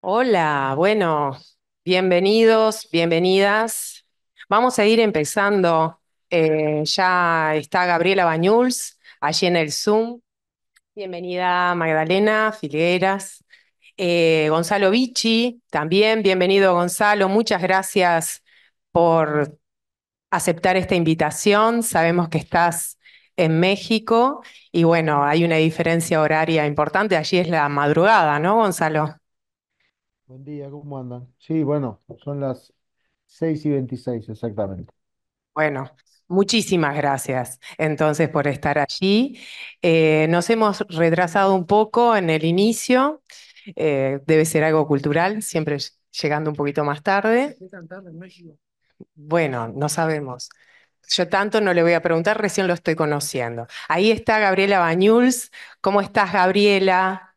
Hola, bueno, bienvenidos, bienvenidas. Vamos a ir empezando. Eh, ya está Gabriela Bañuls allí en el Zoom. Bienvenida Magdalena Figueras. Eh, Gonzalo Vichy, también bienvenido Gonzalo. Muchas gracias por aceptar esta invitación. Sabemos que estás en México y bueno, hay una diferencia horaria importante. Allí es la madrugada, ¿no, Gonzalo? Buen día, ¿cómo andan? Sí, bueno, son las seis y 26 exactamente. Bueno, muchísimas gracias entonces por estar allí. Eh, nos hemos retrasado un poco en el inicio, eh, debe ser algo cultural, siempre llegando un poquito más tarde. ¿Qué tan tarde en México? Bueno, no sabemos. Yo tanto no le voy a preguntar, recién lo estoy conociendo. Ahí está Gabriela Bañuls. ¿Cómo estás, Gabriela?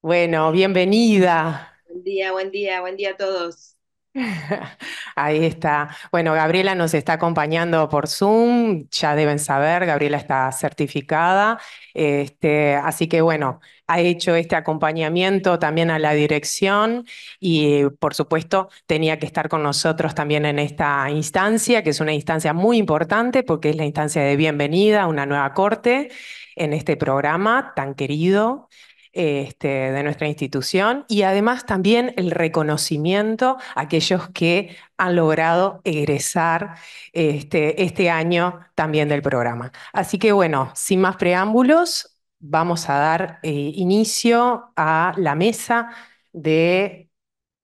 Bueno, bienvenida día, buen día, buen día a todos. Ahí está. Bueno, Gabriela nos está acompañando por Zoom, ya deben saber, Gabriela está certificada, este, así que bueno, ha hecho este acompañamiento también a la dirección y por supuesto tenía que estar con nosotros también en esta instancia, que es una instancia muy importante porque es la instancia de bienvenida a una nueva corte en este programa tan querido este, de nuestra institución y además también el reconocimiento a aquellos que han logrado egresar este, este año también del programa. Así que bueno, sin más preámbulos, vamos a dar eh, inicio a la mesa de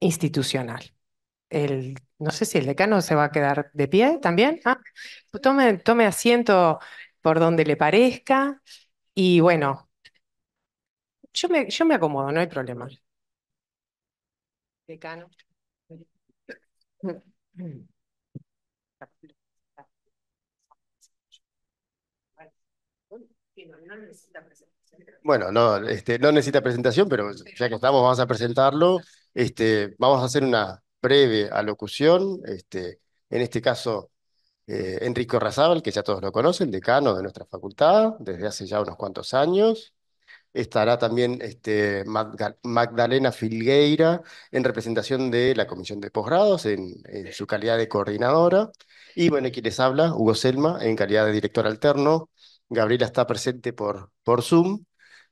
institucional. El, no sé si el decano se va a quedar de pie también. Ah, tome, tome asiento por donde le parezca. Y bueno, yo me, acomodo, no hay problema. Decano. Bueno, no, este, no necesita presentación, pero ya que estamos, vamos a presentarlo. Este, vamos a hacer una breve alocución. Este, en este caso, eh, Enrico Razábal, que ya todos lo conocen, decano de nuestra facultad, desde hace ya unos cuantos años estará también este, Magdalena Filgueira en representación de la Comisión de Posgrados en, su calidad de coordinadora. Y bueno, aquí les habla, Hugo Selma, en calidad de director alterno. Gabriela está presente por, por Zoom,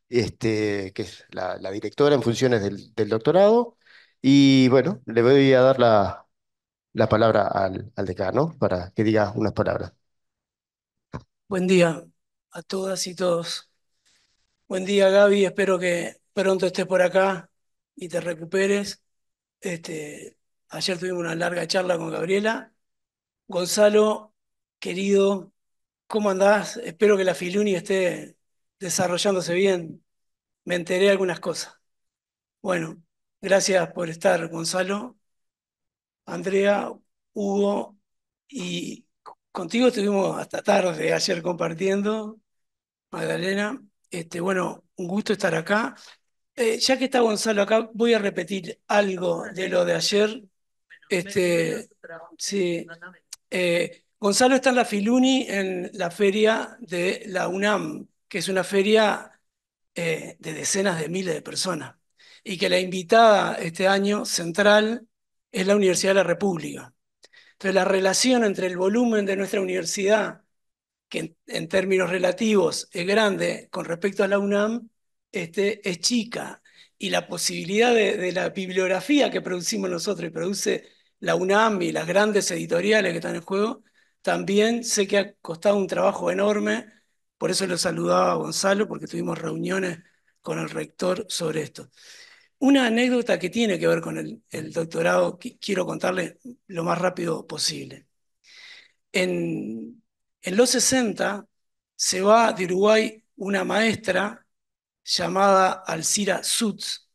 este, que es la, directora en funciones del, doctorado. Y bueno, le voy a dar la, palabra al, al decano para que diga unas palabras. Buen día a todas y todos. Buen día, Gaby. Espero que pronto estés por acá y te recuperes. Este, ayer tuvimos una larga charla con Gabriela. Gonzalo, querido, ¿cómo andás? Espero que la Filuni esté desarrollándose bien. Me enteré de algunas cosas. Bueno, gracias por estar, Gonzalo, Andrea, Hugo, y contigo estuvimos hasta tarde ayer compartiendo, Magdalena. Este, bueno, un gusto estar acá. Eh, ya que está Gonzalo acá, voy a repetir algo de lo de ayer. Este, sí. Eh, Gonzalo está en la Filuni, en la feria de la UNAM, que es una feria eh, de decenas de miles de personas, y que la invitada este año central es la Universidad de la República. Entonces, la relación entre el volumen de nuestra universidad que en, términos relativos es grande con respecto a la UNAM, este, es chica. Y la posibilidad de, la bibliografía que producimos nosotros y produce la UNAM y las grandes editoriales que están en juego, también sé que ha costado un trabajo enorme. Por eso lo saludaba a Gonzalo, porque tuvimos reuniones con el rector sobre esto. Una anécdota que tiene que ver con el, doctorado, quiero contarle lo más rápido posible. En, en los 60 se va de Uruguay una maestra llamada Alcira Sutz,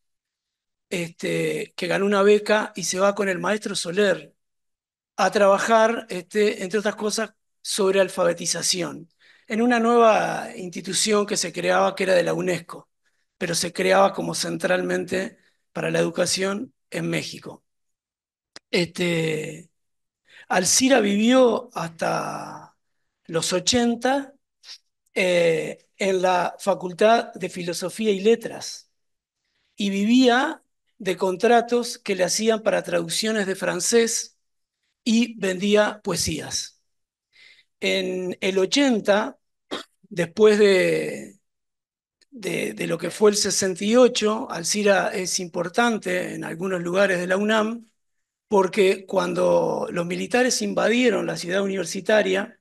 este, que ganó una beca y se va con el maestro Soler a trabajar, este, entre otras cosas, sobre alfabetización, en una nueva institución que se creaba, que era de la UNESCO, pero se creaba como centralmente para la educación en México. Este, Alcira vivió hasta los 80 eh, en la Facultad de Filosofía y Letras y vivía de contratos que le hacían para traducciones de francés y vendía poesías. En el 80, después de, de, de lo que fue el 68, Alcira es importante en algunos lugares de la UNAM, porque cuando los militares invadieron la ciudad universitaria,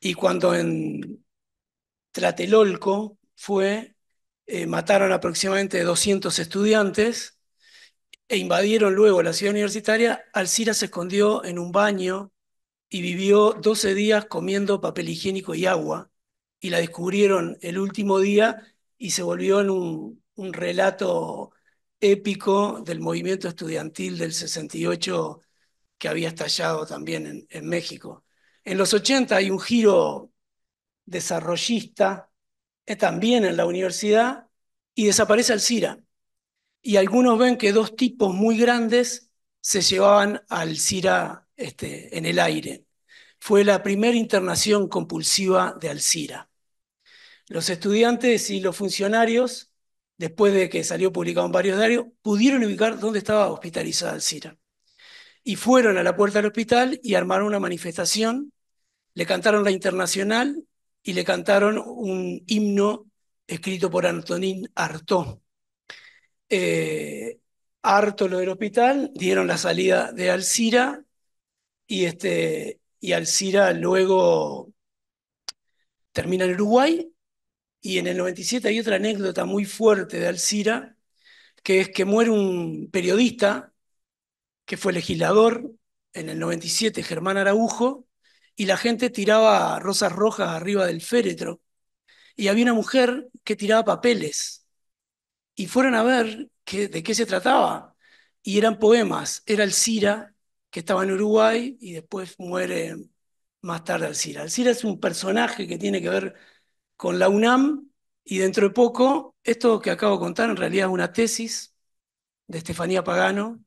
y cuando en Tlatelolco fue, eh, mataron aproximadamente 200 estudiantes e invadieron luego la ciudad universitaria, Alcira se escondió en un baño y vivió 12 días comiendo papel higiénico y agua, y la descubrieron el último día y se volvió en un, relato épico del movimiento estudiantil del 68 que había estallado también en México. En los 80 hay un giro desarrollista eh, también en la universidad y desaparece Alcira. Y algunos ven que dos tipos muy grandes se llevaban al CIRA este, en el aire. Fue la primera internación compulsiva de Alcira. Los estudiantes y los funcionarios, después de que salió publicado en varios diarios, pudieron ubicar dónde estaba hospitalizada Alcira. Y fueron a la puerta del hospital y armaron una manifestación le cantaron la Internacional y le cantaron un himno escrito por Antonín Artaud. Eh, lo del hospital, dieron la salida de Alcira y, este, y Alcira luego termina en Uruguay y en el 97 hay otra anécdota muy fuerte de Alcira, que es que muere un periodista que fue legislador en el 97, Germán Araujo, y la gente tiraba rosas rojas arriba del féretro y había una mujer que tiraba papeles y fueron a ver de qué se trataba y eran poemas. Era el Cira que estaba en Uruguay y después muere más tarde el Cira. El Cira es un personaje que tiene que ver con la UNAM y dentro de poco, esto que acabo de contar en realidad es una tesis de Estefanía Pagano,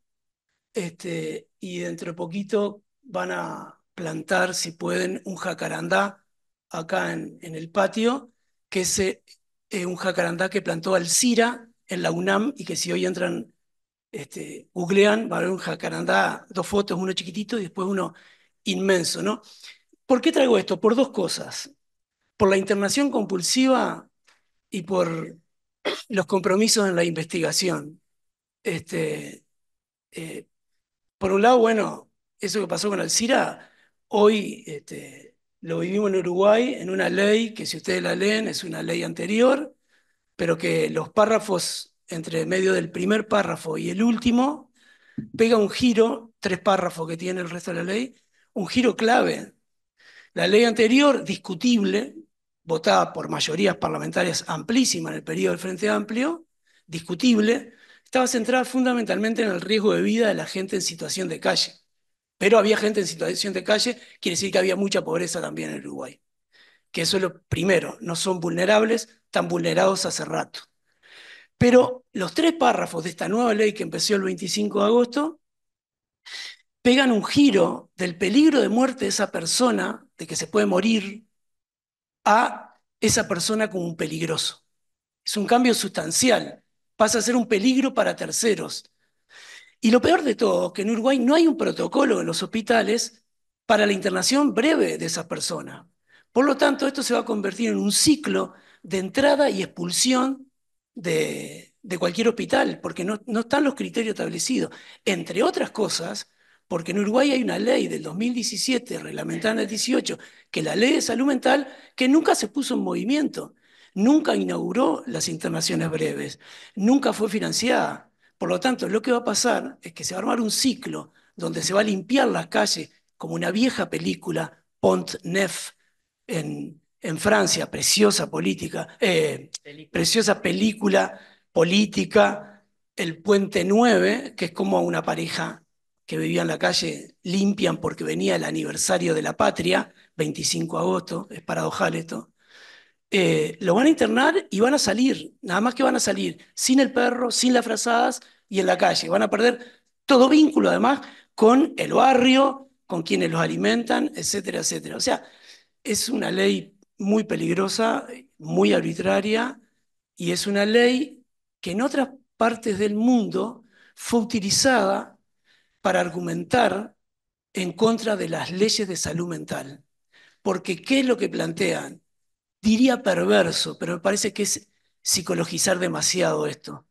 este, y dentro de poquito van a plantar, si pueden, un jacarandá acá en, el patio, que es eh, eh, un jacarandá que plantó Alcira en la UNAM y que si hoy entran, este, googlean, va a haber un jacarandá, dos fotos, uno chiquitito y después uno inmenso, ¿no? ¿Por qué traigo esto? Por dos cosas. Por la internación compulsiva y por los compromisos en la investigación. Este, eh, por un lado, bueno, eso que pasó con Alcira Hoy este, lo vivimos en Uruguay en una ley que si ustedes la leen es una ley anterior, pero que los párrafos entre medio del primer párrafo y el último pega un giro, tres párrafos que tiene el resto de la ley, un giro clave. La ley anterior, discutible, votada por mayorías parlamentarias amplísimas en el periodo del Frente Amplio, discutible, estaba centrada fundamentalmente en el riesgo de vida de la gente en situación de calle. Pero había gente en situación de calle, quiere decir que había mucha pobreza también en Uruguay. Que eso es lo primero, no son vulnerables, están vulnerados hace rato. Pero los tres párrafos de esta nueva ley que empezó el 25 de agosto pegan un giro del peligro de muerte de esa persona, de que se puede morir, a esa persona como un peligroso. Es un cambio sustancial, pasa a ser un peligro para terceros, y lo peor de todo, que en Uruguay no hay un protocolo en los hospitales para la internación breve de esas personas. Por lo tanto, esto se va a convertir en un ciclo de entrada y expulsión de, cualquier hospital, porque no, están los criterios establecidos. Entre otras cosas, porque en Uruguay hay una ley del 2017, reglamentada en el 18, que la ley de salud mental, que nunca se puso en movimiento, nunca inauguró las internaciones breves, nunca fue financiada. Por lo tanto, lo que va a pasar es que se va a armar un ciclo donde se va a limpiar las calles como una vieja película, Pont-Neuf, en, Francia, preciosa política, eh, película. preciosa película política, el Puente Nueve, que es como una pareja que vivía en la calle, limpian porque venía el aniversario de la patria, 25 de agosto, es paradojal esto, eh, lo van a internar y van a salir, nada más que van a salir sin el perro, sin las frazadas y en la calle. Van a perder todo vínculo además con el barrio, con quienes los alimentan, etcétera, etcétera. O sea, es una ley muy peligrosa, muy arbitraria y es una ley que en otras partes del mundo fue utilizada para argumentar en contra de las leyes de salud mental. Porque ¿qué es lo que plantean? diría perverso, pero me parece que es psicologizar demasiado esto.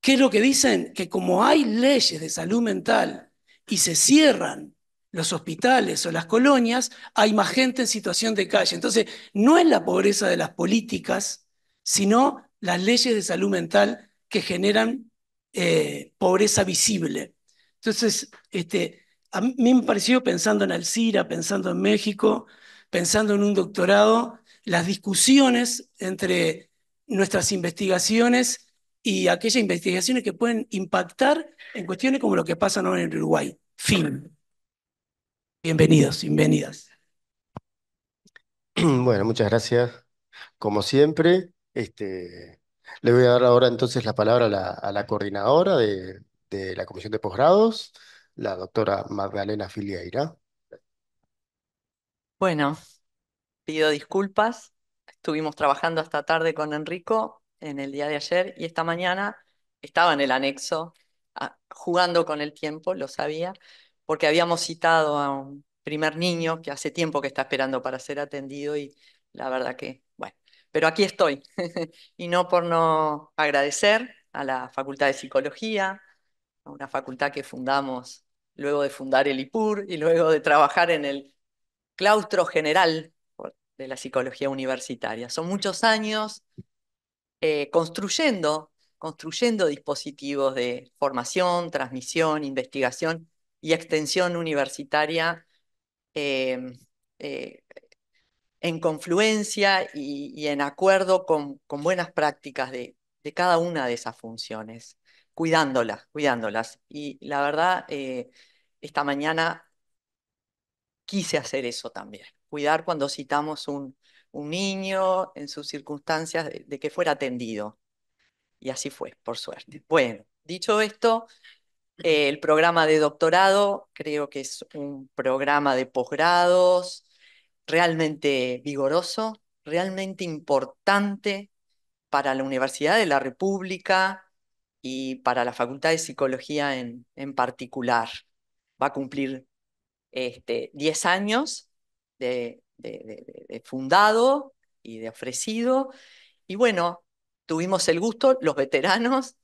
¿Qué es lo que dicen? Que como hay leyes de salud mental y se cierran los hospitales o las colonias, hay más gente en situación de calle. Entonces, no es la pobreza de las políticas, sino las leyes de salud mental que generan eh, pobreza visible. Entonces, este, a mí me pareció pensando en Alcira, pensando en México, pensando en un doctorado, las discusiones entre nuestras investigaciones y aquellas investigaciones que pueden impactar en cuestiones como lo que pasa ahora en Uruguay. Fin. Bienvenidos, bienvenidas. Bueno, muchas gracias. Como siempre, este, le voy a dar ahora entonces la palabra a la, coordinadora de, la Comisión de Posgrados, la doctora Magdalena Filieira. Bueno, disculpas. Estuvimos trabajando esta tarde con Enrico en el día de ayer y esta mañana estaba en el anexo ah, jugando con el tiempo, lo sabía, porque habíamos citado a un primer niño que hace tiempo que está esperando para ser atendido y la verdad que, bueno, pero aquí estoy. y no por no agradecer a la Facultad de Psicología, a una facultad que fundamos luego de fundar el IPUR y luego de trabajar en el claustro general de la psicología universitaria. Son muchos años eh, construyendo, construyendo dispositivos de formación, transmisión, investigación y extensión universitaria em, eh, en confluencia y, en acuerdo con, con, buenas prácticas de, de cada una de esas funciones, cuidándolas, cuidándolas. Y la verdad, eh, esta mañana quise hacer eso también cuidar cuando citamos un, un niño en sus circunstancias de, que fuera atendido. Y así fue, por suerte. Bueno, dicho esto, el programa de doctorado creo que es un programa de posgrados realmente vigoroso, realmente importante para la Universidad de la República y para la Facultad de Psicología en, en particular. Va a cumplir este, 10 años de, fundado y de ofrecido. Y bueno, tuvimos el gusto, los veteranos,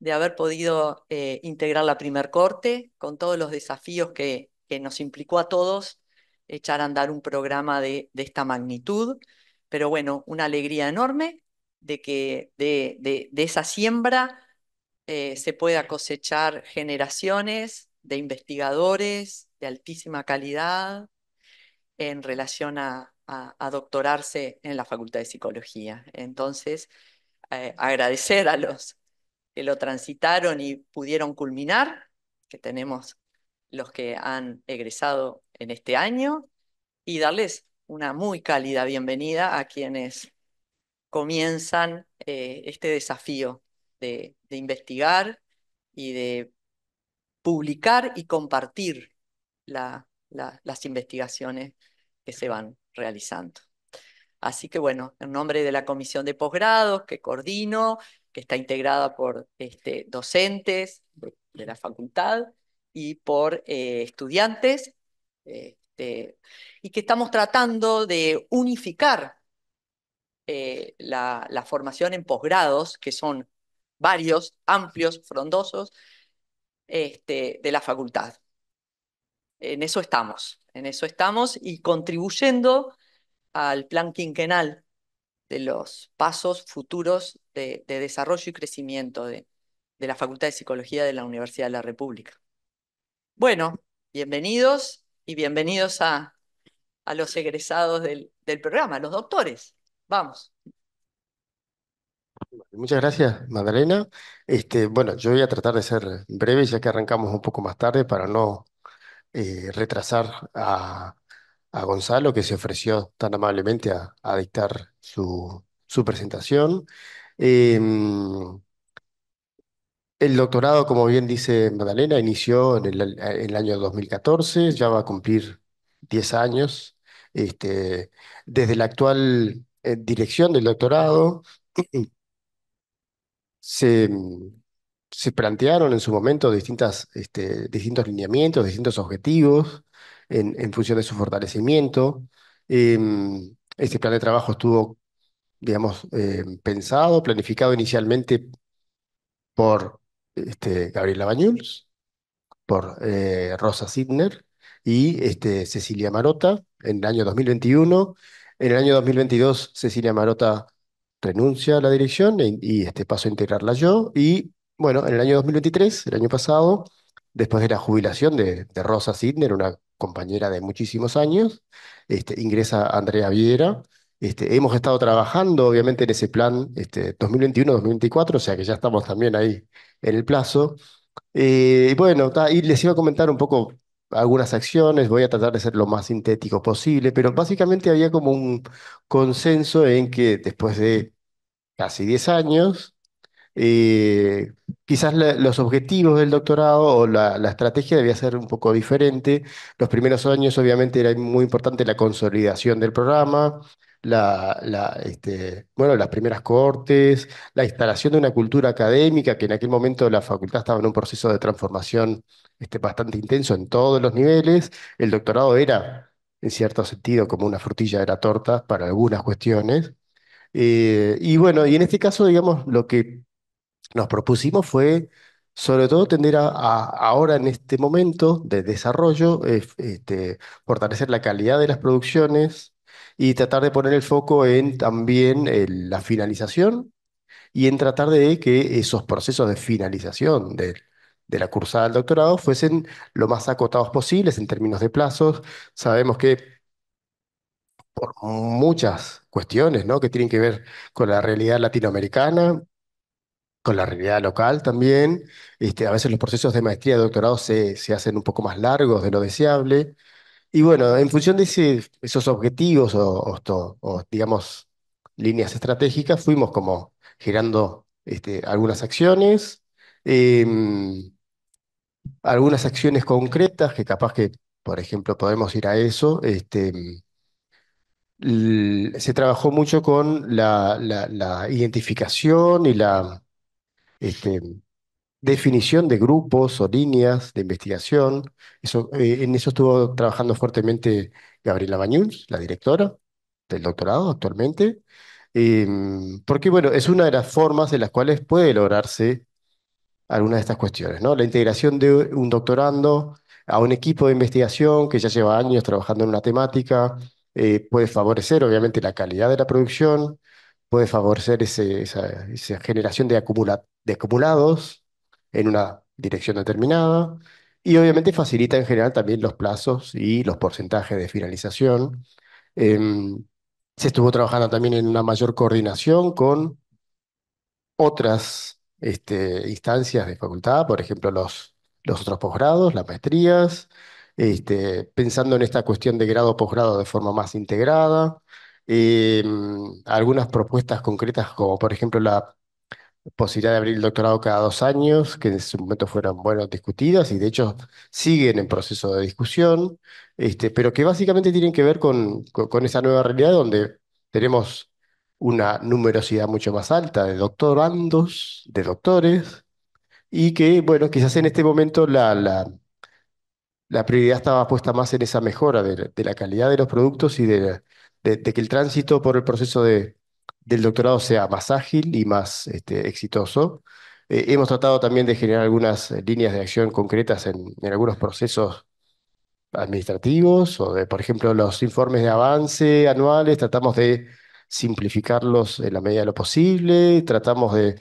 de haber podido eh, integrar la primer corte con todos los desafíos que, nos implicó a todos echar a andar un programa de, esta magnitud. Pero bueno, una alegría enorme de que de, esa siembra eh, se pueda cosechar generaciones de investigadores de altísima calidad, en relación a, doctorarse en la Facultad de Psicología. Entonces, eh, agradecer a los que lo transitaron y pudieron culminar, que tenemos los que han egresado en este año, y darles una muy cálida bienvenida a quienes comienzan eh, este desafío de, de, investigar y de publicar y compartir la, las investigaciones que se van realizando. Así que bueno, en nombre de la comisión de posgrados que coordino, que está integrada por este, docentes de la facultad y por eh, estudiantes, este, y que estamos tratando de unificar eh, la, formación en posgrados, que son varios, amplios, frondosos, este, de la facultad en eso estamos, en eso estamos y contribuyendo al plan quinquenal de los pasos futuros de, desarrollo y crecimiento de, la Facultad de Psicología de la Universidad de la República. Bueno, bienvenidos y bienvenidos a, los egresados del, programa, los doctores. Vamos. Muchas gracias, Magdalena. Este, bueno, yo voy a tratar de ser breve, ya que arrancamos un poco más tarde para no eh, retrasar a, Gonzalo, que se ofreció tan amablemente a, dictar su, presentación. Em, el doctorado, como bien dice Magdalena, inició en el, año 2014, ya va a cumplir 10 años. Este, desde la actual eh, dirección del doctorado se se plantearon en su momento distintas, este, distintos lineamientos, distintos objetivos en, función de su fortalecimiento. Em, este plan de trabajo estuvo, digamos, em, pensado, planificado inicialmente por este, Gabriela Bañuls, por eh, Rosa Sidner y este, Cecilia Marota en el año 2021. En el año 2022, Cecilia Marota renuncia a la dirección e, y, este paso a integrarla yo. Y bueno, en el año 2023, el año pasado, después de la jubilación de, Rosa Sidner, una compañera de muchísimos años, este, ingresa Andrea Viera. Este, hemos estado trabajando, obviamente, en ese plan este, 2021-2024, o sea que ya estamos también ahí en el plazo. Eh, bueno, y les iba a comentar un poco algunas acciones, voy a tratar de ser lo más sintético posible, pero básicamente había como un consenso en que después de casi 10 años, eh, quizás los objetivos del doctorado o la, estrategia debía ser un poco diferente. Los primeros años obviamente era muy importante la consolidación del programa, este, bueno, las primeras cortes, la instalación de una cultura académica, que en aquel momento la facultad estaba en un proceso de transformación este, bastante intenso en todos los niveles. El doctorado era, en cierto sentido, como una frutilla de la torta para algunas cuestiones. Eh, y bueno, y en este caso, digamos, lo que nos propusimos fue sobre todo tender a, ahora en este momento de desarrollo, este, fortalecer la calidad de las producciones y tratar de poner el foco en también la finalización y en tratar de que esos procesos de finalización de, la cursada del doctorado fuesen lo más acotados posibles en términos de plazos. Sabemos que por muchas cuestiones ¿no? que tienen que ver con la realidad latinoamericana, con la realidad local también. Este, a veces los procesos de maestría, doctorado se, hacen un poco más largos de lo deseable. Y bueno, en función de esos objetivos o, digamos, líneas estratégicas, fuimos como girando este, algunas acciones, em, algunas acciones concretas que capaz que, por ejemplo, podemos ir a eso. Este, se trabajó mucho con la identificación y la este, definición de grupos o líneas de investigación. Eso, eh, en eso estuvo trabajando fuertemente Gabriela Bañuls, la directora del doctorado actualmente, em, porque bueno, es una de las formas en las cuales puede lograrse algunas de estas cuestiones, ¿no? La integración de un doctorando a un equipo de investigación que ya lleva años trabajando en una temática, eh, puede favorecer obviamente la calidad de la producción, puede favorecer ese, esa, generación de acumulación acumulados en una dirección determinada y obviamente facilita en general también los plazos y los porcentajes de finalización. Em, se estuvo trabajando también en una mayor coordinación con otras este, instancias de facultad, por ejemplo, los, los otros posgrados, las maestrías, este, pensando en esta cuestión de grado-posgrado de forma más integrada. Em, algunas propuestas concretas, como por ejemplo la posibilidad de abrir el doctorado cada dos años, que en su momento fueron, bueno, discutidas y de hecho siguen en proceso de discusión, este, pero que básicamente tienen que ver con, con, esa nueva realidad donde tenemos una numerosidad mucho más alta de doctorandos, de doctores, y que, bueno, quizás en este momento la, la, la prioridad estaba puesta más en esa mejora de, la calidad de los productos y de, de que el tránsito por el proceso de del doctorado sea más ágil y más este, exitoso. Eh, hemos tratado también de generar algunas eh, líneas de acción concretas en, algunos procesos administrativos o de, por ejemplo, los informes de avance anuales, tratamos de simplificarlos en la medida de lo posible, tratamos de,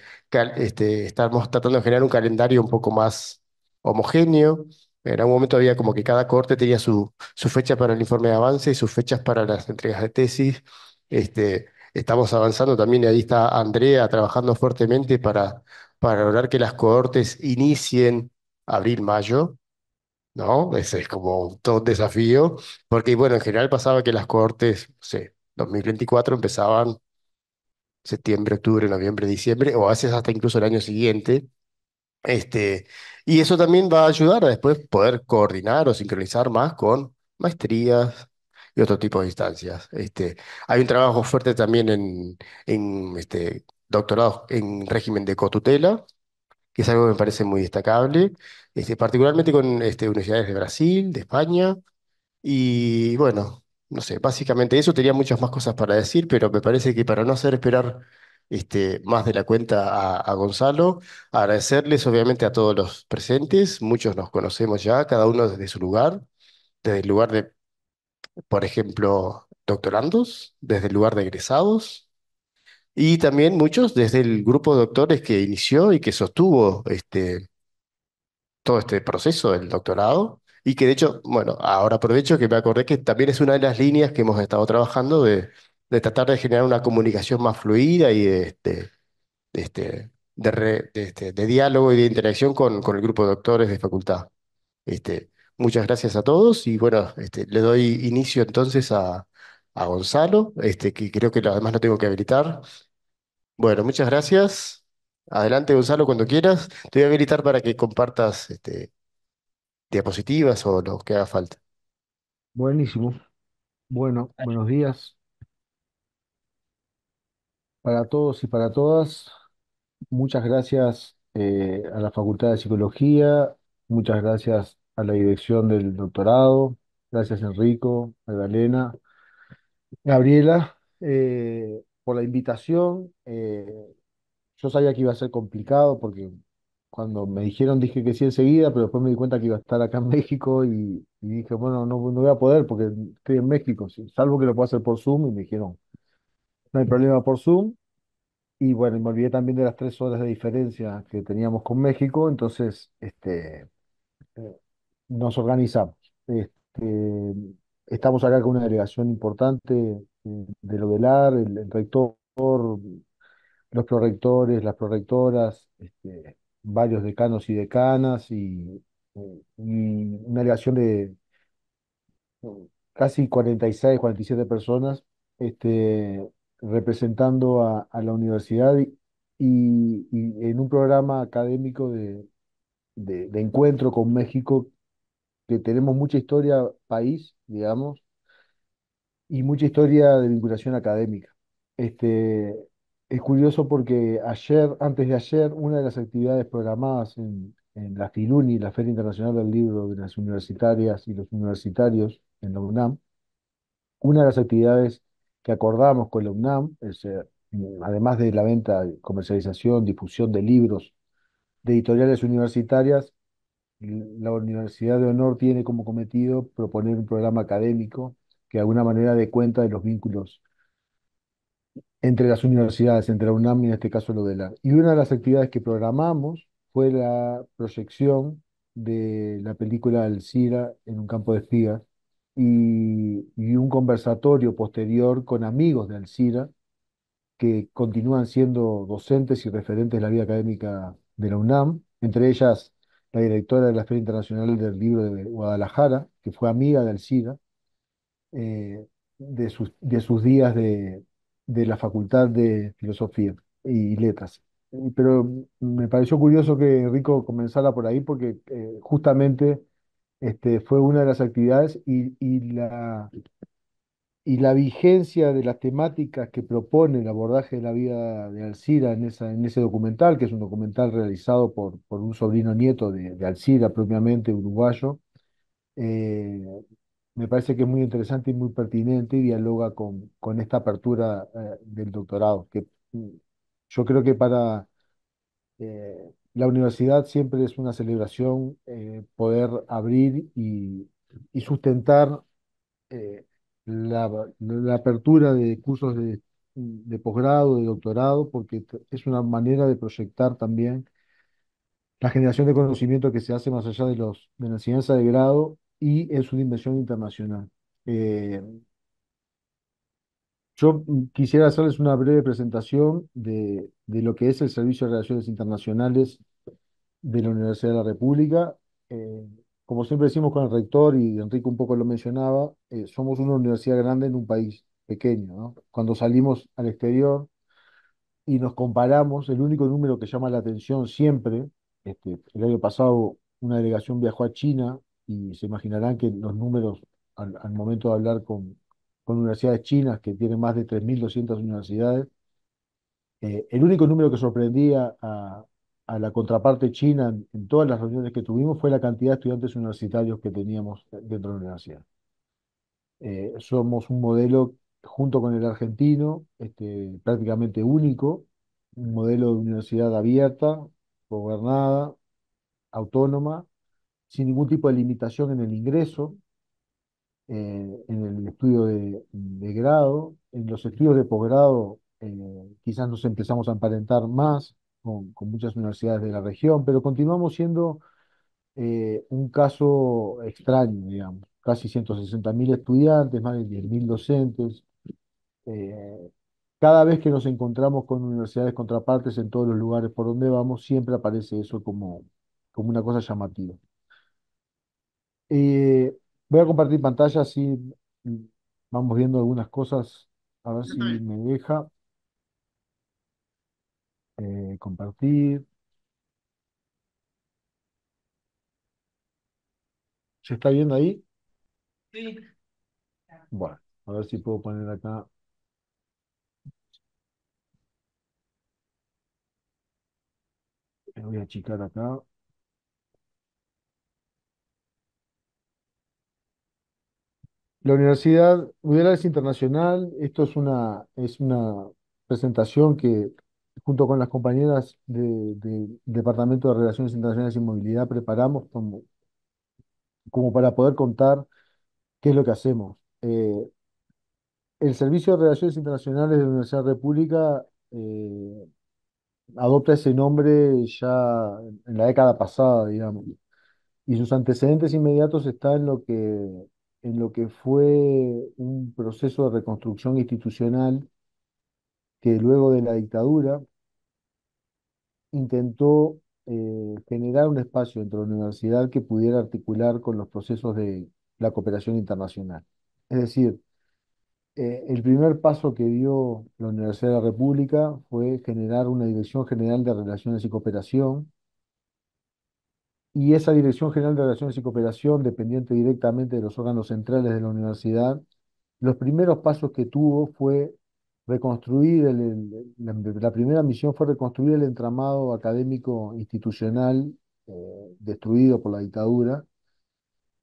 este, estamos tratando de generar un calendario un poco más homogéneo. En algún momento había como que cada corte tenía su, su fecha para el informe de avance y sus fechas para las entregas de tesis. Este, estamos avanzando. También ahí está Andrea trabajando fuertemente para, para lograr que las cohortes inicien abril-mayo, ¿no? Ese es como todo un desafío, porque bueno, en general pasaba que las cohortes, no sé, 2024 empezaban septiembre, octubre, noviembre, diciembre, o a veces hasta incluso el año siguiente. Este, y eso también va a ayudar a después poder coordinar o sincronizar más con maestrías, y otro tipo de instancias. Este, hay un trabajo fuerte también en, en este, doctorados en régimen de cotutela, que es algo que me parece muy destacable, este, particularmente con este, universidades de Brasil, de España, y bueno, no sé, básicamente eso, tenía muchas más cosas para decir, pero me parece que para no hacer esperar este, más de la cuenta a Gonzalo, agradecerles obviamente a todos los presentes, muchos nos conocemos ya, cada uno desde su lugar, desde el lugar de por ejemplo, doctorandos desde el lugar de egresados y también muchos desde el grupo de doctores que inició y que sostuvo este, todo este proceso del doctorado y que de hecho, bueno, ahora aprovecho que me acordé que también es una de las líneas que hemos estado trabajando de, tratar de generar una comunicación más fluida y este, este, de, este, de, diálogo y de interacción con, con el grupo de doctores de facultad. Este, Muchas gracias a todos y bueno, este, le doy inicio entonces a, Gonzalo, este, que creo que además lo tengo que habilitar. Bueno, muchas gracias. Adelante, Gonzalo, cuando quieras. Te voy a habilitar para que compartas este, diapositivas o lo que haga falta. Buenísimo. Bueno, buenos días para todos y para todas. Muchas gracias eh, a la Facultad de Psicología, muchas gracias a la dirección del doctorado. Gracias Enrico, Magdalena, Gabriela, eh, por la invitación. Eh, yo sabía que iba a ser complicado porque cuando me dijeron dije que sí enseguida, pero después me di cuenta que iba a estar acá en México y, dije, bueno, no, voy a poder porque estoy en México, salvo que lo pueda hacer por Zoom y me dijeron, no hay problema por Zoom. Y bueno, me olvidé también de las tres horas de diferencia que teníamos con México, entonces este, eh, nos organizamos. Este, estamos acá con una delegación importante eh, de lo del AR, el, rector, los prorectores, las prorectoras, este, varios decanos y decanas y, una delegación de casi 46, 47 personas este, representando a, la universidad y, en un programa académico de encuentro con México que tenemos mucha historia país, digamos, y mucha historia de vinculación académica. Este, es curioso porque ayer, antes de ayer, una de las actividades programadas en, en la FILUNI, la Feria Internacional del Libro de las Universitarias y los Universitarios en la UNAM, una de las actividades que acordamos con la UNAM, es, eh, además de la venta, comercialización, difusión de libros de editoriales universitarias, la Universidad de Honor tiene como cometido proponer un programa académico que de alguna manera dé cuenta de los vínculos entre las universidades, entre la UNAM y en este caso lo de la. Y una de las actividades que programamos fue la proyección de la película Alcira en un campo de espigas y, y un conversatorio posterior con amigos de Alcira que continúan siendo docentes y referentes de la vida académica de la UNAM, entre ellas la directora de la Feria Internacional del Libro de Guadalajara, que fue amiga del SIDA, eh, de, sus, de sus días de, la Facultad de Filosofía y Letras. Pero me pareció curioso que Enrico comenzara por ahí porque eh, justamente este, fue una de las actividades y, y la, y la vigencia de las temáticas que propone el abordaje de la vida de Alcira en, esa, en ese documental, que es un documental realizado por, por un sobrino nieto de, de Alcira, propiamente uruguayo, eh, me parece que es muy interesante y muy pertinente y dialoga con, esta apertura eh, del doctorado, que mm, yo creo que para eh, la universidad siempre es una celebración poder abrir y, y sustentar la, apertura de cursos de, posgrado, de doctorado, porque es una manera de proyectar también la generación de conocimiento que se hace más allá de, los, la enseñanza de grado y es una inversión internacional. Eh, yo quisiera hacerles una breve presentación de, de, lo que es el Servicio de Relaciones Internacionales de la Universidad de la República. Eh, como siempre decimos con el rector, y Enrique un poco lo mencionaba, eh, somos una universidad grande en un país pequeño. Cuando salimos al exterior y nos comparamos, el único número que llama la atención siempre, este, el año pasado una delegación viajó a China y se imaginarán que los números al, momento de hablar con, universidades chinas, que tienen más de 3.200 universidades, eh, el único número que sorprendía a, a la contraparte china en, todas las reuniones que tuvimos fue la cantidad de estudiantes universitarios que teníamos dentro de la universidad. Eh, somos un modelo, junto con el argentino, este, prácticamente único, un modelo de universidad abierta, gobernada, autónoma, sin ningún tipo de limitación en el ingreso, eh, en el estudio de, grado, en los estudios de posgrado eh, quizás nos empezamos a emparentar más, con, muchas universidades de la región, pero continuamos siendo eh, un caso extraño, digamos. Casi 160.000 estudiantes, más de 10.000 docentes. Eh, cada vez que nos encontramos con universidades contrapartes en todos los lugares por donde vamos, siempre aparece eso como, como una cosa llamativa. Eh, voy a compartir pantalla, así mm, vamos viendo algunas cosas, a ver si me deja. Eh, compartir. ¿Se está viendo ahí? Sí. Bueno, a ver si puedo poner acá. Me voy a achicar acá. La Universidad es Internacional, esto es una, es una presentación que junto con las compañeras del de Departamento de Relaciones Internacionales y Movilidad, preparamos como, para poder contar qué es lo que hacemos. Eh, el Servicio de Relaciones Internacionales de la Universidad República eh, adopta ese nombre ya en la década pasada, digamos, y sus antecedentes inmediatos están en lo que, en lo que fue un proceso de reconstrucción institucional que luego de la dictadura intentó eh, generar un espacio entre la universidad que pudiera articular con los procesos de la cooperación internacional. Es decir, eh, el primer paso que dio la Universidad de la República fue generar una Dirección General de Relaciones y Cooperación, y esa Dirección General de Relaciones y Cooperación, dependiente directamente de los órganos centrales de la universidad, los primeros pasos que tuvo fue reconstruir, la, primera misión fue reconstruir el entramado académico institucional eh, destruido por la dictadura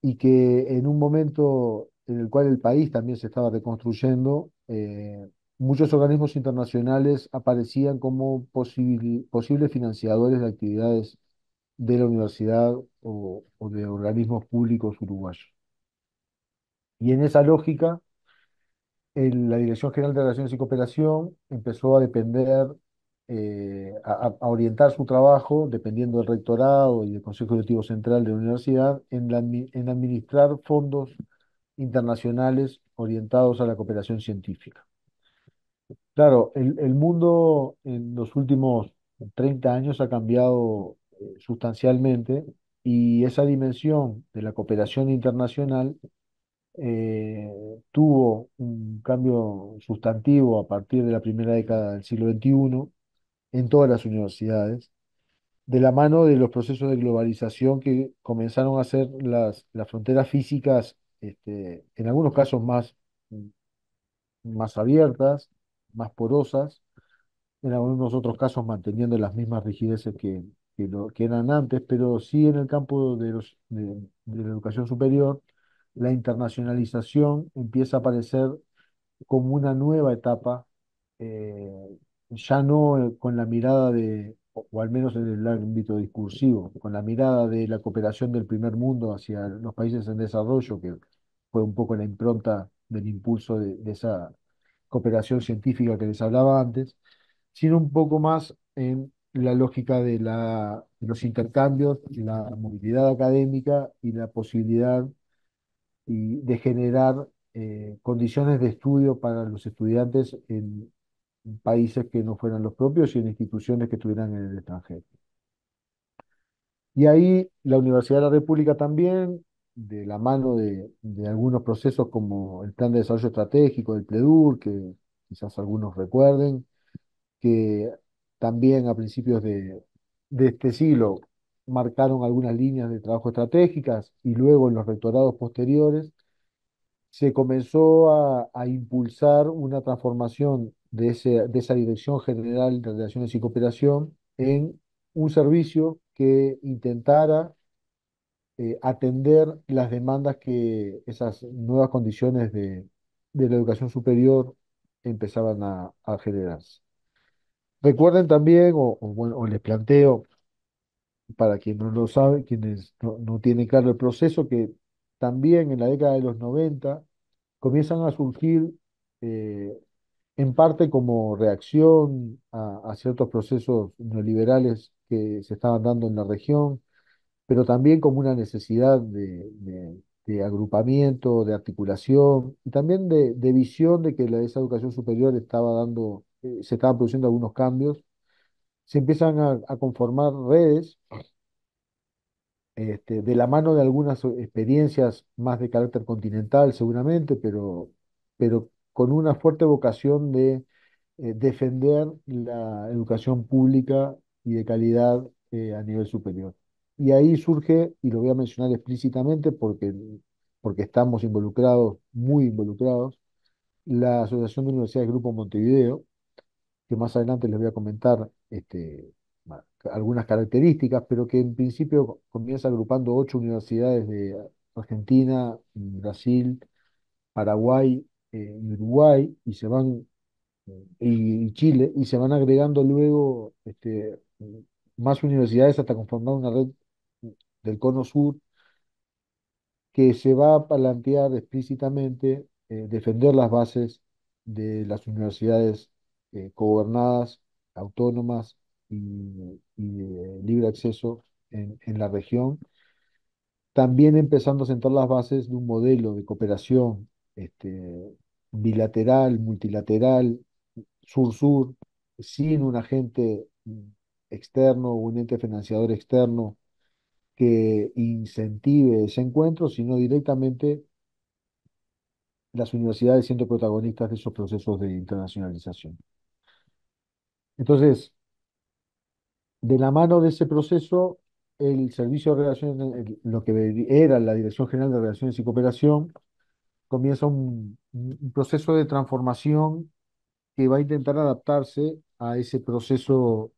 y que en un momento en el cual el país también se estaba reconstruyendo, eh, muchos organismos internacionales aparecían como posibles financiadores de actividades de la universidad o de organismos públicos uruguayos. Y en esa lógica, la Dirección General de Relaciones y Cooperación empezó a depender, eh, a, orientar su trabajo, dependiendo del rectorado y del Consejo Directivo Central de la universidad, en, en administrar fondos internacionales orientados a la cooperación científica. Claro, el, mundo en los últimos 30 años ha cambiado eh, sustancialmente y esa dimensión de la cooperación internacional eh, tuvo un cambio sustantivo a partir de la primera década del siglo XXI en todas las universidades, de la mano de los procesos de globalización que comenzaron a ser las, las fronteras físicas, este, en algunos casos más, más abiertas, más porosas, en algunos otros casos manteniendo las mismas rigideces que, que, eran antes, pero sí en el campo de, los, de la educación superior la internacionalización empieza a aparecer como una nueva etapa, eh, ya no eh, con la mirada de, o al menos en el ámbito discursivo, con la mirada de la cooperación del primer mundo hacia los países en desarrollo, que fue un poco la impronta del impulso de, esa cooperación científica que les hablaba antes, sino un poco más en la lógica de, la, de los intercambios, la movilidad académica y la posibilidad y de generar eh, condiciones de estudio para los estudiantes en países que no fueran los propios y en instituciones que estuvieran en el extranjero. Y ahí la Universidad de la República también, de la mano de, algunos procesos como el Plan de Desarrollo Estratégico del PLEDUR, que quizás algunos recuerden, que también a principios de, de este siglo marcaron algunas líneas de trabajo estratégicas y luego en los rectorados posteriores se comenzó a, impulsar una transformación de, de esa Dirección General de Relaciones y Cooperación en un servicio que intentara eh, atender las demandas que esas nuevas condiciones de, la educación superior empezaban a, generarse. Recuerden también, o les planteo, para quienes no lo saben, quienes no, tienen claro el proceso, que también en la década de los 90 comienzan a surgir eh, en parte como reacción a, ciertos procesos neoliberales que se estaban dando en la región, pero también como una necesidad de, agrupamiento, de articulación y también de, visión de que la, esa educación superior estaba dando, eh, se estaban produciendo algunos cambios se empiezan a, conformar redes este, de la mano de algunas eh, experiencias más de carácter continental seguramente, pero, pero con una fuerte vocación de eh, defender la educación pública y de calidad eh, a nivel superior. Y ahí surge, y lo voy a mencionar explícitamente porque, porque estamos involucrados, muy involucrados, la Asociación de Universidades Grupo Montevideo, que más adelante les voy a comentar este, algunas características, pero que en principio comienza agrupando ocho universidades de Argentina, Brasil, Paraguay eh, y Uruguay y se van Chile y se van agregando luego este, más universidades hasta conformar una red del cono sur que se va a plantear explícitamente eh, defender las bases de las universidades eh, gobernadas, autónomas y, de eh, libre acceso en, la región. También empezando a sentar las bases de un modelo de cooperación este, bilateral, multilateral, sur-sur, sin un agente externo o un ente financiador externo que incentive ese encuentro, sino directamente las universidades siendo protagonistas de esos procesos de internacionalización. Entonces, de la mano de ese proceso, el Servicio de Relaciones, lo que era la Dirección General de Relaciones y Cooperación, comienza un, proceso de transformación que va a intentar adaptarse a ese proceso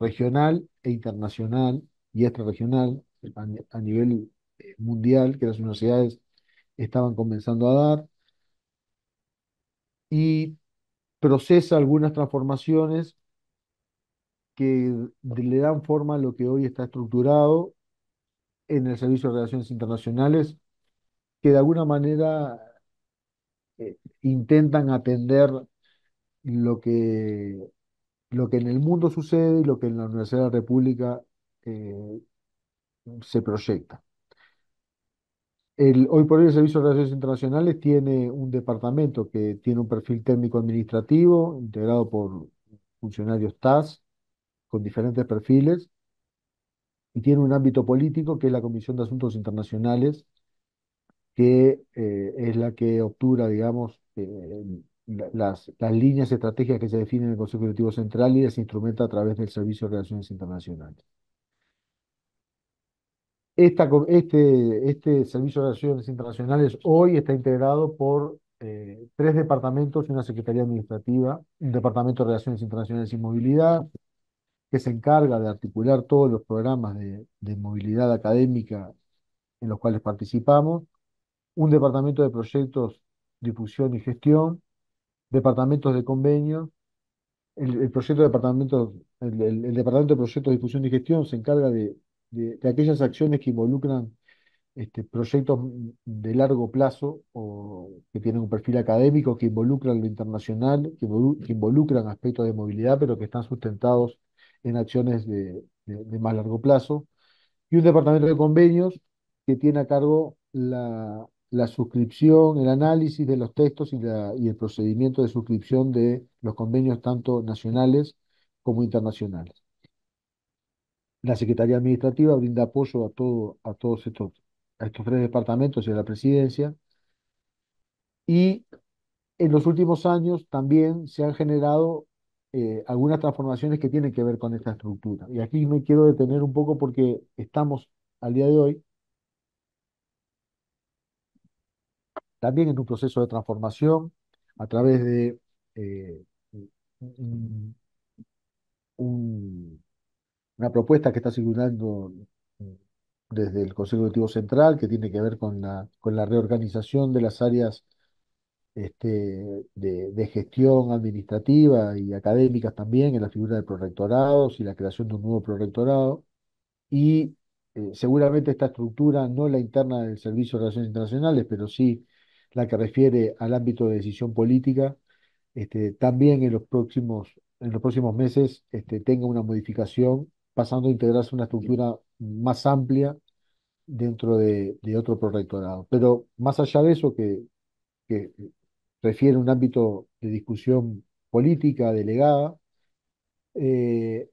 regional e internacional y extrarregional regional a nivel eh, mundial que las universidades estaban comenzando a dar y procesa algunas transformaciones le dan forma a lo que hoy está estructurado en el Servicio de Relaciones Internacionales, que de alguna manera eh, intentan atender lo que, lo que en el mundo sucede y lo que en la Universidad de la República eh, se proyecta. hoy por hoy el Servicio de Relaciones Internacionales tiene un departamento que tiene un perfil técnico administrativo integrado por funcionarios TAS, con diferentes perfiles, y tiene un ámbito político que es la Comisión de Asuntos Internacionales, que eh, es la que obtura, digamos, eh, las, líneas estratégicas que se definen en el Consejo Ejecutivo Central y las instrumenta a través del Servicio de Relaciones Internacionales. Esta, este, este Servicio de Relaciones Internacionales hoy está integrado por eh, tres departamentos y una Secretaría Administrativa, un Departamento de Relaciones Internacionales y Movilidad, que se encarga de articular todos los programas de, movilidad académica en los cuales participamos, un departamento de proyectos, difusión y gestión, departamentos de convenio, el, el, proyecto de departamento, el, el, departamento de proyectos, difusión y gestión se encarga de, aquellas acciones que involucran este, proyectos de largo plazo o que tienen un perfil académico, que involucran lo internacional, que involucran aspectos de movilidad, pero que están sustentados en acciones de, más largo plazo, y un departamento de convenios que tiene a cargo la, suscripción, el análisis de los textos y, la, y, el procedimiento de suscripción de los convenios tanto nacionales como internacionales. La Secretaría Administrativa brinda apoyo a, todo, a todos estos, estos tres departamentos y a la presidencia. Y en los últimos años también se han generado eh, algunas transformaciones que tienen que ver con esta estructura. Y aquí me quiero detener un poco porque estamos al día de hoy también en un proceso de transformación a través de eh, una propuesta que está circulando desde el Consejo Ejecutivo Central, que tiene que ver con la, con la reorganización de las áreas este, de, de, gestión administrativa y académicas también, en la figura de prorectorados y la creación de un nuevo prorectorado. Y eh, seguramente esta estructura, no la interna del Servicio de Relaciones Internacionales, pero sí la que refiere al ámbito de decisión política, este, también en los próximos, en los próximos meses este, tenga una modificación, pasando a integrarse una estructura más amplia dentro de, de otro prorectorado. Pero más allá de eso, que, que refiere un ámbito de discusión política delegada. Eh,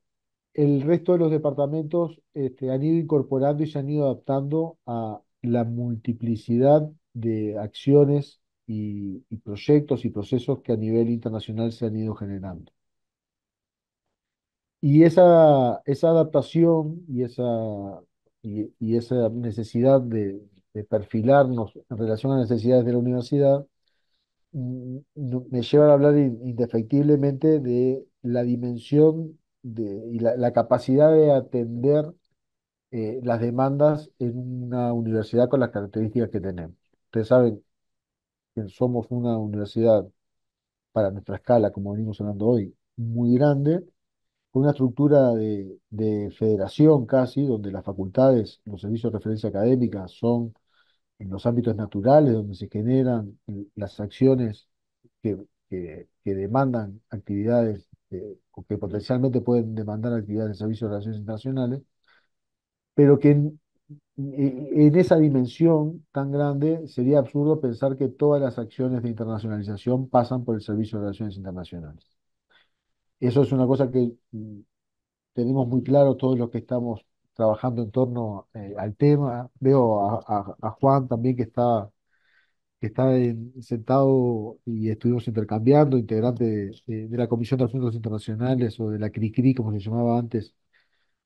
el resto de los departamentos este, han ido incorporando y se han ido adaptando a la multiplicidad de acciones y, proyectos y procesos que a nivel internacional se han ido generando. Y esa, adaptación y esa, y, esa necesidad de, de, perfilarnos en relación a las necesidades de la universidad Mm, me lleva a hablar indefectiblemente de la dimensión de, y la, capacidad de atender eh, las demandas en una universidad con las características que tenemos. Ustedes saben que somos una universidad para nuestra escala, como venimos hablando hoy, muy grande, con una estructura de, de federación casi, donde las facultades, los servicios de referencia académica son en los ámbitos naturales donde se generan las acciones que, que, demandan actividades eh, o que potencialmente pueden demandar actividades de Servicio de Relaciones Internacionales, pero que en esa dimensión tan grande sería absurdo pensar que todas las acciones de internacionalización pasan por el Servicio de Relaciones Internacionales. Eso es una cosa que mm, tenemos muy claro todos los que estamos trabajando en torno eh, al tema. Veo a, Juan también que está, que está sentado y estuvimos intercambiando, integrante de, la Comisión de Asuntos Internacionales o de la CRICRI, como se llamaba antes,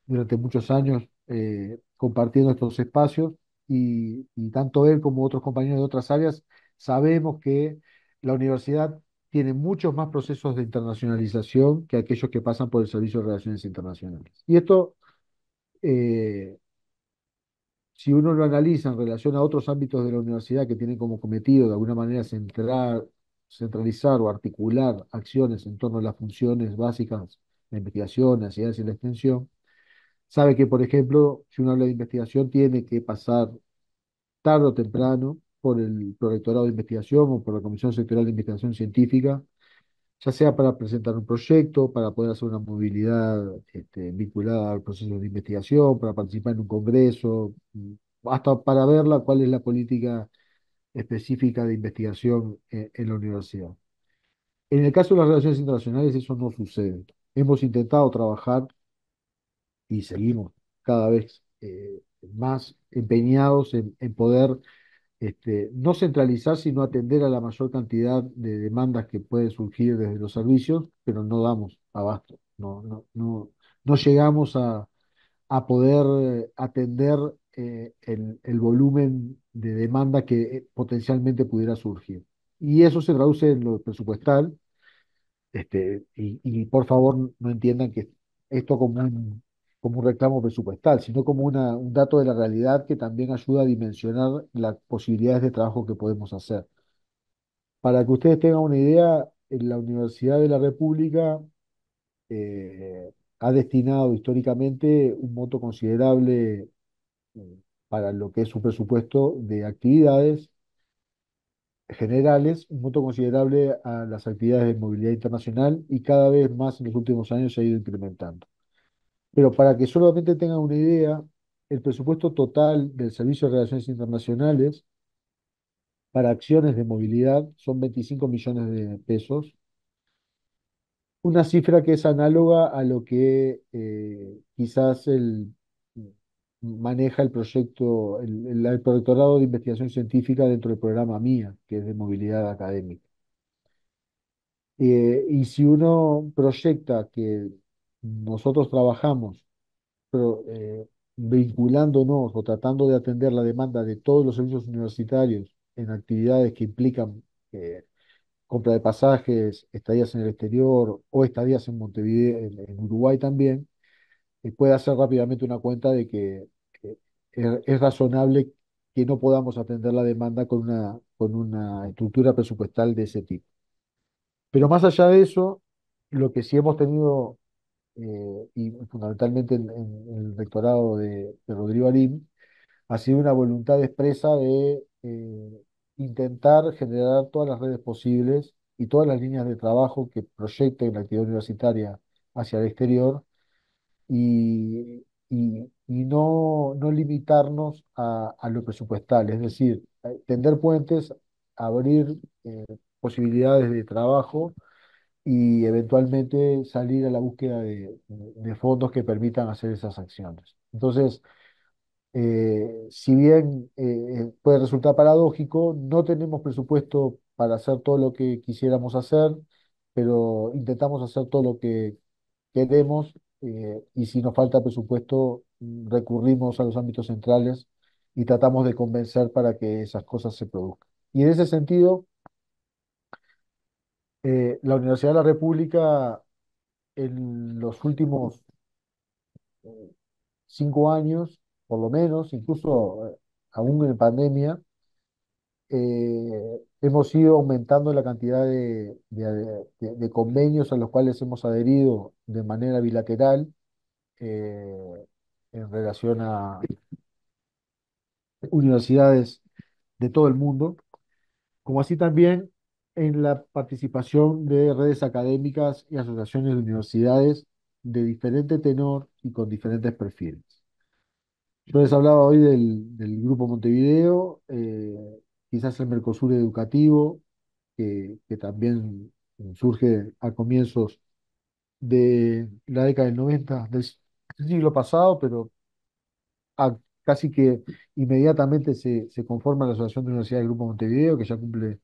durante muchos años, eh, compartiendo estos espacios. Y, y tanto él como otros compañeros de otras áreas sabemos que la universidad tiene muchos más procesos de internacionalización que aquellos que pasan por el Servicio de Relaciones Internacionales. Y esto eh, si uno lo analiza en relación a otros ámbitos de la universidad que tienen como cometido de alguna manera centralizar o articular acciones en torno a las funciones básicas de investigación, la y la extensión, sabe que, por ejemplo, si uno habla de investigación, tiene que pasar tarde o temprano por el prorectorado de investigación o por la Comisión Sectoral de Investigación Científica ya sea para presentar un proyecto, para poder hacer una movilidad este, vinculada al proceso de investigación, para participar en un congreso, mm, hasta para ver cuál es la política específica de investigación eh, en, la universidad. En el caso de las relaciones internacionales eso no sucede. Hemos intentado trabajar y seguimos cada vez eh, más empeñados en poder este, no centralizar, sino atender a la mayor cantidad de demandas que pueden surgir desde los servicios, pero no damos abasto, no, no, no, llegamos a, poder eh, atender eh, el, volumen de demanda que eh, potencialmente pudiera surgir. Y eso se traduce en lo presupuestal. Este, y, y por favor no entiendan que esto como un, como un reclamo presupuestal, sino como un dato de la realidad que también ayuda a dimensionar las posibilidades de trabajo que podemos hacer. Para que ustedes tengan una idea, la Universidad de la República eh, ha destinado históricamente un monto considerable eh, para lo que es su presupuesto de actividades generales, un monto considerable a las actividades de movilidad internacional y cada vez más en los últimos años se ha ido incrementando. Pero para que solamente tengan una idea, el presupuesto total del Servicio de Relaciones Internacionales para acciones de movilidad son 25 millones de pesos, una cifra que es análoga a lo que eh, quizás el, maneja el proyecto, el, el, de Investigación Científica dentro del programa MIA, que es de movilidad académica. Eh, y si uno proyecta que nosotros trabajamos, pero eh, vinculándonos o tratando de atender la demanda de todos los servicios universitarios en actividades que implican eh, compra de pasajes, estadías en el exterior o estadías en Montevideo, en, Uruguay también, eh, puede hacer rápidamente una cuenta de que, es, razonable que no podamos atender la demanda con una, con una estructura presupuestal de ese tipo. Pero más allá de eso, lo que sí hemos tenido eh, y fundamentalmente en, el rectorado de, Rodrigo Arim, ha sido una voluntad expresa de eh, intentar generar todas las redes posibles y todas las líneas de trabajo que proyecten la actividad universitaria hacia el exterior y, no, limitarnos a, lo presupuestal, es decir, eh, tender puentes, abrir posibilidades de trabajo y eventualmente salir a la búsqueda de, fondos que permitan hacer esas acciones. Entonces, eh, si bien eh, eh, puede resultar paradójico, no tenemos presupuesto para hacer todo lo que quisiéramos hacer, pero intentamos hacer todo lo que queremos y si nos falta presupuesto, recurrimos a los ámbitos centrales y tratamos de convencer para que esas cosas se produzcan. Y en ese sentido, eh, la Universidad de la República en los últimos eh, cinco años, por lo menos, incluso eh, aún en pandemia, hemos ido aumentando la cantidad de, convenios a los cuales hemos adherido de manera bilateral en relación a universidades de todo el mundo, como así también en la participación de redes académicas y asociaciones de universidades de diferente tenor y con diferentes perfiles. Yo les hablaba hoy del, Grupo Montevideo, eh, quizás el Mercosur Educativo, que, también surge a comienzos de la década del 90 del siglo pasado, pero casi que inmediatamente se, se, conforma la Asociación de Universidades del Grupo Montevideo, que ya cumple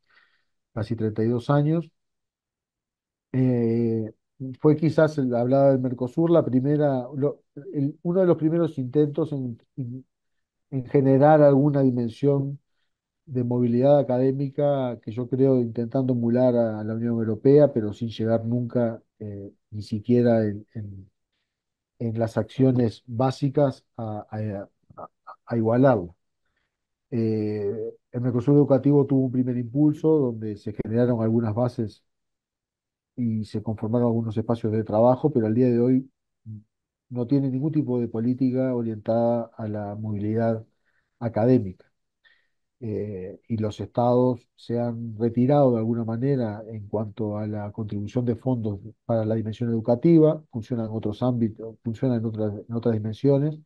casi 32 años. Eh, fue quizás, hablaba del Mercosur, la primera, uno de los primeros intentos en, generar alguna dimensión de movilidad académica que yo creo intentando emular a, la Unión Europea, pero sin llegar nunca eh, ni siquiera en, las acciones básicas a, a, eh, el Mercosur Educativo tuvo un primer impulso donde se generaron algunas bases y se conformaron algunos espacios de trabajo, pero al día de hoy no tiene ningún tipo de política orientada a la movilidad académica. Eh, y los estados se han retirado de alguna manera en cuanto a la contribución de fondos para la dimensión educativa, funcionan en otros ámbitos, funcionan en otras, otras dimensiones,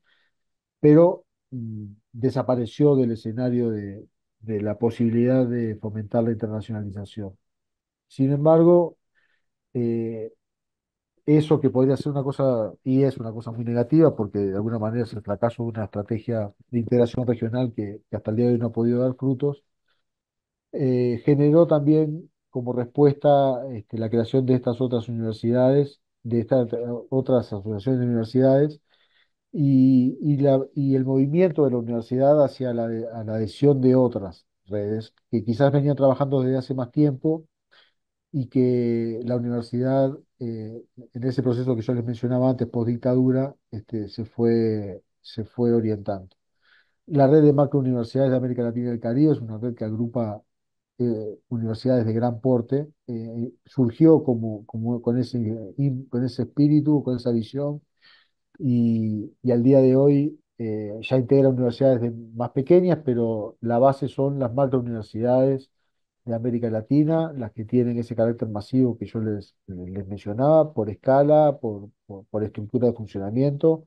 pero mm, desapareció del escenario de, la posibilidad de fomentar la internacionalización. Sin embargo, eh, eso que podría ser una cosa, y es una cosa muy negativa, porque de alguna manera es el fracaso de una estrategia de integración regional que, hasta el día de hoy no ha podido dar frutos, eh, generó también como respuesta este, la creación de estas otras universidades, de estas eh, otras asociaciones de universidades, y, el movimiento de la universidad hacia la, adhesión de otras redes que quizás venían trabajando desde hace más tiempo y que la universidad, eh, en ese proceso que yo les mencionaba antes, post dictadura, este, se, fue, se fue orientando. La red de macrouniversidades de América Latina y el Caribe es una red que agrupa eh, universidades de gran porte, eh, surgió como, como con, ese, con ese espíritu, con esa visión, y, al día de hoy eh, ya integra universidades más pequeñas, pero la base son las macrouniversidades de América Latina, las que tienen ese carácter masivo que yo les, mencionaba, por escala, por, estructura de funcionamiento.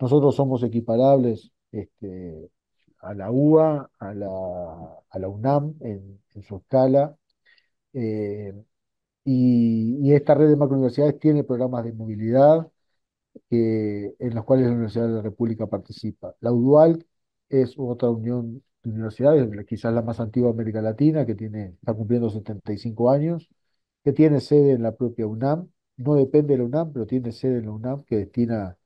Nosotros somos equiparables este, a la UA, a la, UNAM en, su escala. Eh, y, y, esta red de macrouniversidades tiene programas de movilidad, que, en las cuales la Universidad de la República participa. La UDUAL es otra unión de universidades, quizás la más antigua de América Latina, que tiene, está cumpliendo 75 años, que tiene sede en la propia UNAM, no depende de la UNAM, pero tiene sede en la UNAM, que destina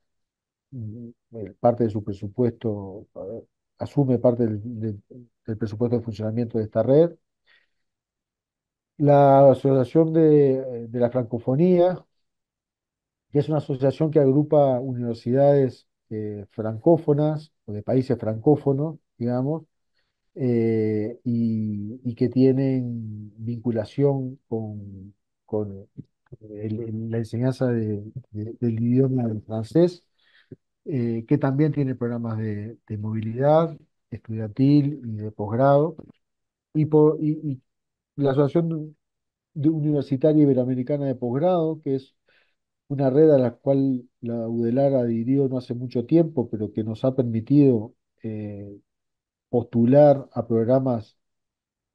mm, eh, parte de su presupuesto, eh, asume parte del, presupuesto de funcionamiento de esta red. La Asociación de, de la Francofonía, que es una asociación que agrupa universidades eh, francófonas o de países francófonos, digamos, eh, y, que tienen vinculación con, con eh, la enseñanza del idioma francés, que también tiene programas de, movilidad estudiantil y de posgrado, y, y, la Asociación Universitaria Iberoamericana de Posgrado, que es una red a la cual la UDELAR adhirió no hace mucho tiempo, pero que nos ha permitido eh, postular a programas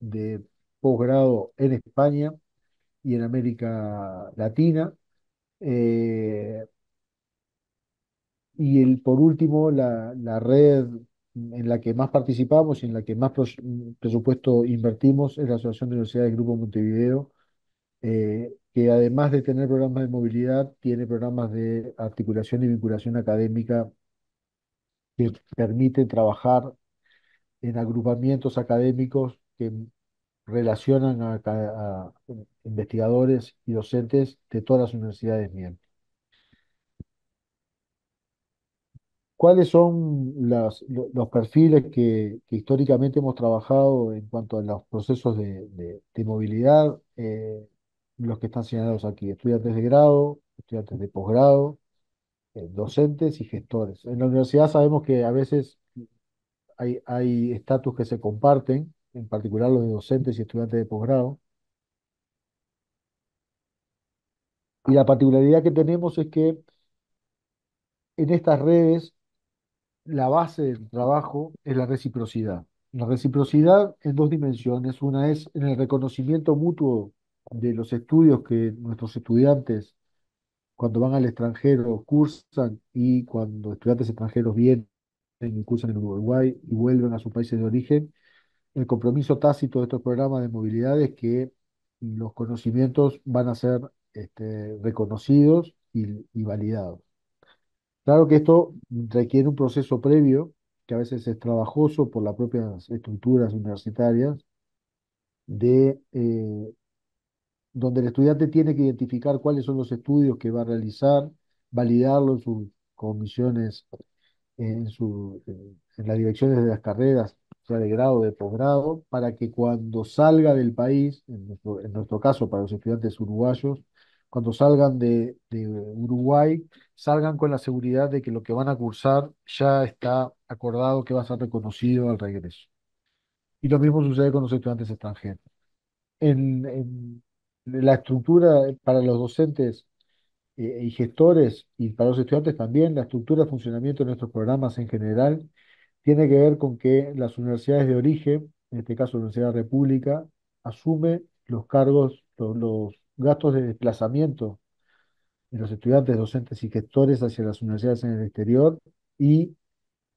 de posgrado en España y en América Latina. Eh, y el, por último, la, la, red en la que más participamos y en la que más presupuesto invertimos es la Asociación de Universidades Grupo Montevideo, eh, que además de tener programas de movilidad, tiene programas de articulación y vinculación académica que permiten trabajar en agrupamientos académicos que relacionan a, investigadores y docentes de todas las universidades miembros. ¿Cuáles son las, los perfiles que, históricamente hemos trabajado en cuanto a los procesos de, movilidad? Eh, los que están señalados aquí, estudiantes de grado, estudiantes de posgrado, eh, docentes y gestores. En la universidad sabemos que a veces hay, hay estatus que se comparten, en particular los de docentes y estudiantes de posgrado. Y la particularidad que tenemos es que en estas redes la base del trabajo es la reciprocidad. La reciprocidad en dos dimensiones. Una es en el reconocimiento mutuo de los estudios que nuestros estudiantes cuando van al extranjero cursan y cuando estudiantes extranjeros vienen y cursan en Uruguay y vuelven a sus países de origen, el compromiso tácito de estos programas de movilidad es que los conocimientos van a ser este, reconocidos y, validados. Claro que esto requiere un proceso previo que a veces es trabajoso por las propias estructuras universitarias de eh, donde el estudiante tiene que identificar cuáles son los estudios que va a realizar, validarlo en sus comisiones, en, su, en las direcciones de las carreras, sea de grado, o de posgrado, para que cuando salga del país, en nuestro, caso para los estudiantes uruguayos, cuando salgan de, de, Uruguay, salgan con la seguridad de que lo que van a cursar ya está acordado, que va a ser reconocido al regreso. Y lo mismo sucede con los estudiantes extranjeros. en, la estructura para los docentes eh, y gestores y para los estudiantes también, la estructura de funcionamiento de nuestros programas en general, tiene que ver con que las universidades de origen, en este caso la Universidad República, asume los cargos, los gastos de desplazamiento de los estudiantes, docentes y gestores hacia las universidades en el exterior y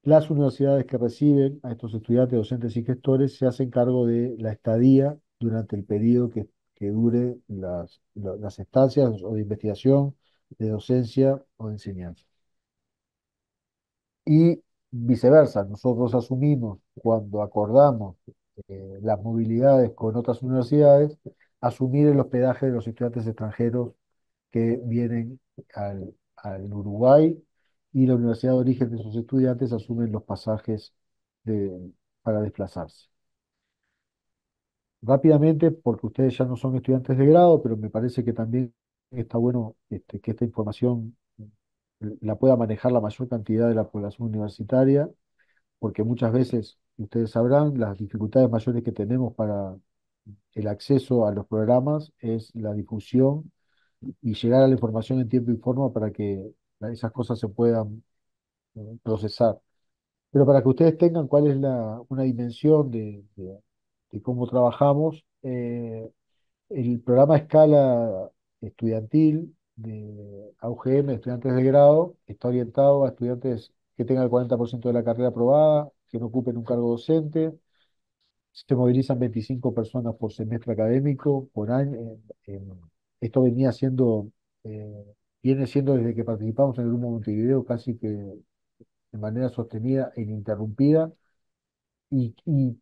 las universidades que reciben a estos estudiantes, docentes y gestores se hacen cargo de la estadía durante el periodo que que dure las, las estancias o de investigación, de docencia o de enseñanza. Y viceversa, nosotros asumimos cuando acordamos eh, las movilidades con otras universidades, asumir el hospedaje de los estudiantes extranjeros que vienen al, Uruguay y la universidad de origen de sus estudiantes asumen los pasajes para desplazarse rápidamente, porque ustedes ya no son estudiantes de grado, pero me parece que también está bueno este, que esta información la pueda manejar la mayor cantidad de la población universitaria, porque muchas veces, ustedes sabrán, las dificultades mayores que tenemos para el acceso a los programas es la difusión y llegar a la información en tiempo y forma para que esas cosas se puedan eh, procesar. Pero para que ustedes tengan cuál es la, una dimensión de de cómo trabajamos. Eh, el programa Escala Estudiantil de AUGM, estudiantes de grado, está orientado a estudiantes que tengan el 40% de la carrera aprobada, que no ocupen un cargo docente. Se movilizan 25 personas por semestre académico, por año. esto venía siendo, eh, viene siendo desde que participamos en el Grupo Montevideo casi que de manera sostenida e ininterrumpida y,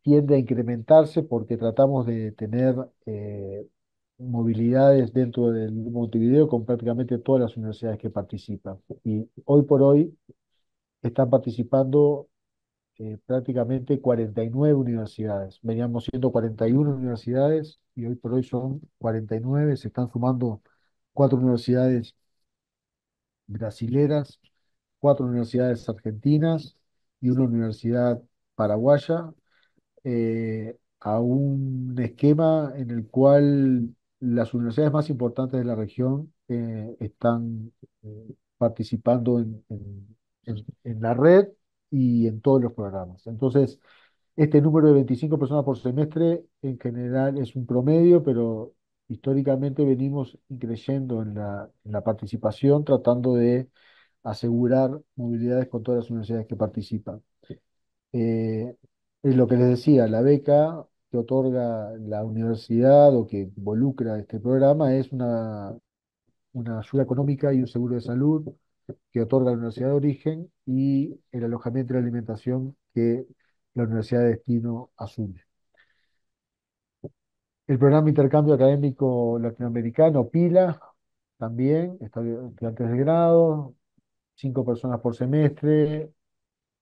tiende a incrementarse porque tratamos de tener eh, movilidades dentro del Montevideo con prácticamente todas las universidades que participan. Y hoy por hoy están participando eh, prácticamente 49 universidades. Veníamos siendo 41 universidades y hoy por hoy son 49. Se están sumando cuatro universidades brasileras, cuatro universidades argentinas y una universidad paraguaya eh, a un esquema en el cual las universidades más importantes de la región eh, están eh, participando en, la red y en todos los programas. Entonces, este número de 25 personas por semestre en general es un promedio, pero históricamente venimos creciendo en en la participación, tratando de asegurar movilidades con todas las universidades que participan. Eh, es lo que les decía, la beca que otorga la universidad o que involucra este programa es una, una ayuda económica y un seguro de salud que otorga la universidad de origen y el alojamiento y la alimentación que la universidad de destino asume. El programa de intercambio académico latinoamericano, PILA, también, estudiantes de grado, cinco personas por semestre,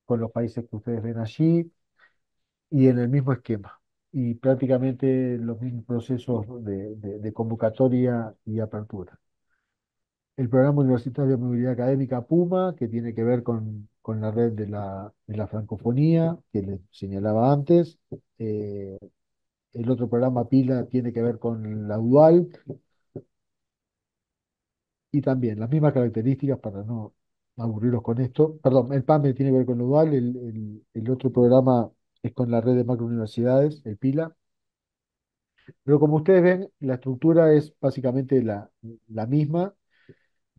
con los países que ustedes ven allí y en el mismo esquema. Y prácticamente los mismos procesos de, convocatoria y apertura. El programa universitario de movilidad académica PUMA, que tiene que ver con, con la red de la, de la, francofonía, que les señalaba antes. Eh, el otro programa PILA tiene que ver con la UDUAL. Y también las mismas características para no, aburrirlos con esto. Perdón, el PAME tiene que ver con lo el, el, otro programa es con la red de macrouniversidades, el PILA. Pero como ustedes ven, la estructura es básicamente la, la misma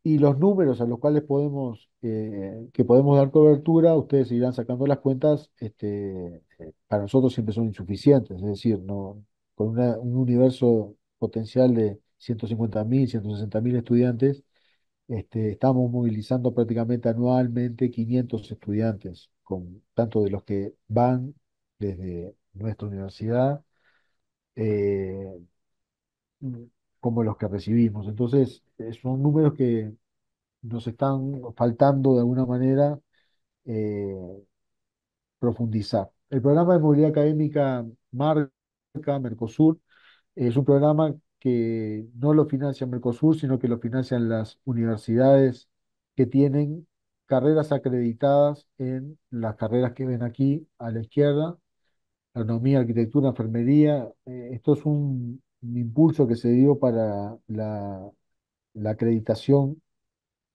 y los números a los cuales podemos, eh, que podemos dar cobertura, ustedes irán sacando las cuentas, este, para nosotros siempre son insuficientes, es decir, no, con un universo potencial de 150.000, 160.000 estudiantes, este, estamos movilizando prácticamente anualmente 500 estudiantes, con, tanto de los que van desde nuestra universidad eh, como los que recibimos. Entonces, eh, son números que nos están faltando de alguna manera eh, profundizar. El programa de movilidad académica Marca Mercosur es un programa que no lo financia Mercosur, sino que lo financian las universidades que tienen carreras acreditadas en las carreras que ven aquí a la izquierda, agronomía, arquitectura, enfermería. Eh, esto es un, impulso que se dio para la, acreditación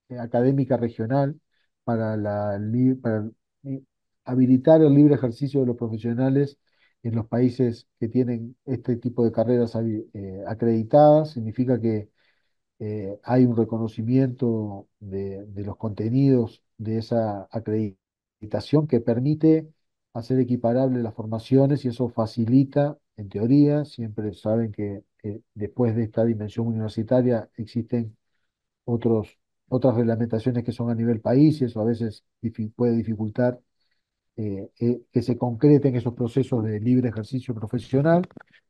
eh, académica regional, para, la, para eh, habilitar el libre ejercicio de los profesionales en los países que tienen este tipo de carreras eh, acreditadas, significa que eh, hay un reconocimiento de, los contenidos de esa acreditación que permite hacer equiparables las formaciones y eso facilita, en teoría, siempre saben que eh, después de esta dimensión universitaria existen otros, otras reglamentaciones que son a nivel país y eso a veces puede dificultar eh, eh, que se concreten esos procesos de libre ejercicio profesional,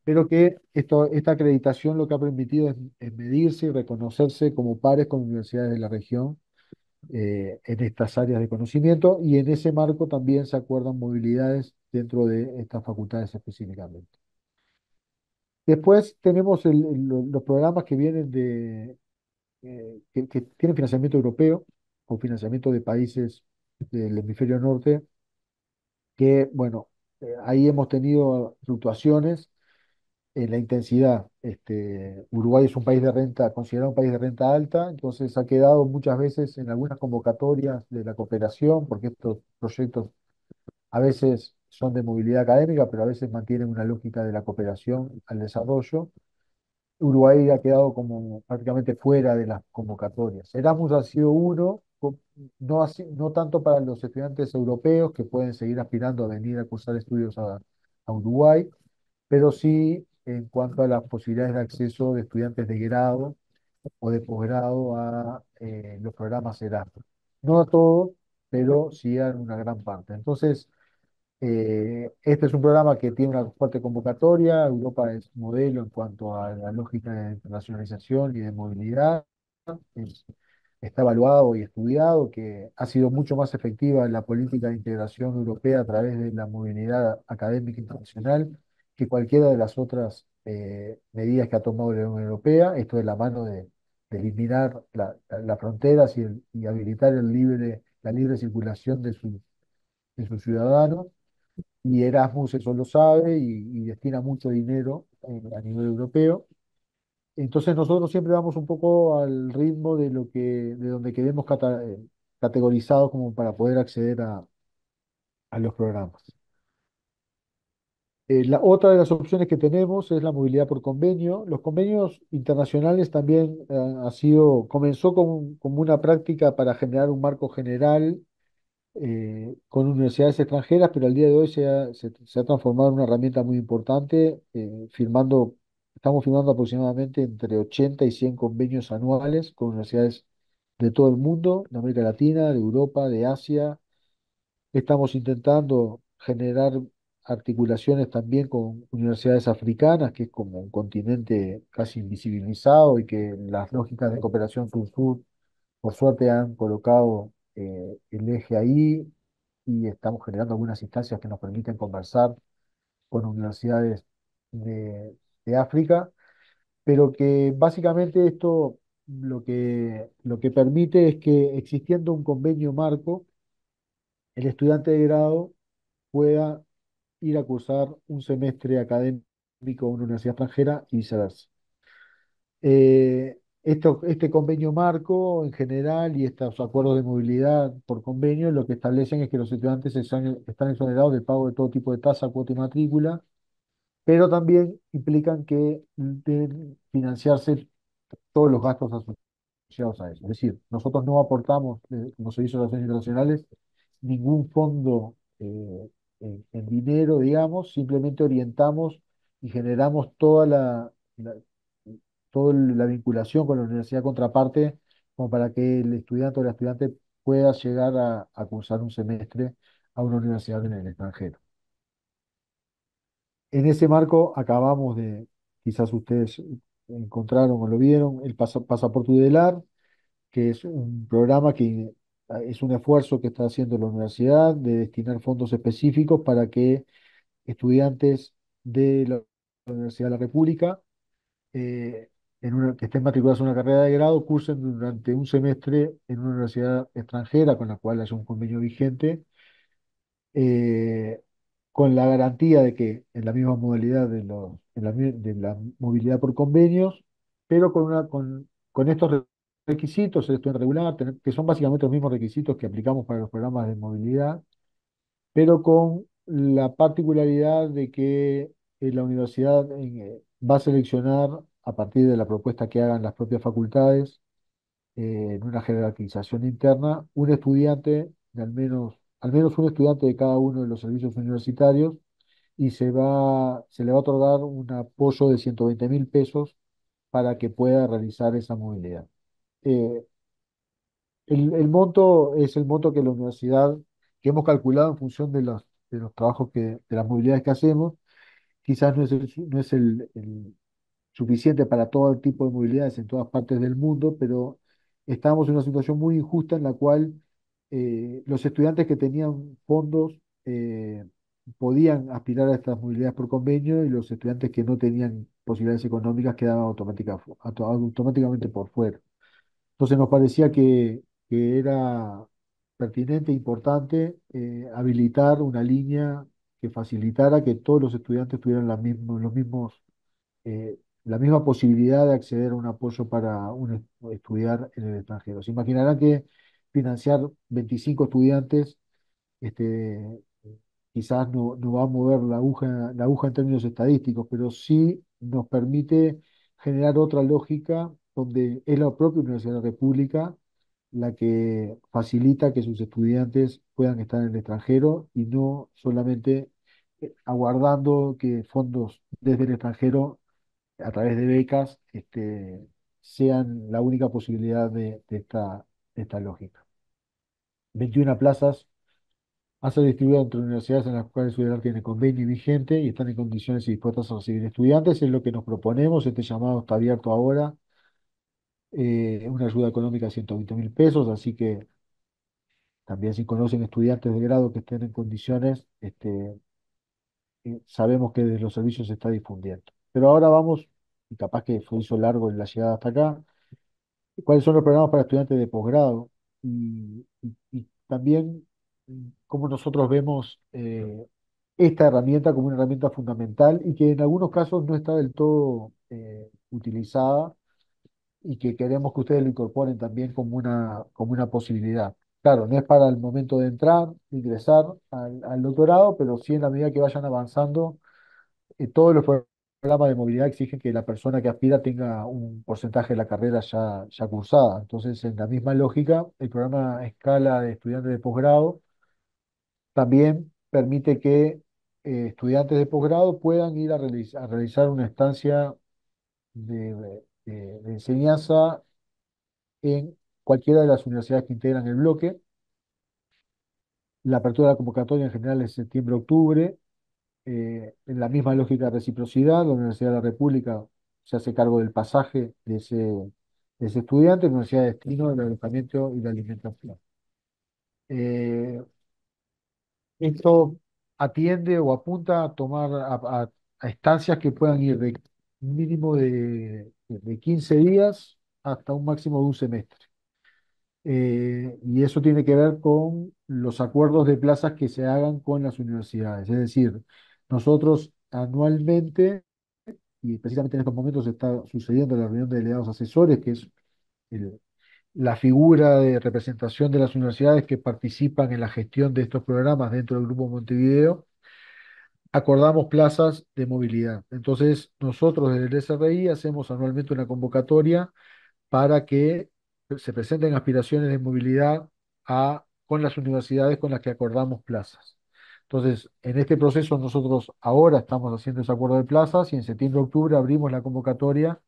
pero que esta acreditación lo que ha permitido es, medirse y reconocerse como pares con universidades de la región eh, en estas áreas de conocimiento y en ese marco también se acuerdan movilidades dentro de estas facultades específicamente. Después tenemos los programas que vienen de, que, que tienen financiamiento europeo o financiamiento de países del hemisferio norte que, bueno, eh, ahí hemos tenido fluctuaciones en la intensidad. Este, Uruguay es un país de renta, considerado un país de renta alta, entonces ha quedado muchas veces en algunas convocatorias de la cooperación, porque estos proyectos a veces son de movilidad académica, pero a veces mantienen una lógica de la cooperación al desarrollo. Uruguay ha quedado como prácticamente fuera de las convocatorias. Erasmus ha sido uno, no, así, no tanto para los estudiantes europeos que pueden seguir aspirando a venir a cursar estudios a, a Uruguay, pero sí en cuanto a las posibilidades de acceso de estudiantes de grado o de posgrado a eh, los programas Erasmus. No a todos, pero sí a una gran parte. Entonces, eh, este es un programa que tiene una fuerte convocatoria. Europa es modelo en cuanto a la lógica de internacionalización y de movilidad está evaluado y estudiado, que ha sido mucho más efectiva la política de integración europea a través de la movilidad académica internacional que cualquiera de las otras eh, medidas que ha tomado la Unión Europea, esto es la mano de, eliminar las fronteras y, habilitar el libre, la libre circulación de, sus de sus ciudadanos. Y Erasmus eso lo sabe y, destina mucho dinero eh, a nivel europeo entonces nosotros siempre vamos un poco al ritmo de lo que, de donde quedemos eh, categorizados como para poder acceder a, los programas. Eh, la otra de las opciones que tenemos es la movilidad por convenio. Los convenios internacionales también eh, ha sido, comenzó como, una práctica para generar un marco general con universidades extranjeras, pero al día de hoy se ha, transformado en una herramienta muy importante, firmando Estamos firmando aproximadamente entre 80 y 100 convenios anuales con universidades de todo el mundo, de América Latina, de Europa, de Asia. Estamos intentando generar articulaciones también con universidades africanas, que es como un continente casi invisibilizado y que las lógicas de cooperación sur-sur, por suerte, han colocado eh, el eje ahí y estamos generando algunas instancias que nos permiten conversar con universidades de de África, pero que básicamente esto lo que, lo que permite es que existiendo un convenio marco, el estudiante de grado pueda ir a cursar un semestre académico en una universidad extranjera y viceversa. Eh, este convenio marco en general y estos acuerdos de movilidad por convenio lo que establecen es que los estudiantes están, están exonerados del pago de todo tipo de tasa, cuota y matrícula pero también implican que deben financiarse todos los gastos asociados a eso. Es decir, nosotros no aportamos, eh, como se hizo en las internacionales, ningún fondo eh, en, dinero, digamos, simplemente orientamos y generamos toda la, toda la vinculación con la universidad contraparte como para que el estudiante o la estudiante pueda llegar a cursar un semestre a una universidad en el extranjero en ese marco acabamos de, quizás ustedes encontraron o lo vieron, el Pasaporto Pasaporte UDELAR, que es un programa que eh, es un esfuerzo que está haciendo la universidad de destinar fondos específicos para que estudiantes de la Universidad de la República eh, que estén matriculados en una carrera de grado cursen durante un semestre en una universidad extranjera con la cual hay un convenio vigente. Eh, con la garantía de que en la misma modalidad de, los, la, de la, movilidad por convenios, pero con, una, con, estos requisitos, regular, que son básicamente los mismos requisitos que aplicamos para los programas de movilidad, pero con la particularidad de que eh, la universidad eh, va a seleccionar a partir de la propuesta que hagan las propias facultades, eh, en una jerarquización interna, un estudiante de al menos al menos un estudiante de cada uno de los servicios universitarios y se, va, se le va a otorgar un apoyo de 120 mil pesos para que pueda realizar esa movilidad. Eh, el, monto es el monto que la universidad, que hemos calculado en función de los, los trabajos que, de las movilidades que hacemos, quizás no es, el suficiente para todo el tipo de movilidades en todas partes del mundo, pero estamos en una situación muy injusta en la cual eh, los estudiantes que tenían fondos eh, podían aspirar a estas movilidades por convenio y los estudiantes que no tenían posibilidades económicas quedaban automáticamente por fuera. Entonces nos parecía que, era pertinente, importante, eh, habilitar una línea que facilitara que todos los estudiantes tuvieran la, mismos, la misma posibilidad de acceder a un apoyo para un, estudiar en el extranjero. Se imaginarán que financiar 25 estudiantes, este, quizás no, no, va a mover la aguja, la aguja en términos estadísticos, pero sí nos permite generar otra lógica donde es la propia Universidad de la República la que facilita que sus estudiantes puedan estar en el extranjero y no solamente eh, aguardando que fondos desde el extranjero a través de becas este, sean la única posibilidad de, esta, de esta lógica. 21 plazas han sido distribuidas entre universidades en las cuales ciudad tiene convenio vigente y están en condiciones y dispuestas a recibir estudiantes. Es lo que nos proponemos. Este llamado está abierto ahora. Eh, una ayuda económica de 120 mil pesos, así que también si conocen estudiantes de grado que estén en condiciones, este, eh, sabemos que desde los servicios se está difundiendo. Pero ahora vamos, y capaz que fue hizo largo en la llegada hasta acá, ¿cuáles son los programas para estudiantes de posgrado? y, también mm, cómo nosotros vemos eh, esta herramienta como una herramienta fundamental y que en algunos casos no está del todo eh, utilizada y que queremos que ustedes lo incorporen también como una, como una posibilidad. Claro, no es para el momento de entrar, ingresar al, doctorado, pero sí en la medida que vayan avanzando eh, todos los programa de movilidad exige que la persona que aspira tenga un porcentaje de la carrera ya, cursada. Entonces, en la misma lógica, el programa escala de estudiantes de posgrado también permite que eh, estudiantes de posgrado puedan ir a, realizar una estancia de, de enseñanza en cualquiera de las universidades que integran el bloque. La apertura de la convocatoria en general es septiembre-octubre eh, en la misma lógica de reciprocidad, la Universidad de la República se hace cargo del pasaje de ese, ese estudiante, la Universidad de Destino, el alojamiento y la alimentación. Eh, esto atiende o apunta a tomar a, estancias que puedan ir de mínimo de, 15 días hasta un máximo de un semestre. Eh, y eso tiene que ver con los acuerdos de plazas que se hagan con las universidades. Es decir, nosotros anualmente, y precisamente en estos momentos está sucediendo la reunión de delegados asesores, que es la figura de representación de las universidades que participan en la gestión de estos programas dentro del Grupo Montevideo, acordamos plazas de movilidad. Entonces, nosotros desde el SRI hacemos anualmente una convocatoria para que se presenten aspiraciones de movilidad a, con las universidades con las que acordamos plazas. Entonces, en este proceso nosotros ahora estamos haciendo ese acuerdo de plazas y en septiembre-octubre abrimos la convocatoria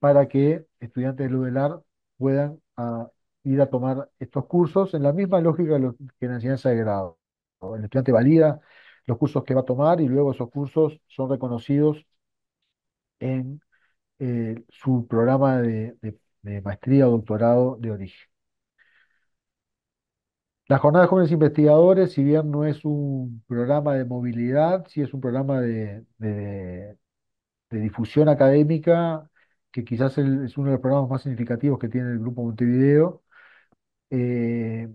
para que estudiantes de UBLAR puedan ah, ir a tomar estos cursos en la misma lógica que en la enseñanza de grado. El estudiante valida los cursos que va a tomar y luego esos cursos son reconocidos en eh, su programa de maestría o doctorado de origen. La Jornada de Jóvenes Investigadores, si bien no es un programa de movilidad, sí es un programa de, difusión académica, que quizás es uno de los programas más significativos que tiene el Grupo Montevideo. Eh,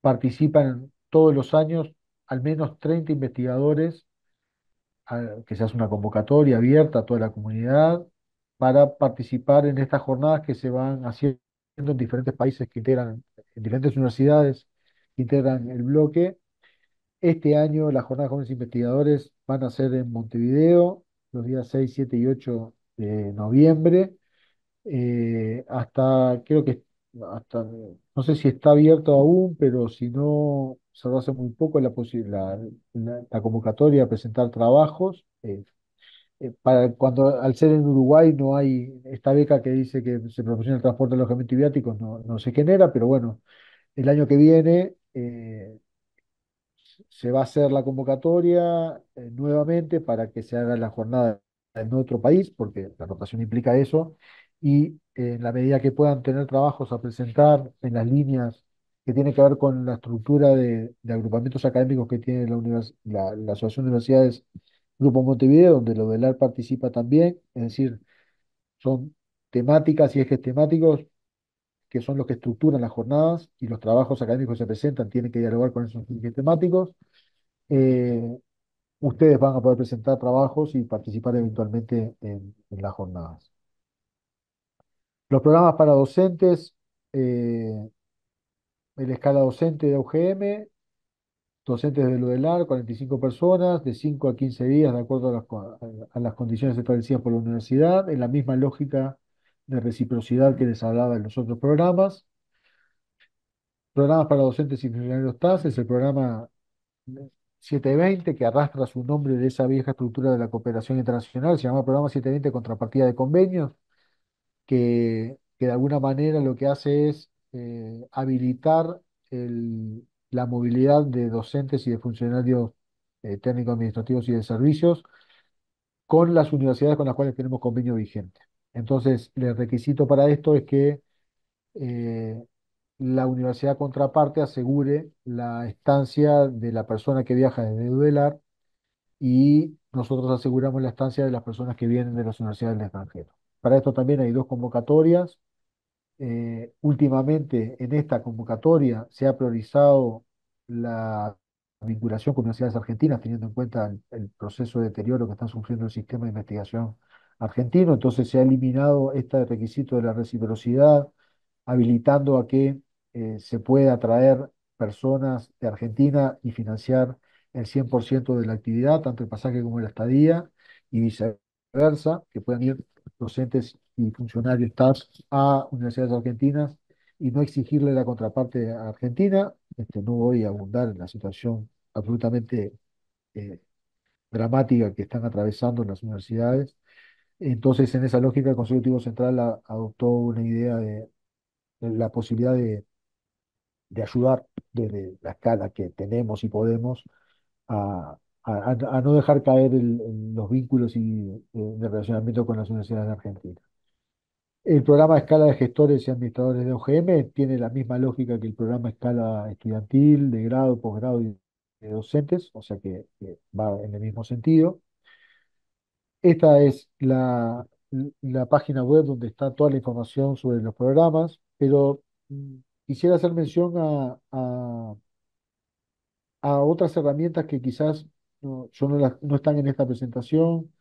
participan todos los años al menos 30 investigadores, que se hace una convocatoria abierta a toda la comunidad para participar en estas jornadas que se van haciendo en diferentes países que integran, en diferentes universidades que integran el bloque. Este año las jornadas jóvenes investigadores van a ser en Montevideo, los días 6, 7 y 8 de noviembre, eh, hasta creo que hasta, no sé si está abierto aún, pero si no, se lo hace muy poco la, convocatoria a presentar trabajos. Eh, eh, para cuando al ser en Uruguay no hay esta beca que dice que se proporciona el transporte, alojamiento y viáticos, no, no se genera, pero bueno, el año que viene eh, se va a hacer la convocatoria eh, nuevamente para que se haga la jornada en otro país, porque la rotación implica eso, y eh, en la medida que puedan tener trabajos a presentar en las líneas que tiene que ver con la estructura de, agrupamientos académicos que tiene la, la, la, Asociación de Universidades Grupo Montevideo, donde lo del AR participa también, es decir, son temáticas y ejes temáticos que son los que estructuran las jornadas y los trabajos académicos que se presentan tienen que dialogar con esos temáticos. Eh, ustedes van a poder presentar trabajos y participar eventualmente en, las jornadas. Los programas para docentes, eh, la escala docente de UGM, docentes de Ludelar, 45 personas, de 5 a 15 días de acuerdo a las, a las condiciones establecidas por la universidad, en la misma lógica de reciprocidad que les hablaba en los otros programas. Programas para docentes y funcionarios TAS es el programa 720 que arrastra su nombre de esa vieja estructura de la cooperación internacional, se llama Programa 720 Contrapartida de Convenios, que, de alguna manera lo que hace es eh, habilitar la movilidad de docentes y de funcionarios eh, técnicos, administrativos y de servicios con las universidades con las cuales tenemos convenio vigente. Entonces, el requisito para esto es que eh, la universidad contraparte asegure la estancia de la persona que viaja desde Dudelar y nosotros aseguramos la estancia de las personas que vienen de las universidades del extranjero. Para esto también hay dos convocatorias. Eh, últimamente en esta convocatoria se ha priorizado la vinculación con universidades argentinas, teniendo en cuenta el, el proceso de deterioro que está sufriendo el sistema de investigación argentino, entonces se ha eliminado este requisito de la reciprocidad, habilitando a que eh, se pueda atraer personas de Argentina y financiar el 100% de la actividad, tanto el pasaje como la estadía, y viceversa, que puedan ir docentes y funcionarios a universidades argentinas y no exigirle la contraparte a Argentina. Este, no voy a abundar en la situación absolutamente eh, dramática que están atravesando las universidades entonces, en esa lógica, el Consejo Ejecutivo Central adoptó una idea de, la posibilidad de, ayudar desde la escala que tenemos y podemos a, no dejar caer los vínculos y eh, de relacionamiento con las universidades de Argentina. El programa Escala de Gestores y Administradores de OGM tiene la misma lógica que el programa Escala Estudiantil, de grado, posgrado y de docentes, o sea que va en el mismo sentido. Esta es la, página web donde está toda la información sobre los programas, pero mm, quisiera hacer mención a, otras herramientas que quizás no, no están en esta presentación,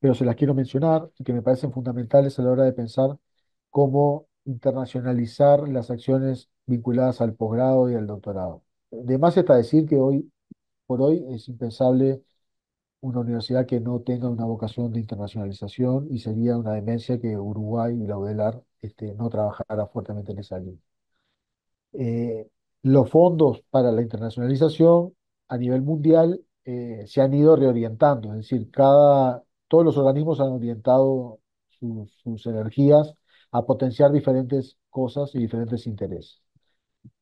pero se las quiero mencionar y que me parecen fundamentales a la hora de pensar cómo internacionalizar las acciones vinculadas al posgrado y al doctorado. Además está decir que hoy por hoy es impensable una universidad que no tenga una vocación de internacionalización y sería una demencia que Uruguay y la UDELAR este, no trabajara fuertemente en esa línea. Eh, los fondos para la internacionalización a nivel mundial eh, se han ido reorientando, es decir, cada, todos los organismos han orientado sus energías a potenciar diferentes cosas y diferentes intereses.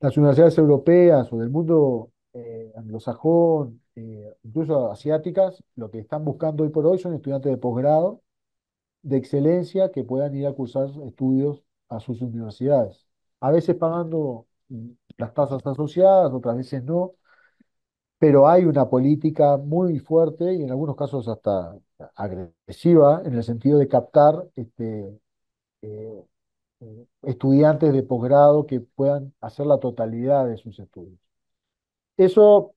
Las universidades europeas o del mundo eh, anglosajón eh, incluso asiáticas, lo que están buscando hoy por hoy son estudiantes de posgrado de excelencia que puedan ir a cursar estudios a sus universidades. A veces pagando mm, las tasas asociadas, otras veces no, pero hay una política muy fuerte y en algunos casos hasta agresiva en el sentido de captar este, eh, estudiantes de posgrado que puedan hacer la totalidad de sus estudios. Eso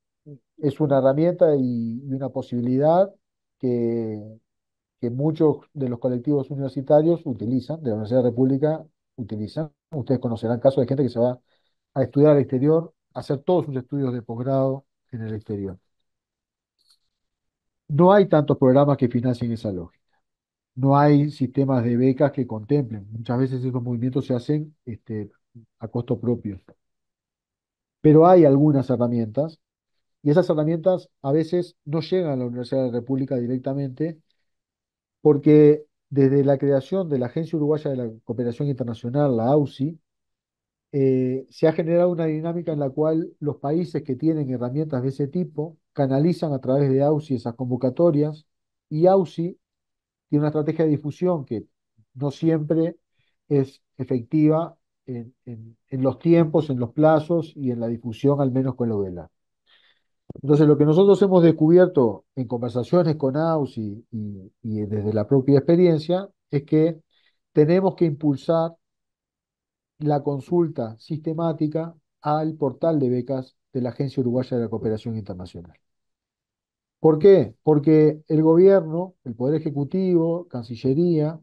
es una herramienta y, una posibilidad que, que, muchos de los colectivos universitarios utilizan, de la Universidad de República utilizan. Ustedes conocerán casos de gente que se va a estudiar al exterior, a hacer todos sus estudios de posgrado en el exterior. No hay tantos programas que financien esa lógica. No hay sistemas de becas que contemplen. Muchas veces esos movimientos se hacen este, a costo propio. Pero hay algunas herramientas y esas herramientas a veces no llegan a la Universidad de la República directamente porque desde la creación de la Agencia Uruguaya de la Cooperación Internacional, la AUSI, eh, se ha generado una dinámica en la cual los países que tienen herramientas de ese tipo canalizan a través de AUSI esas convocatorias y AUSI tiene una estrategia de difusión que no siempre es efectiva en, los tiempos, en los plazos y en la difusión, al menos con lo de entonces, lo que nosotros hemos descubierto en conversaciones con AUSI y, desde la propia experiencia es que tenemos que impulsar la consulta sistemática al portal de becas de la Agencia Uruguaya de la Cooperación Internacional. ¿Por qué? Porque el gobierno, el Poder Ejecutivo, Cancillería,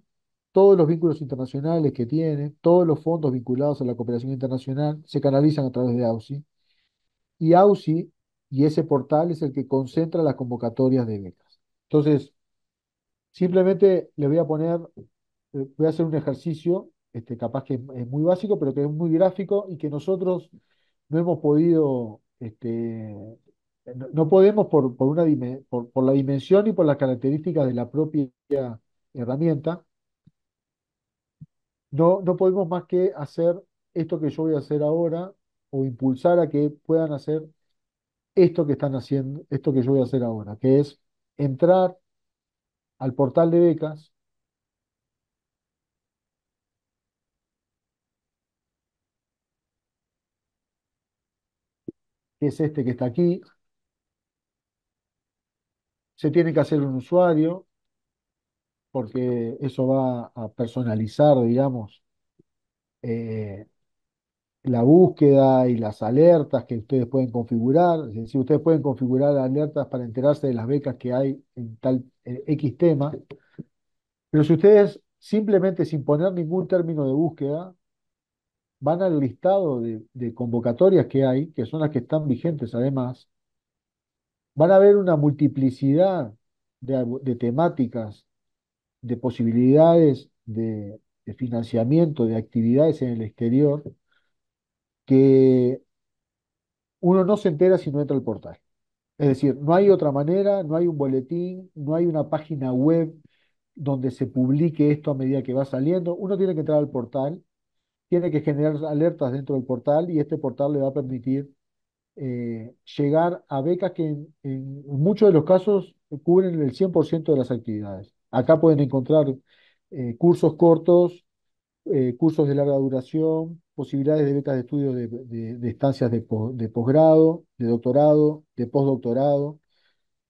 todos los vínculos internacionales que tiene, todos los fondos vinculados a la cooperación internacional se canalizan a través de AUSI. Y AUSI y ese portal es el que concentra las convocatorias de becas. Entonces, simplemente le voy a poner, eh, voy a hacer un ejercicio, este, capaz que es, muy básico, pero que es muy gráfico y que nosotros no hemos podido, este, no, podemos por, por, una, por la dimensión y por las características de la propia herramienta, no, no podemos más que hacer esto que yo voy a hacer ahora o impulsar a que puedan hacer esto que están haciendo, esto que yo voy a hacer ahora, que es entrar al portal de becas. que es este que está aquí. Se tiene que hacer un usuario, porque eso va a personalizar, digamos, eh, la búsqueda y las alertas que ustedes pueden configurar. Es decir, ustedes pueden configurar alertas para enterarse de las becas que hay en tal eh, X tema. Pero si ustedes simplemente sin poner ningún término de búsqueda, van al listado de, convocatorias que hay, que son las que están vigentes además, van a ver una multiplicidad de, temáticas, de posibilidades de financiamiento, de actividades en el exterior, que uno no se entera si no entra al portal. Es decir, no hay otra manera, no hay un boletín, no hay una página web donde se publique esto a medida que va saliendo. Uno tiene que entrar al portal, tiene que generar alertas dentro del portal y este portal le va a permitir eh, llegar a becas que en, muchos de los casos cubren el 100% de las actividades. Acá pueden encontrar eh, cursos cortos, eh, cursos de larga duración, posibilidades de becas de estudio de, estancias de, posgrado, de doctorado, de postdoctorado.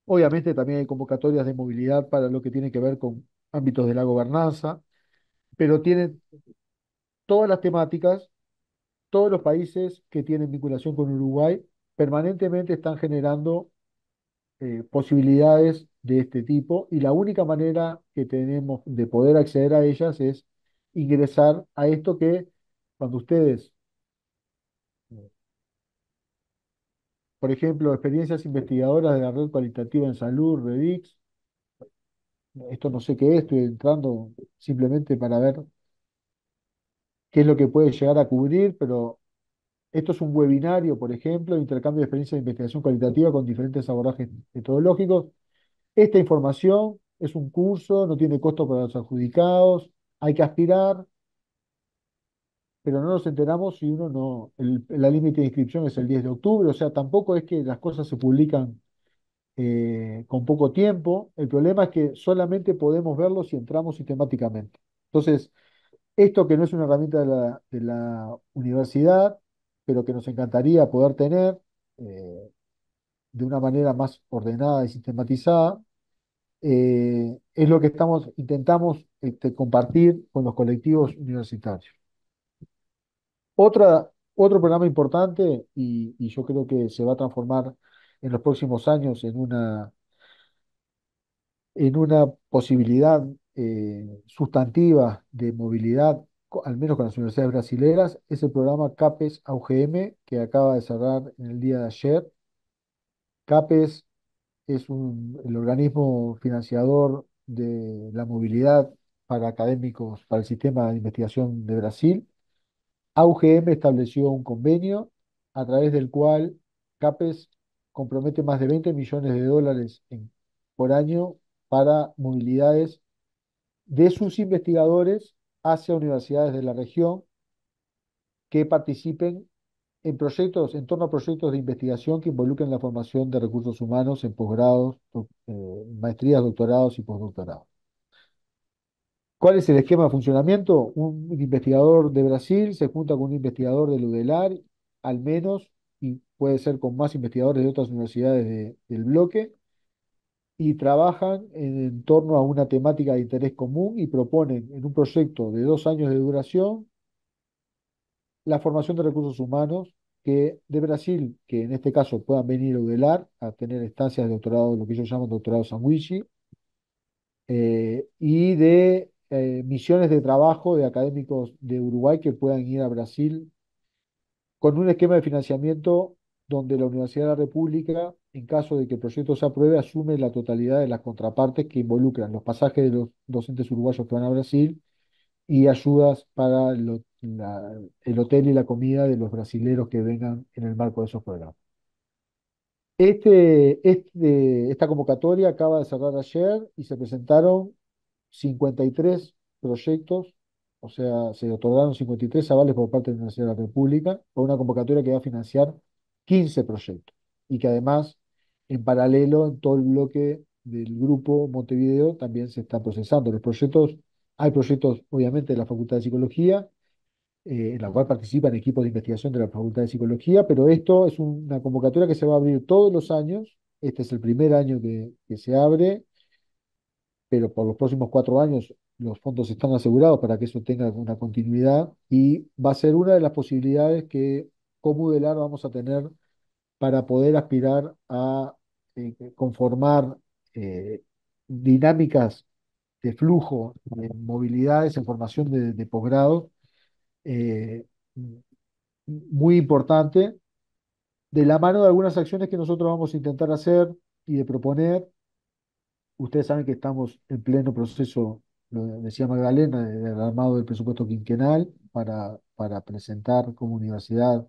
Obviamente también hay convocatorias de movilidad para lo que tiene que ver con ámbitos de la gobernanza, pero tienen todas las temáticas, todos los países que tienen vinculación con Uruguay permanentemente están generando eh, posibilidades de este tipo y la única manera que tenemos de poder acceder a ellas es ingresar a esto que cuando ustedes, por ejemplo, experiencias investigadoras de la red cualitativa en salud, REDIX, esto no sé qué es, estoy entrando simplemente para ver qué es lo que puede llegar a cubrir, pero esto es un webinario, por ejemplo, intercambio de experiencias de investigación cualitativa con diferentes abordajes metodológicos. Esta información es un curso, no tiene costo para los adjudicados, hay que aspirar, pero no nos enteramos si uno no, la límite de inscripción es el 10 de octubre, o sea, tampoco es que las cosas se publican eh, con poco tiempo, el problema es que solamente podemos verlo si entramos sistemáticamente. Entonces, esto que no es una herramienta de la, universidad, pero que nos encantaría poder tener eh, de una manera más ordenada y sistematizada, eh, es lo que estamos, intentamos este, compartir con los colectivos universitarios. Otra, otro programa importante y, yo creo que se va a transformar en los próximos años en una, en una posibilidad eh, sustantiva de movilidad, al menos con las universidades brasileras, es el programa CAPES AUGM que acaba de cerrar en el día de ayer. CAPES es el organismo financiador de la movilidad para académicos, para el sistema de investigación de Brasil AUGM estableció un convenio a través del cual CAPES compromete más de 20 millones de dólares por año para movilidades de sus investigadores hacia universidades de la región que participen en proyectos, en torno a proyectos de investigación que involucren la formación de recursos humanos en posgrados, eh, maestrías, doctorados y postdoctorados. ¿Cuál es el esquema de funcionamiento? Un, investigador de Brasil se junta con un investigador del UDELAR, al menos, y puede ser con más investigadores de otras universidades del bloque, y trabajan en, torno a una temática de interés común y proponen en un proyecto de dos años de duración la formación de recursos humanos que de Brasil, que en este caso puedan venir a UDELAR a tener estancias de doctorado, lo que ellos llaman doctorado sandwich eh, y de eh, misiones de trabajo de académicos de Uruguay que puedan ir a Brasil con un esquema de financiamiento donde la Universidad de la República, en caso de que el proyecto se apruebe, asume la totalidad de las contrapartes que involucran los pasajes de los docentes uruguayos que van a Brasil y ayudas para el hotel y la comida de los brasileros que vengan en el marco de esos programas. Este, este, esta convocatoria acaba de cerrar ayer y se presentaron 53 proyectos, o sea, se otorgaron 53 avales por parte de la Universidad de la República por una convocatoria que va a financiar 15 proyectos y que además, en paralelo, en todo el bloque del grupo Montevideo también se están procesando los proyectos. Hay proyectos, obviamente, de la Facultad de Psicología, eh, en la cual participan equipos de investigación de la Facultad de Psicología, pero esto es una convocatoria que se va a abrir todos los años. Este es el primer año que se abre pero por los próximos cuatro años los fondos están asegurados para que eso tenga una continuidad y va a ser una de las posibilidades que como UDELAR vamos a tener para poder aspirar a eh, conformar eh, dinámicas de flujo, de movilidades, en formación de, de posgrado, eh, muy importante, de la mano de algunas acciones que nosotros vamos a intentar hacer y de proponer ustedes saben que estamos en pleno proceso, lo decía Magdalena, del armado del presupuesto quinquenal para, para presentar como universidad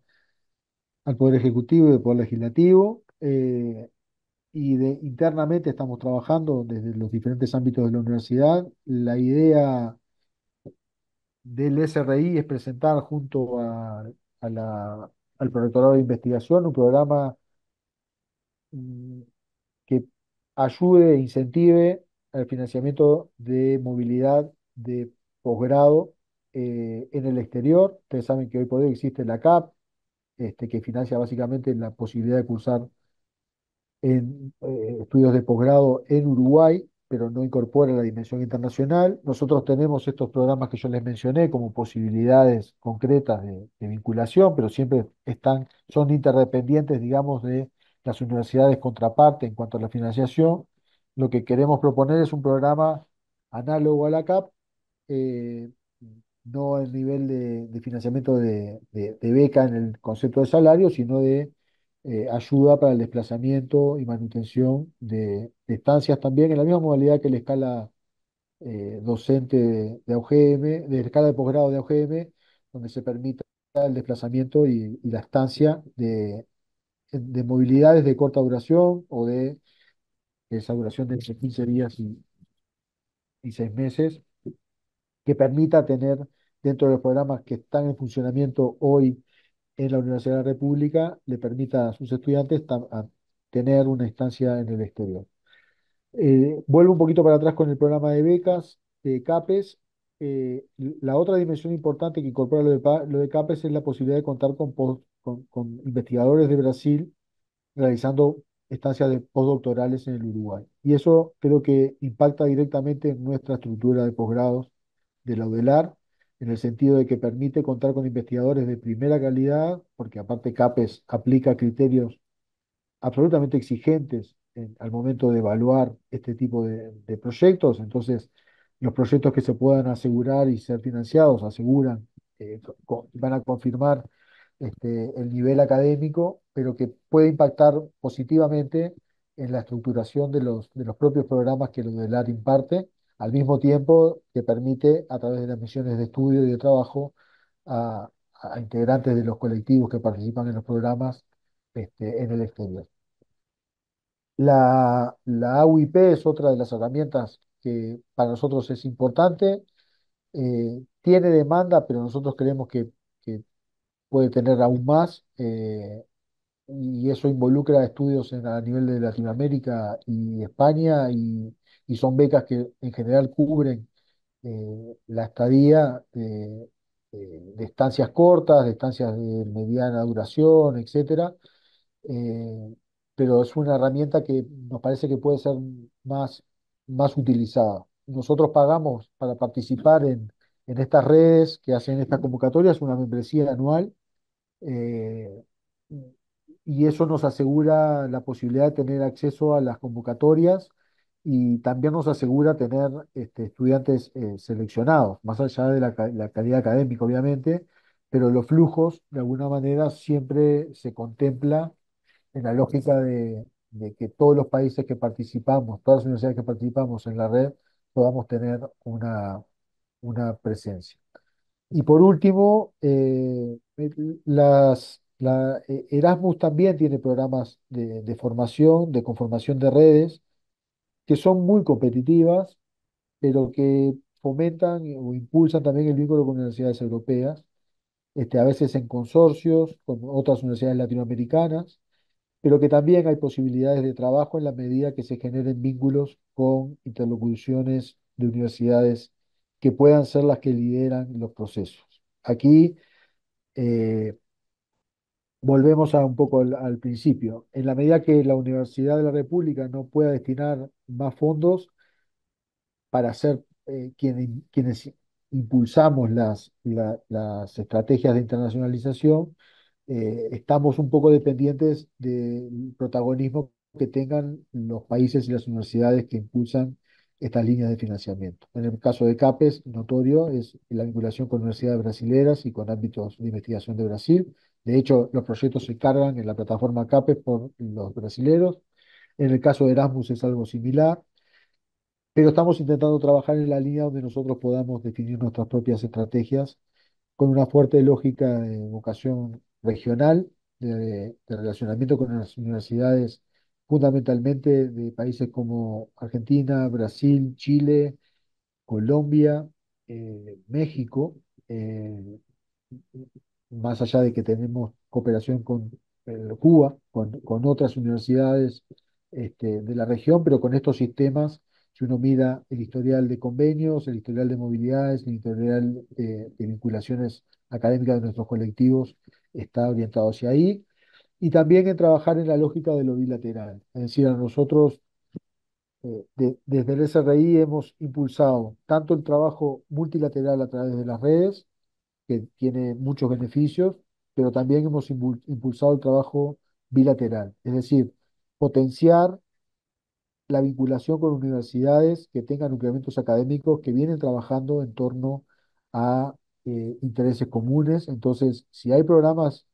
al Poder Ejecutivo y al Poder Legislativo. Eh, y internamente estamos trabajando desde los diferentes ámbitos de la universidad. La idea del SRI es presentar junto a, al Prorectorado de Investigación un programa mm, ayude e incentive al financiamiento de movilidad de posgrado eh, en el exterior. Ustedes saben que hoy por hoy existe la CAP, este, que financia básicamente la posibilidad de cursar en, eh, estudios de posgrado en Uruguay, pero no incorpora la dimensión internacional. Nosotros tenemos estos programas que yo les mencioné como posibilidades concretas de, de vinculación, pero siempre están, son interdependientes, digamos, de las universidades contraparte en cuanto a la financiación. Lo que queremos proponer es un programa análogo a la CAP, eh, no el nivel de, financiamiento de, beca en el concepto de salario, sino de eh, ayuda para el desplazamiento y manutención de, estancias también, en la misma modalidad que la escala eh, docente de, AUGM, de escala de posgrado de AUGM, donde se permita el desplazamiento y la estancia de, de movilidades de corta duración o de esa duración de entre 15 días y, y 6 meses, que permita tener dentro de los programas que están en funcionamiento hoy en la Universidad de la República, le permita a sus estudiantes tener una instancia en el exterior. Eh, vuelvo un poquito para atrás con el programa de becas de CAPES. Eh, la otra dimensión importante que incorpora lo de, lo de CAPES es la posibilidad de contar con, con, investigadores de Brasil realizando estancias de postdoctorales en el Uruguay. Y eso creo que impacta directamente en nuestra estructura de posgrados de la UDELAR, en el sentido de que permite contar con investigadores de primera calidad, porque aparte CAPES aplica criterios absolutamente exigentes al momento de evaluar este tipo de, proyectos. Entonces, los proyectos que se puedan asegurar y ser financiados aseguran, eh, van a confirmar este, el nivel académico, pero que puede impactar positivamente en la estructuración de los, propios programas que el DELAR imparte, al mismo tiempo que permite, a través de las misiones de estudio y de trabajo, a, integrantes de los colectivos que participan en los programas este, en el exterior. La, la AUIP es otra de las herramientas que para nosotros es importante. Eh, tiene demanda, pero nosotros creemos que puede tener aún más, eh, y eso involucra estudios a nivel de Latinoamérica y España, y, son becas que en general cubren eh, la estadía eh, de, estancias cortas, de estancias de mediana duración, etcétera. pero es una herramienta que nos parece que puede ser más, más utilizada. Nosotros pagamos para participar en, en estas redes que hacen estas convocatorias una membresía anual eh, y eso nos asegura la posibilidad de tener acceso a las convocatorias y también nos asegura tener este, estudiantes eh, seleccionados, más allá de la, calidad académica, obviamente, pero los flujos, de alguna manera, siempre se contempla en la lógica de, que todos los países que participamos, todas las universidades que participamos en la red, podamos tener una, una presencia. Y por último, eh, las, eh, Erasmus también tiene programas de, formación, de conformación de redes, que son muy competitivas, pero que fomentan o impulsan también el vínculo con universidades europeas, este, a veces en consorcios con otras universidades latinoamericanas, pero que también hay posibilidades de trabajo en la medida que se generen vínculos con interlocuciones de universidades que puedan ser las que lideran los procesos. Aquí eh, volvemos a un poco al, principio. En la medida que la Universidad de la República no pueda destinar más fondos para ser eh, quienes, impulsamos las, estrategias de internacionalización, eh, estamos un poco dependientes del protagonismo que tengan los países y las universidades que impulsan estas líneas de financiamiento. En el caso de CAPES, notorio es la vinculación con universidades brasileras y con ámbitos de investigación de Brasil. De hecho, los proyectos se cargan en la plataforma CAPES por los brasileros. En el caso de Erasmus es algo similar, pero estamos intentando trabajar en la línea donde nosotros podamos definir nuestras propias estrategias con una fuerte lógica de vocación regional, de, de relacionamiento con las universidades fundamentalmente de países como Argentina, Brasil, Chile, Colombia, eh, México, eh, más allá de que tenemos cooperación con eh, Cuba, con, otras universidades este, de la región, pero con estos sistemas, si uno mira el historial de convenios, el historial de movilidades, el historial de vinculaciones académicas de nuestros colectivos, está orientado hacia ahí y también en trabajar en la lógica de lo bilateral. Es decir, a nosotros eh, desde el SRI hemos impulsado tanto el trabajo multilateral a través de las redes, que tiene muchos beneficios, pero también hemos impulsado el trabajo bilateral, es decir, potenciar la vinculación con universidades que tengan nucleamientos académicos que vienen trabajando en torno a eh, intereses comunes. Entonces, si hay programas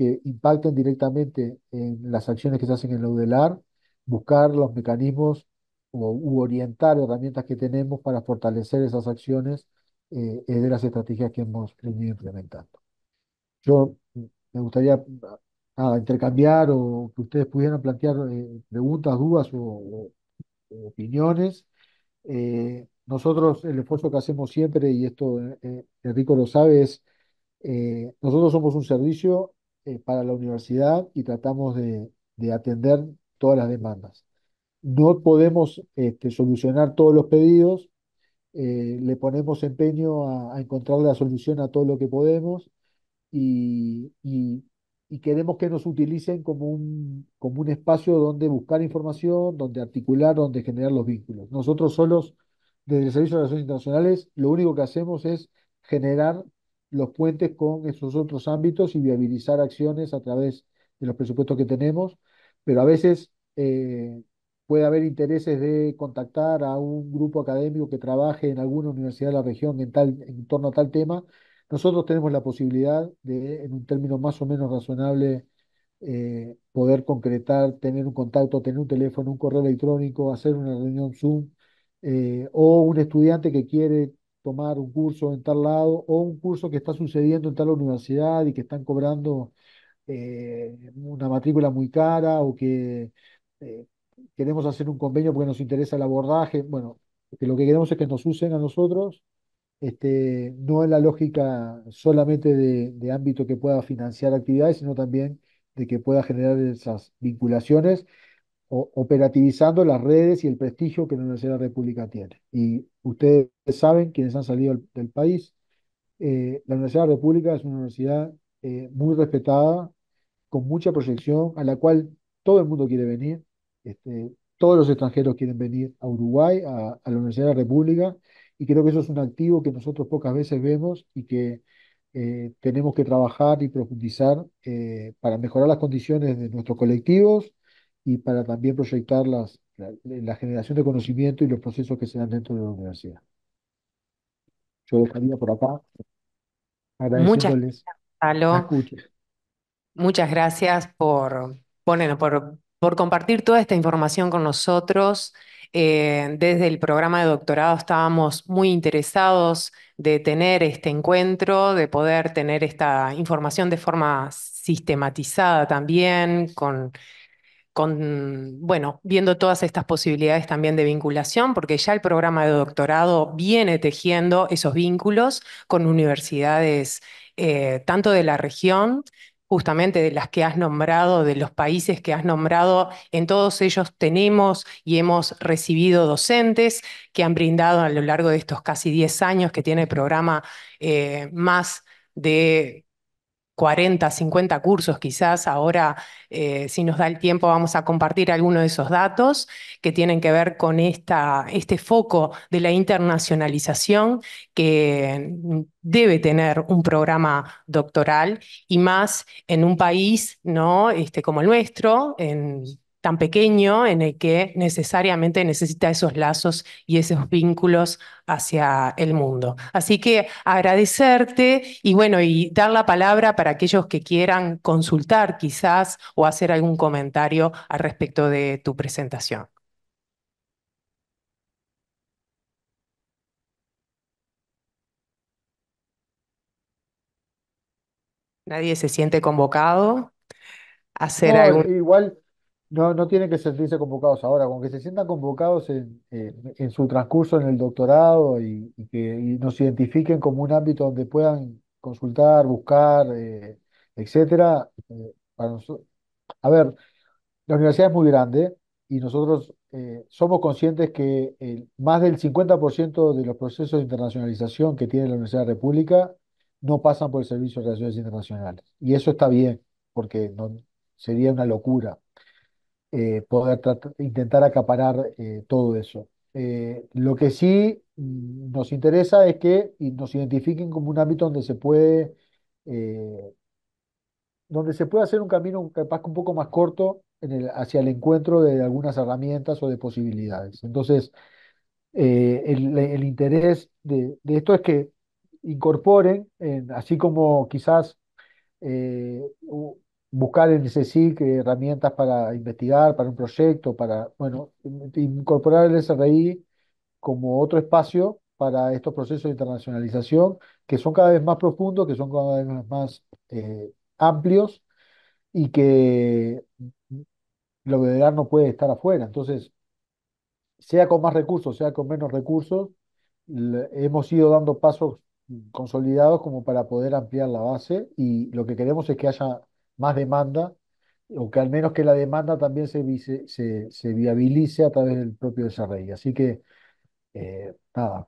que impacten directamente en las acciones que se hacen en la UDELAR, buscar los mecanismos u orientar herramientas que tenemos para fortalecer esas acciones eh, de las estrategias que hemos venido implementando. Yo mm, me gustaría mm, intercambiar o que ustedes pudieran plantear eh, preguntas, dudas o, opiniones. Eh, nosotros el esfuerzo que hacemos siempre, y esto Enrico lo sabe, es nosotros somos un servicio eh, para la universidad y tratamos de, atender todas las demandas. No podemos este, solucionar todos los pedidos, eh, le ponemos empeño a, encontrar la solución a todo lo que podemos y, queremos que nos utilicen como un, como un espacio donde buscar información, donde articular, donde generar los vínculos. Nosotros solos, desde el Servicio de Relaciones Internacionales, lo único que hacemos es generar los puentes con esos otros ámbitos y viabilizar acciones a través de los presupuestos que tenemos, pero a veces eh, puede haber intereses de contactar a un grupo académico que trabaje en alguna universidad de la región en, tal, en torno a tal tema. Nosotros tenemos la posibilidad de, en un término más o menos razonable, eh, poder concretar, tener un contacto, tener un teléfono, un correo electrónico, hacer una reunión Zoom, eh, o un estudiante que quiere tomar un curso en tal lado o un curso que está sucediendo en tal universidad y que están cobrando eh, una matrícula muy cara o que eh, queremos hacer un convenio porque nos interesa el abordaje. Bueno, que lo que queremos es que nos usen a nosotros, este, no en la lógica solamente de, de ámbito que pueda financiar actividades, sino también de que pueda generar esas vinculaciones operativizando las redes y el prestigio que la Universidad de la República tiene. Y ustedes saben, quienes han salido del, país, eh, la Universidad de la República es una universidad eh, muy respetada, con mucha proyección, a la cual todo el mundo quiere venir. Este, todos los extranjeros quieren venir a Uruguay, a, la Universidad de la República, y creo que eso es un activo que nosotros pocas veces vemos y que eh, tenemos que trabajar y profundizar para mejorar las condiciones de nuestros colectivos, y para también proyectar las, la, generación de conocimiento y los procesos que se dan dentro de la universidad. Yo dejaría por acá Muchas gracias, Muchas gracias por, por, por compartir toda esta información con nosotros. Eh, desde el programa de doctorado estábamos muy interesados de tener este encuentro, de poder tener esta información de forma sistematizada también, con con, bueno, viendo todas estas posibilidades también de vinculación, porque ya el programa de doctorado viene tejiendo esos vínculos con universidades eh, tanto de la región, justamente de las que has nombrado, de los países que has nombrado, en todos ellos tenemos y hemos recibido docentes que han brindado a lo largo de estos casi 10 años que tiene el programa eh, más de 40, 50 cursos quizás. Ahora, eh, si nos da el tiempo, vamos a compartir algunos de esos datos que tienen que ver con esta, este foco de la internacionalización que debe tener un programa doctoral y más en un país ¿no? este, como el nuestro, en tan pequeño en el que necesariamente necesita esos lazos y esos vínculos hacia el mundo. Así que agradecerte y bueno, y dar la palabra para aquellos que quieran consultar quizás o hacer algún comentario al respecto de tu presentación. Nadie se siente convocado a hacer algo. algún... Igual no, no tienen que sentirse convocados ahora, aunque se sientan convocados eh, en, su transcurso en el doctorado y, que nos identifiquen como un ámbito donde puedan consultar, buscar, etc. Eh, etcétera. Eh, para a ver, la universidad es muy grande y nosotros somos conscientes que más del 50% de los procesos de internacionalización que tiene la Universidad de la República no pasan por el Servicio de Relaciones Internacionales. Y eso está bien, porque no, sería una locura. Eh, poder intentar acaparar eh, todo eso. Eh, lo que sí mm, nos interesa es que nos identifiquen como un ámbito donde se puede, donde se puede hacer un camino capaz un poco más corto hacia el encuentro de algunas herramientas o de posibilidades. Entonces, el, interés de, de, esto es que incorporen, así como quizás buscar en ese SIC herramientas para investigar, para un proyecto, para, bueno, incorporar el SRI como otro espacio para estos procesos de internacionalización que son cada vez más profundos, que son cada vez más eh, amplios y que lo de no puede estar afuera. Entonces, sea con más recursos, sea con menos recursos, hemos ido dando pasos consolidados como para poder ampliar la base y lo que queremos es que haya más demanda, o que al menos que la demanda también se, se, viabilice a través del propio desarrollo. Así que, eh, nada,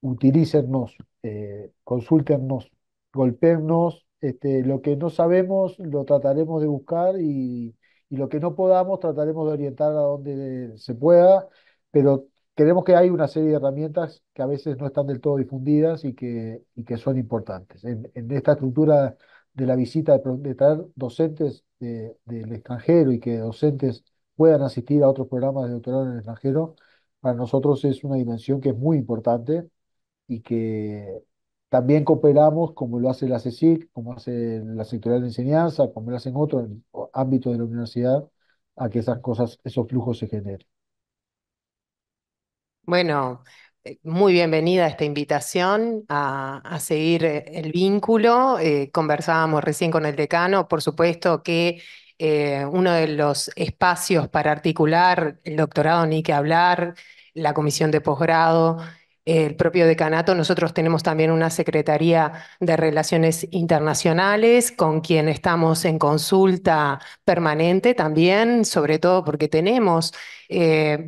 utilícennos, eh, consúltennos, golpeennos, este, lo que no sabemos lo trataremos de buscar y, lo que no podamos trataremos de orientar a donde se pueda, pero creemos que hay una serie de herramientas que a veces no están del todo difundidas y que, y que son importantes. en esta estructura de la visita, de, de docentes del extranjero y que docentes puedan asistir a otros programas de doctorado en el extranjero, para nosotros es una dimensión que es muy importante y que también cooperamos, como lo hace la CECIC, como hace la sectorial de enseñanza, como lo hacen otros ámbitos de la universidad, a que esas cosas, esos flujos se generen. Bueno, eh, muy bienvenida esta invitación a, seguir eh, el vínculo. Eh, conversábamos recién con el decano, por supuesto que uno de los espacios para articular el doctorado ni que hablar, la comisión de posgrado, el propio decanato, nosotros tenemos también una Secretaría de Relaciones Internacionales con quien estamos en consulta permanente también, sobre todo porque tenemos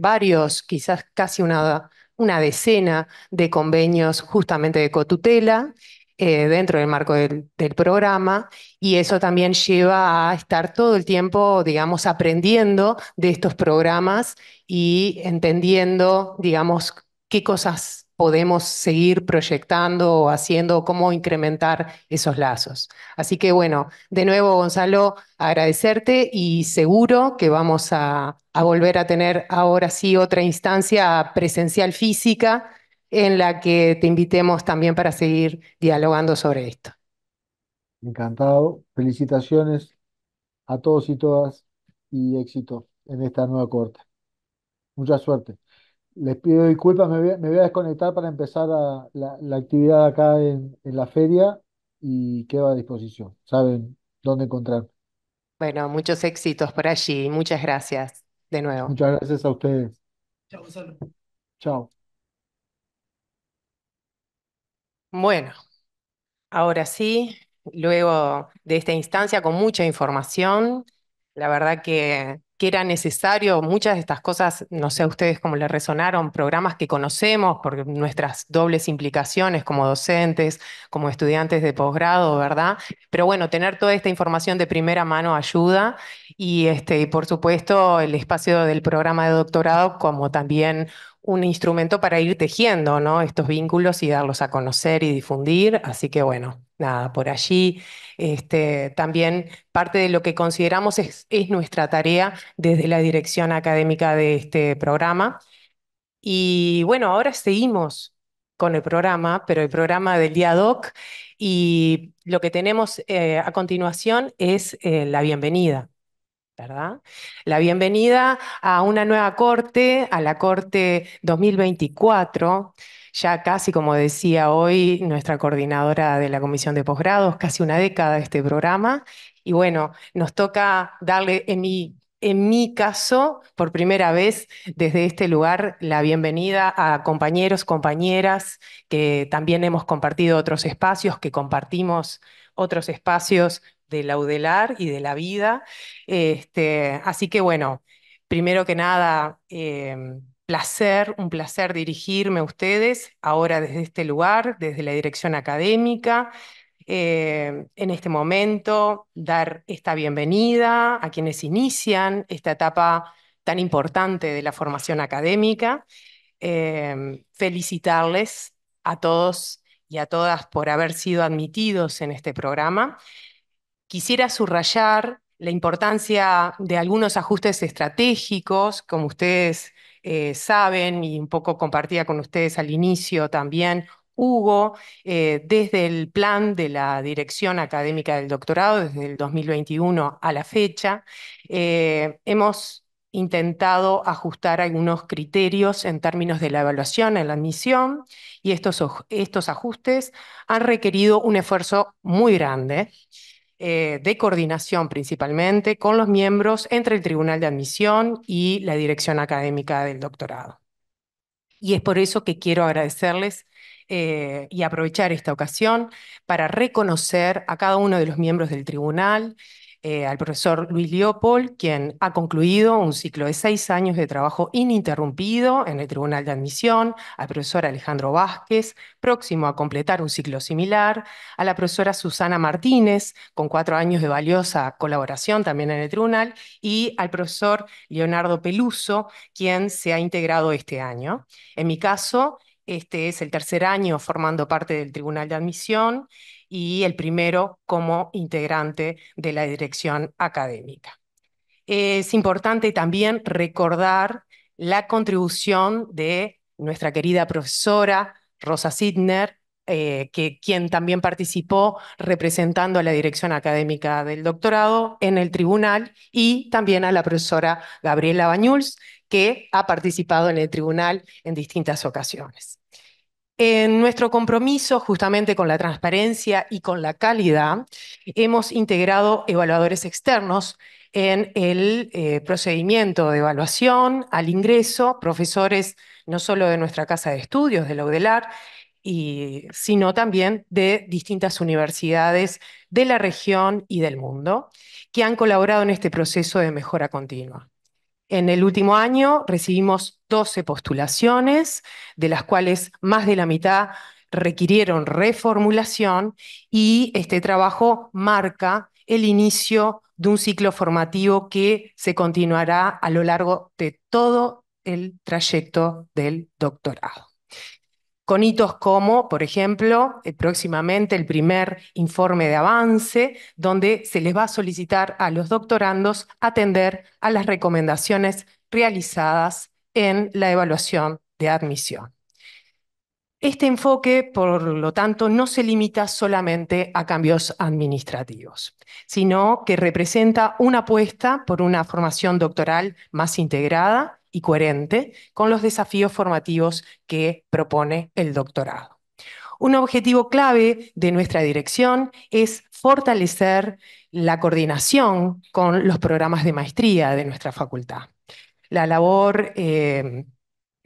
varios, quizás casi una una decena de convenios justamente de cotutela eh, dentro del marco del, programa y eso también lleva a estar todo el tiempo, digamos, aprendiendo de estos programas y entendiendo, digamos, qué cosas podemos seguir proyectando o haciendo, cómo incrementar esos lazos. Así que bueno, de nuevo Gonzalo, agradecerte y seguro que vamos a, a volver a tener ahora sí otra instancia presencial física en la que te invitemos también para seguir dialogando sobre esto. Encantado, felicitaciones a todos y todas y éxito en esta nueva corte. Mucha suerte. Les pido disculpas, me voy, a, desconectar para empezar la, actividad acá en, la feria y quedo a disposición. Saben dónde encontrar. Bueno, muchos éxitos por allí. Muchas gracias de nuevo. Muchas gracias a ustedes. Chao, Gonzalo. Chao. Bueno, ahora sí, luego de esta instancia con mucha información, la verdad que que era necesario, muchas de estas cosas, no sé a ustedes cómo les resonaron, programas que conocemos por nuestras dobles implicaciones como docentes, como estudiantes de posgrado, ¿verdad? Pero bueno, tener toda esta información de primera mano ayuda y, este, y por supuesto el espacio del programa de doctorado como también un instrumento para ir tejiendo ¿no? estos vínculos y darlos a conocer y difundir. Así que bueno, nada, por allí. Este, también parte de lo que consideramos es, nuestra tarea desde la dirección académica de este programa. Y bueno, ahora seguimos con el programa, pero el programa del día doc y lo que tenemos eh, a continuación es eh, la bienvenida. ¿verdad? La bienvenida a una nueva corte, a la corte 2024, ya casi, como decía hoy, nuestra coordinadora de la Comisión de Posgrados, casi una década de este programa. Y bueno, nos toca darle en mi, en mi caso, por primera vez desde este lugar, la bienvenida a compañeros, compañeras, que también hemos compartido otros espacios, que compartimos otros espacios de la UDELAR y de la vida. Este, así que bueno, primero que nada, eh, placer, un placer dirigirme a ustedes ahora desde este lugar, desde la dirección académica. Eh, en este momento, dar esta bienvenida a quienes inician esta etapa tan importante de la formación académica. Eh, felicitarles a todos y a todas por haber sido admitidos en este programa. Quisiera subrayar la importancia de algunos ajustes estratégicos, como ustedes eh, saben y un poco compartía con ustedes al inicio también. Hugo, eh, desde el plan de la dirección académica del doctorado, desde el 2021 a la fecha, eh, hemos intentado ajustar algunos criterios en términos de la evaluación en la admisión y estos, estos ajustes han requerido un esfuerzo muy grande. Eh, de coordinación principalmente con los miembros entre el Tribunal de Admisión y la Dirección Académica del Doctorado. Y es por eso que quiero agradecerles eh, y aprovechar esta ocasión para reconocer a cada uno de los miembros del tribunal eh, al profesor Luis Leopold, quien ha concluido un ciclo de seis años de trabajo ininterrumpido en el Tribunal de Admisión, al profesor Alejandro Vázquez, próximo a completar un ciclo similar, a la profesora Susana Martínez, con cuatro años de valiosa colaboración también en el tribunal, y al profesor Leonardo Peluso, quien se ha integrado este año. En mi caso, este es el tercer año formando parte del Tribunal de Admisión y el primero como integrante de la dirección académica. Es importante también recordar la contribución de nuestra querida profesora Rosa Sidner, eh, quien también participó representando a la dirección académica del doctorado en el tribunal, y también a la profesora Gabriela Bañuls, que ha participado en el tribunal en distintas ocasiones. En nuestro compromiso justamente con la transparencia y con la calidad, hemos integrado evaluadores externos en el eh, procedimiento de evaluación al ingreso, profesores no solo de nuestra casa de estudios, de la UDELAR, sino también de distintas universidades de la región y del mundo, que han colaborado en este proceso de mejora continua. En el último año recibimos 12 postulaciones, de las cuales más de la mitad requirieron reformulación y este trabajo marca el inicio de un ciclo formativo que se continuará a lo largo de todo el trayecto del doctorado con hitos como, por ejemplo, eh, próximamente el primer informe de avance, donde se les va a solicitar a los doctorandos atender a las recomendaciones realizadas en la evaluación de admisión. Este enfoque, por lo tanto, no se limita solamente a cambios administrativos, sino que representa una apuesta por una formación doctoral más integrada y coherente con los desafíos formativos que propone el doctorado. Un objetivo clave de nuestra dirección es fortalecer la coordinación con los programas de maestría de nuestra facultad. La labor eh,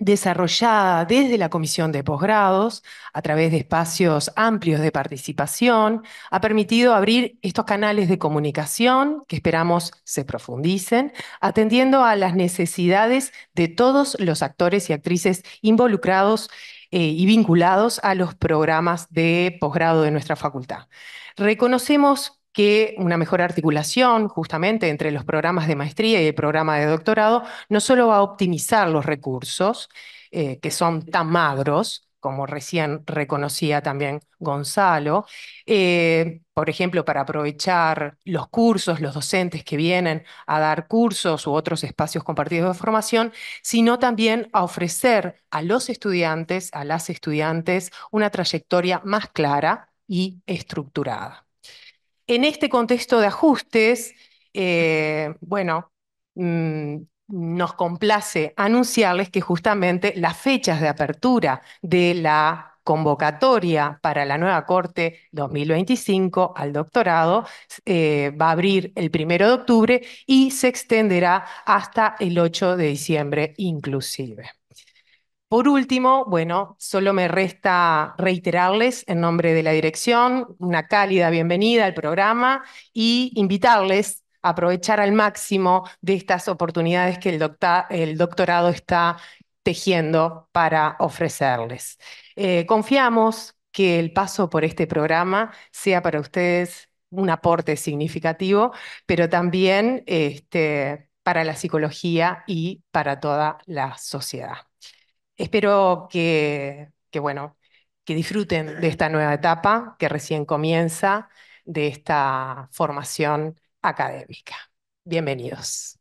desarrollada desde la Comisión de Posgrados, a través de espacios amplios de participación, ha permitido abrir estos canales de comunicación que esperamos se profundicen, atendiendo a las necesidades de todos los actores y actrices involucrados eh, y vinculados a los programas de posgrado de nuestra facultad. Reconocemos que una mejor articulación justamente entre los programas de maestría y el programa de doctorado no solo va a optimizar los recursos, eh, que son tan magros, como recién reconocía también Gonzalo, eh, por ejemplo, para aprovechar los cursos, los docentes que vienen a dar cursos u otros espacios compartidos de formación, sino también a ofrecer a los estudiantes, a las estudiantes, una trayectoria más clara y estructurada. En este contexto de ajustes, eh, bueno, mm, nos complace anunciarles que justamente las fechas de apertura de la convocatoria para la nueva Corte 2025 al doctorado eh, va a abrir el primero de octubre y se extenderá hasta el 8 de diciembre inclusive. Por último, bueno, solo me resta reiterarles en nombre de la dirección una cálida bienvenida al programa y invitarles a aprovechar al máximo de estas oportunidades que el, doctorado está tejiendo para ofrecerles. Eh, confiamos que el paso por este programa sea para ustedes un aporte significativo, pero también este, para la psicología y para toda la sociedad. Espero que, bueno, que disfruten de esta nueva etapa que recién comienza, de esta formación académica. Bienvenidos.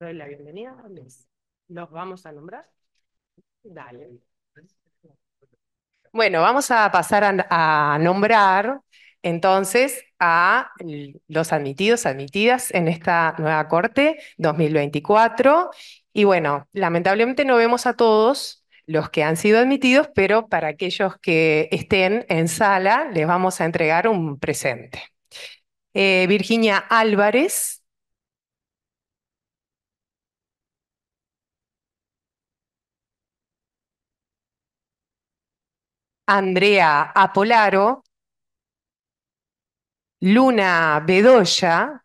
Doy la bienvenida. ¿Los vamos a nombrar? Dale. Bueno, vamos a pasar a nombrar entonces a los admitidos, admitidas en esta nueva corte 2024. Y bueno, lamentablemente no vemos a todos los que han sido admitidos, pero para aquellos que estén en sala les vamos a entregar un presente. Eh, Virginia Álvarez. Andrea Apolaro, Luna Bedoya,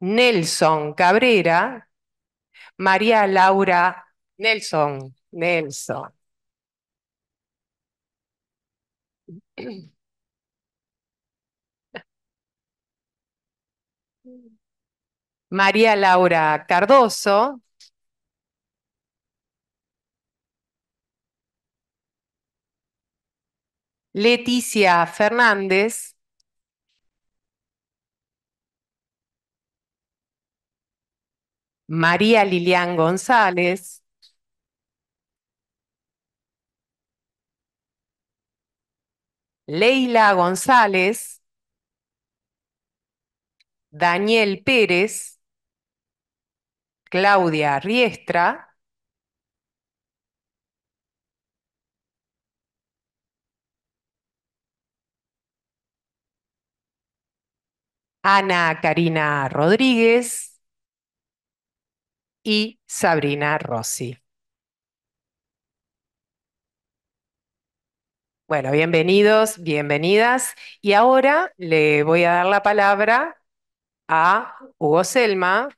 Nelson Cabrera, María Laura Nelson, Nelson. María Laura Cardoso, Leticia Fernández. María Lilian González. Leila González. Daniel Pérez. Claudia Riestra. Ana Karina Rodríguez y Sabrina Rossi. Bueno, bienvenidos, bienvenidas. Y ahora le voy a dar la palabra a Hugo Selma,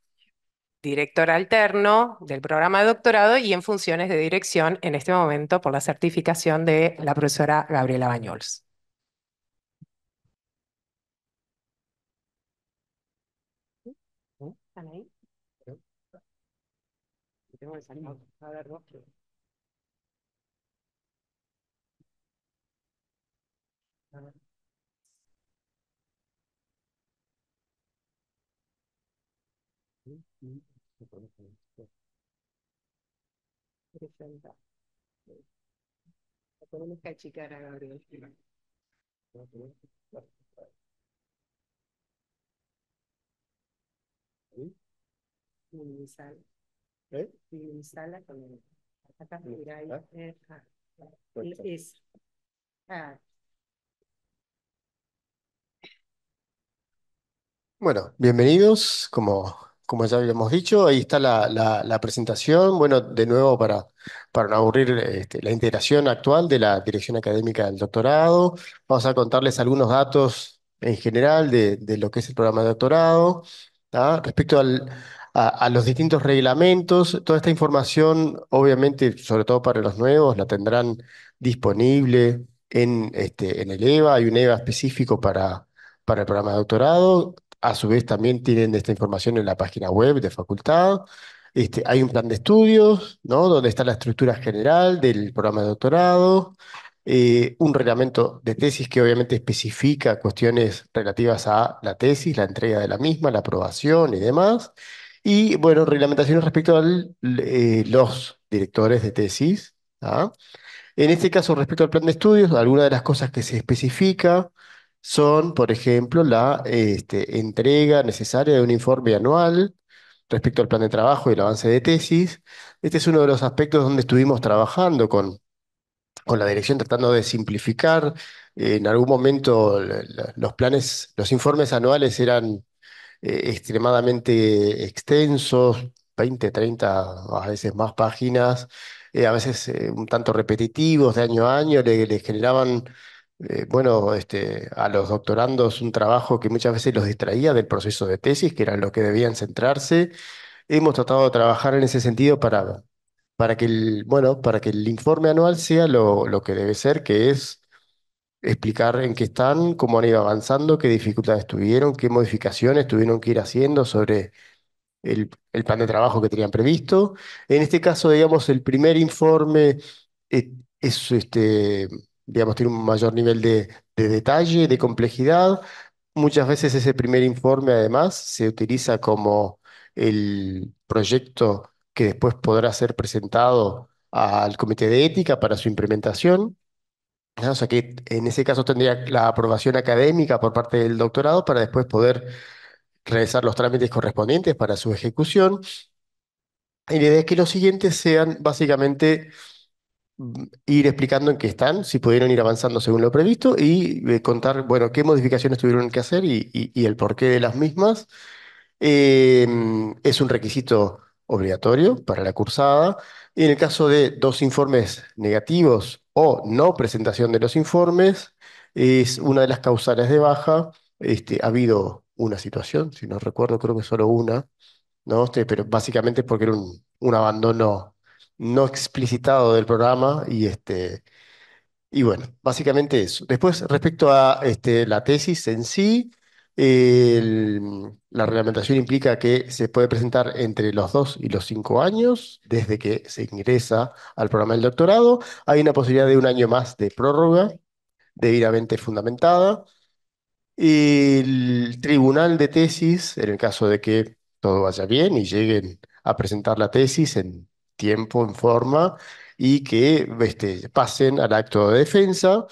director alterno del programa de doctorado y en funciones de dirección en este momento por la certificación de la profesora Gabriela Bañols. tengo desanimado a Pero... ver. Presenta. podemos cachicar a Gabriel. ¿Eh? Acá, ah. pues ah. Bueno, bienvenidos, como, como ya habíamos dicho, ahí está la, presentación. Bueno, de nuevo para, para no aburrir este, la integración actual de la Dirección Académica del Doctorado. Vamos a contarles algunos datos en general de, lo que es el programa de doctorado. Respecto al, a, los distintos reglamentos. Toda esta información, obviamente, sobre todo para los nuevos, la tendrán disponible en, este, el EVA. Hay un EVA específico para, para el programa de doctorado. A su vez, también tienen esta información en la página web de facultad. Este, hay un plan de estudios, Donde está la estructura general del programa de doctorado, eh, un reglamento de tesis que obviamente especifica cuestiones relativas a la tesis, la entrega de la misma, la aprobación y demás. Y bueno, reglamentaciones respecto a eh, los directores de tesis. En este caso, respecto al plan de estudios, algunas de las cosas que se especifica son, por ejemplo, la este, entrega necesaria de un informe anual respecto al plan de trabajo y el avance de tesis. Este es uno de los aspectos donde estuvimos trabajando con, con la dirección, tratando de simplificar. En algún momento los planes, los informes anuales eran eh, extremadamente extensos, 20, 30, a veces más páginas, eh, a veces eh, un tanto repetitivos de año a año, le, generaban, bueno, este, a los doctorandos un trabajo que muchas veces los distraía del proceso de tesis, que era lo que debían centrarse. Hemos tratado de trabajar en ese sentido para, para que el, bueno, para que el informe anual sea lo, lo que debe ser, que es explicar en qué están, cómo han ido avanzando, qué dificultades tuvieron, qué modificaciones tuvieron que ir haciendo sobre el, plan de trabajo que tenían previsto. En este caso, digamos, el primer informe eh, es, este, digamos, tiene un mayor nivel de detalle, de complejidad. Muchas veces ese primer informe, además, se utiliza como el proyecto que después podrá ser presentado al Comité de Ética para su implementación. Ah, o sea que en ese caso tendría la aprobación académica por parte del doctorado para después poder realizar los trámites correspondientes para su ejecución. Y la idea es que los siguientes sean básicamente mm, ir explicando en qué están, si pudieron ir avanzando según lo previsto y eh, contar, bueno, qué modificaciones tuvieron que hacer y, el porqué de las mismas. Eh, mm, es un requisito obligatorio para la cursada. Y en el caso de dos informes negativos o no presentación de los informes es una de las causales de baja. Este, ha habido una situación, si no recuerdo, creo que solo una, ¿no? Este, pero básicamente es porque era un, un, abandono no explicitado del programa y este. Y bueno, básicamente eso. Después, respecto a este, la tesis en sí, la reglamentación implica que se puede presentar entre los dos y los cinco años desde que se ingresa al programa del doctorado. Hay una posibilidad de un año más de prórroga debidamente fundamentada. El tribunal de tesis, en el caso de que todo vaya bien y lleguen a presentar la tesis en tiempo, en forma, y que este, pasen al acto de defensa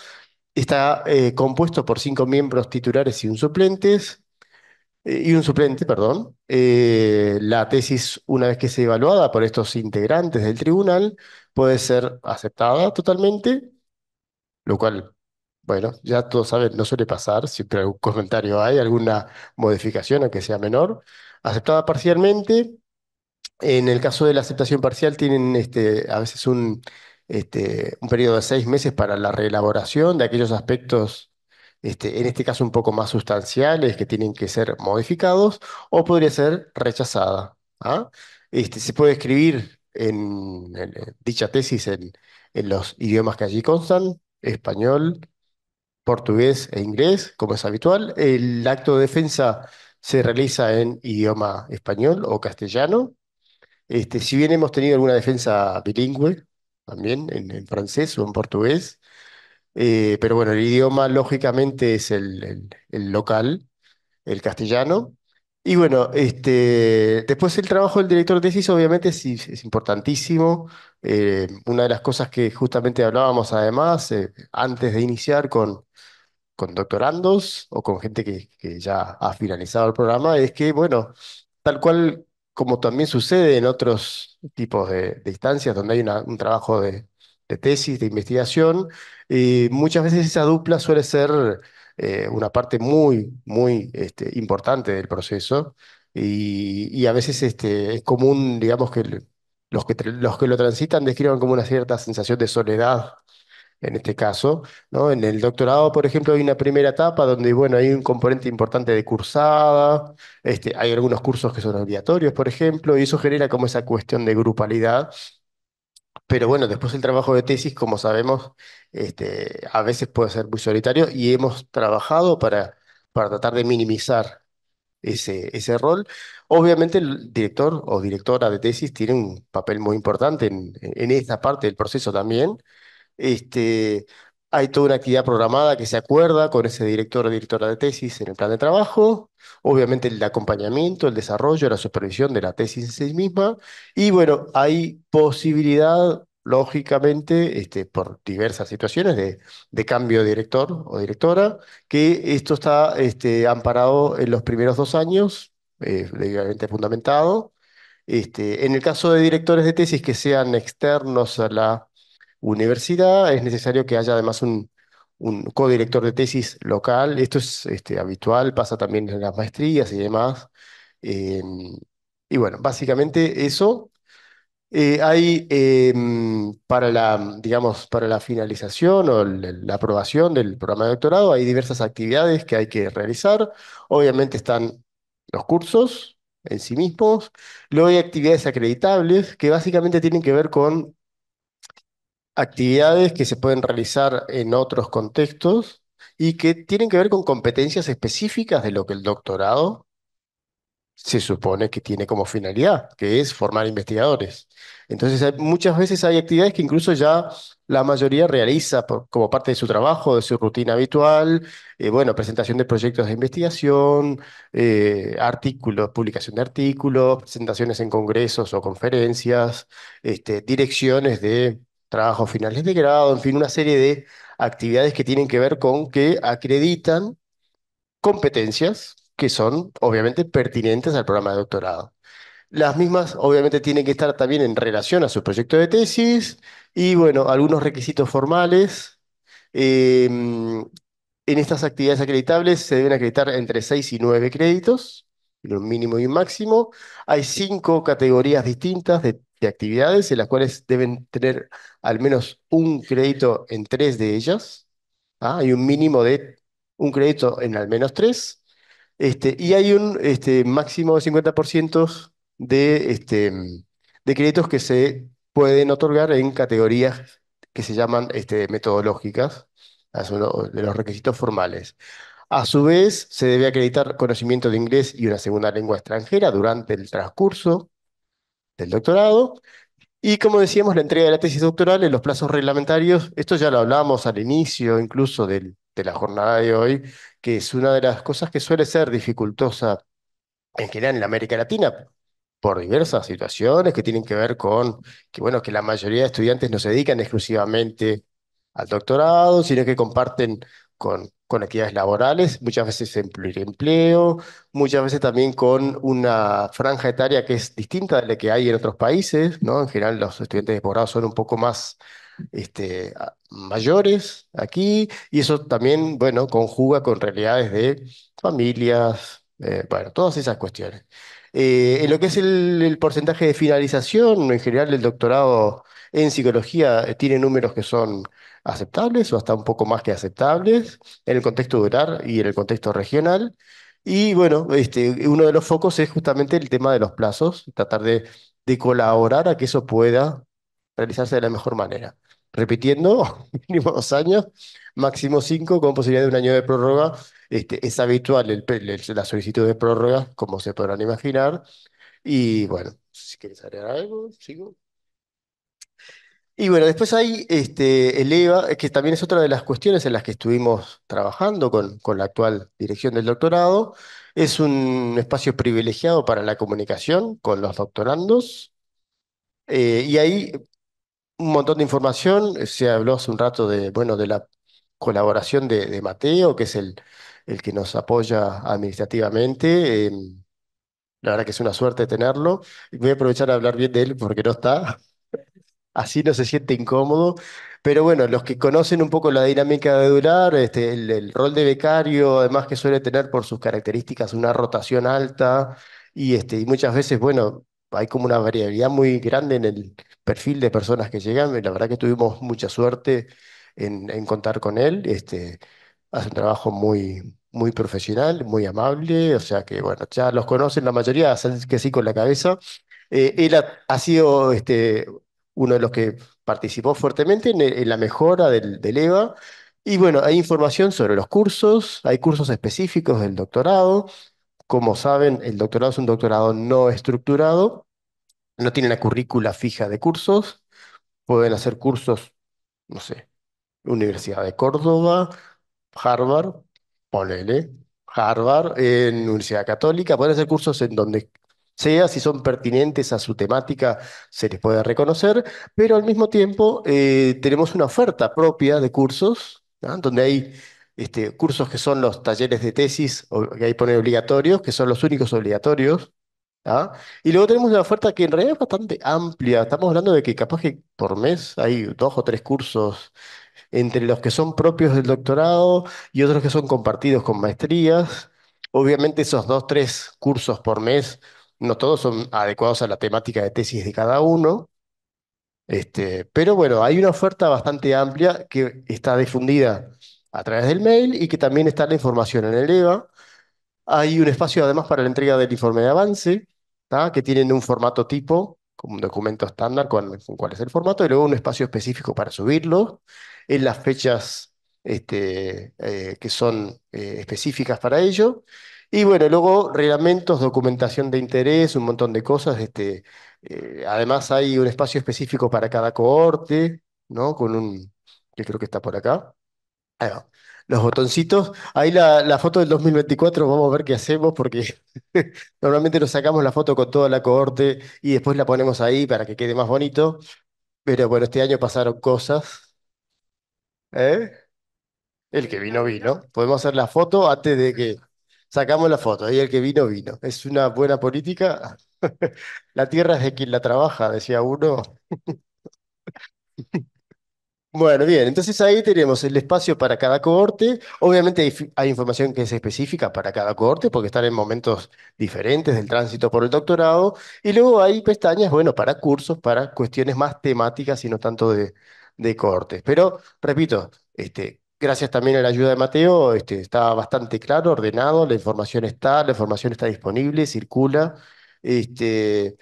Está eh, compuesto por cinco miembros titulares y un suplente. Eh, y un suplente, perdón. Eh, la tesis, una vez que sea evaluada por estos integrantes del tribunal, puede ser aceptada totalmente, lo cual, bueno, ya todos saben, no suele pasar, siempre algún comentario hay, alguna modificación, aunque sea menor, aceptada parcialmente. En el caso de la aceptación parcial tienen este, a veces un este, un periodo de seis meses para la reelaboración de aquellos aspectos, este, en este caso un poco más sustanciales, que tienen que ser modificados, o podría ser rechazada. ¿ah? Este, se puede escribir en, dicha tesis en, los idiomas que allí constan, español, portugués e inglés, como es habitual. El acto de defensa se realiza en idioma español o castellano. si bien hemos tenido alguna defensa bilingüe, también en, francés o en portugués. Eh, pero bueno, el idioma lógicamente es el, local, el castellano. Y bueno, este, después el trabajo del director de tesis obviamente es, es importantísimo. Eh, una de las cosas que justamente hablábamos además eh, antes de iniciar con, con doctorandos o con gente que, que ya ha finalizado el programa es que, bueno, tal cual como también sucede en otros tipos de, instancias donde hay un trabajo de, tesis, de investigación, y eh, muchas veces esa dupla suele ser eh, una parte muy, muy este, importante del proceso y, a veces este, es común, digamos, que los que, los que lo transitan describan como una cierta sensación de soledad en este caso. En el doctorado, por ejemplo, hay una primera etapa donde bueno, hay un componente importante de cursada, este, hay algunos cursos que son obligatorios, por ejemplo, y eso genera como esa cuestión de grupalidad. Pero bueno, después el trabajo de tesis, como sabemos, este, a veces puede ser muy solitario y hemos trabajado para, para tratar de minimizar ese, ese rol. Obviamente el director o directora de tesis tiene un papel muy importante en esta parte del proceso también, este, hay toda una actividad programada que se acuerda con ese director o directora de tesis en el plan de trabajo, obviamente el acompañamiento, el desarrollo, la supervisión de la tesis en sí misma, y bueno, hay posibilidad, lógicamente, este, por diversas situaciones de, cambio de director o directora, que esto está este, amparado en los primeros dos años, legalmente eh, fundamentado. Este, en el caso de directores de tesis que sean externos a la universidad, es necesario que haya además un, codirector de tesis local. Esto es este, habitual, pasa también en las maestrías y demás. Em, y bueno, básicamente eso. Eh, hay em, para la, digamos, para la finalización o la aprobación del programa de doctorado, hay diversas actividades que hay que realizar. Obviamente están los cursos en sí mismos. Luego hay actividades acreditables que básicamente tienen que ver con actividades que se pueden realizar en otros contextos y que tienen que ver con competencias específicas de lo que el doctorado se supone que tiene como finalidad, que es formar investigadores. Entonces, muchas veces hay actividades que incluso ya la mayoría realiza como parte de su trabajo, de su rutina habitual, eh, bueno, presentación de proyectos de investigación, eh, artículos, publicación de artículos, presentaciones en congresos o conferencias, este, direcciones de trabajos finales de grado, en fin, una serie de actividades que tienen que ver con que acreditan competencias que son obviamente pertinentes al programa de doctorado. Las mismas obviamente tienen que estar también en relación a su proyecto de tesis y bueno, algunos requisitos formales. Em, en estas actividades acreditables se deben acreditar entre 6 y 9 créditos, un mínimo y un máximo. Hay cinco categorías distintas de de actividades en las cuales deben tener al menos un crédito en tres de ellas. ¿ah? Hay un mínimo de un crédito en al menos tres. Este, y hay un este, máximo de 50% de, este, de créditos que se pueden otorgar en categorías que se llaman este, metodológicas, de los requisitos formales. A su vez, se debe acreditar conocimiento de inglés y una segunda lengua extranjera durante el transcurso del doctorado. Y como decíamos, la entrega de la tesis doctoral en los plazos reglamentarios, esto ya lo hablamos al inicio incluso de la jornada de hoy, que es una de las cosas que suele ser dificultosa en general en la América Latina, por diversas situaciones que tienen que ver con que, bueno, que la mayoría de estudiantes no se dedican exclusivamente al doctorado, sino que comparten con con actividades laborales, muchas veces en empleo, muchas veces también con una franja etaria que es distinta de la que hay en otros países, ¿no? En general los estudiantes de posgrado son un poco más este, mayores aquí, y eso también, bueno, conjuga con realidades de familias, eh, bueno, todas esas cuestiones. Eh, en lo que es el, el, porcentaje de finalización, en general el doctorado en psicología eh, tiene números que son aceptables o hasta un poco más que aceptables en el contexto rural y en el contexto regional. Y bueno, este, uno de los focos es justamente el tema de los plazos, tratar de, colaborar a que eso pueda realizarse de la mejor manera. Repitiendo, mínimo dos años, máximo cinco, con posibilidad de un año de prórroga. Este, es habitual la solicitud de prórroga, como se podrán imaginar. Y bueno, si quieres agregar algo, sigo. Y bueno, después hay este, el EVA, que también es otra de las cuestiones en las que estuvimos trabajando con, con la actual dirección del doctorado. Es un espacio privilegiado para la comunicación con los doctorandos. Eh, y hay un montón de información. Se habló hace un rato de, bueno, de la colaboración de, Mateo, que es el, el, que nos apoya administrativamente. Em, la verdad que es una suerte tenerlo. Voy a aprovechar a hablar bien de él porque no está. Así no se siente incómodo. Pero bueno, los que conocen un poco la dinámica de Dular, este, el, rol de becario, además que suele tener por sus características una rotación alta y, este, y muchas veces, bueno, hay como una variabilidad muy grande en el perfil de personas que llegan. La verdad que tuvimos mucha suerte en, contar con él. Este, hace un trabajo muy, muy profesional, muy amable, o sea que bueno, ya los conocen la mayoría, hacen que sí con la cabeza. Eh, él ha, sido este, uno de los que participó fuertemente en, la mejora del, del, EVA. Y bueno, hay información sobre los cursos, hay cursos específicos del doctorado. Como saben, el doctorado es un doctorado no estructurado, no tiene una currícula fija de cursos, pueden hacer cursos, no sé, Universidad de Córdoba, Harvard, ponele, Harvard, en Universidad Católica, pueden hacer cursos en donde sea, si son pertinentes a su temática, se les puede reconocer, pero al mismo tiempo eh, tenemos una oferta propia de cursos, donde hay este, cursos que son los talleres de tesis, que ahí pone obligatorios, que son los únicos obligatorios, ¿ah? Y luego tenemos una oferta que en realidad es bastante amplia. Estamos hablando de que capaz que por mes hay dos o tres cursos entre los que son propios del doctorado y otros que son compartidos con maestrías. Obviamente esos dos, o tres cursos por mes no todos son adecuados a la temática de tesis de cada uno, este, pero bueno, hay una oferta bastante amplia que está difundida a través del mail y que también está la información en el EVA. Hay un espacio además para la entrega del informe de avance, que tienen un formato tipo, como un documento estándar con, cuál es el formato, y luego un espacio específico para subirlo en las fechas este, eh, que son eh, específicas para ello. Y bueno, luego reglamentos, documentación de interés, un montón de cosas. Este, eh, además hay un espacio específico para cada cohorte, ¿no? Con un, que creo que está por acá. Los botoncitos. Ahí la, foto del 2024, vamos a ver qué hacemos porque normalmente nos sacamos la foto con toda la cohorte y después la ponemos ahí para que quede más bonito. Pero bueno, este año pasaron cosas. ¿Eh? El que vino, vino. Podemos hacer la foto antes de que sacamos la foto, y el que vino, vino. Es una buena política. la tierra es de quien la trabaja, decía uno. Bueno, bien, entonces ahí tenemos el espacio para cada cohorte. Obviamente hay, información que es específica para cada cohorte porque están en momentos diferentes del tránsito por el doctorado. Y luego hay pestañas, bueno, para cursos, para cuestiones más temáticas y no tanto de, de cohortes. Pero, repito, este, gracias también a la ayuda de Mateo, este, está bastante claro, ordenado, la información está, la información está disponible, circula. Este,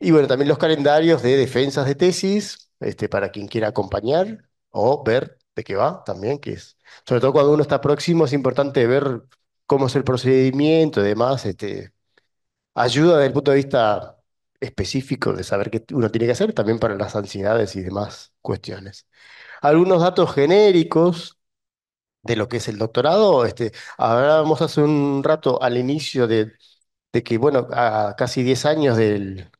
y bueno, también los calendarios de defensas de tesis, este, para quien quiera acompañar o ver de qué va también, que es, sobre todo cuando uno está próximo, es importante ver cómo es el procedimiento y demás, este, ayuda desde el punto de vista específico de saber qué uno tiene que hacer, también para las ansiedades y demás cuestiones. Algunos datos genéricos de lo que es el doctorado. Este, hablábamos hace un rato al inicio de, de que, bueno, a casi 10 años del,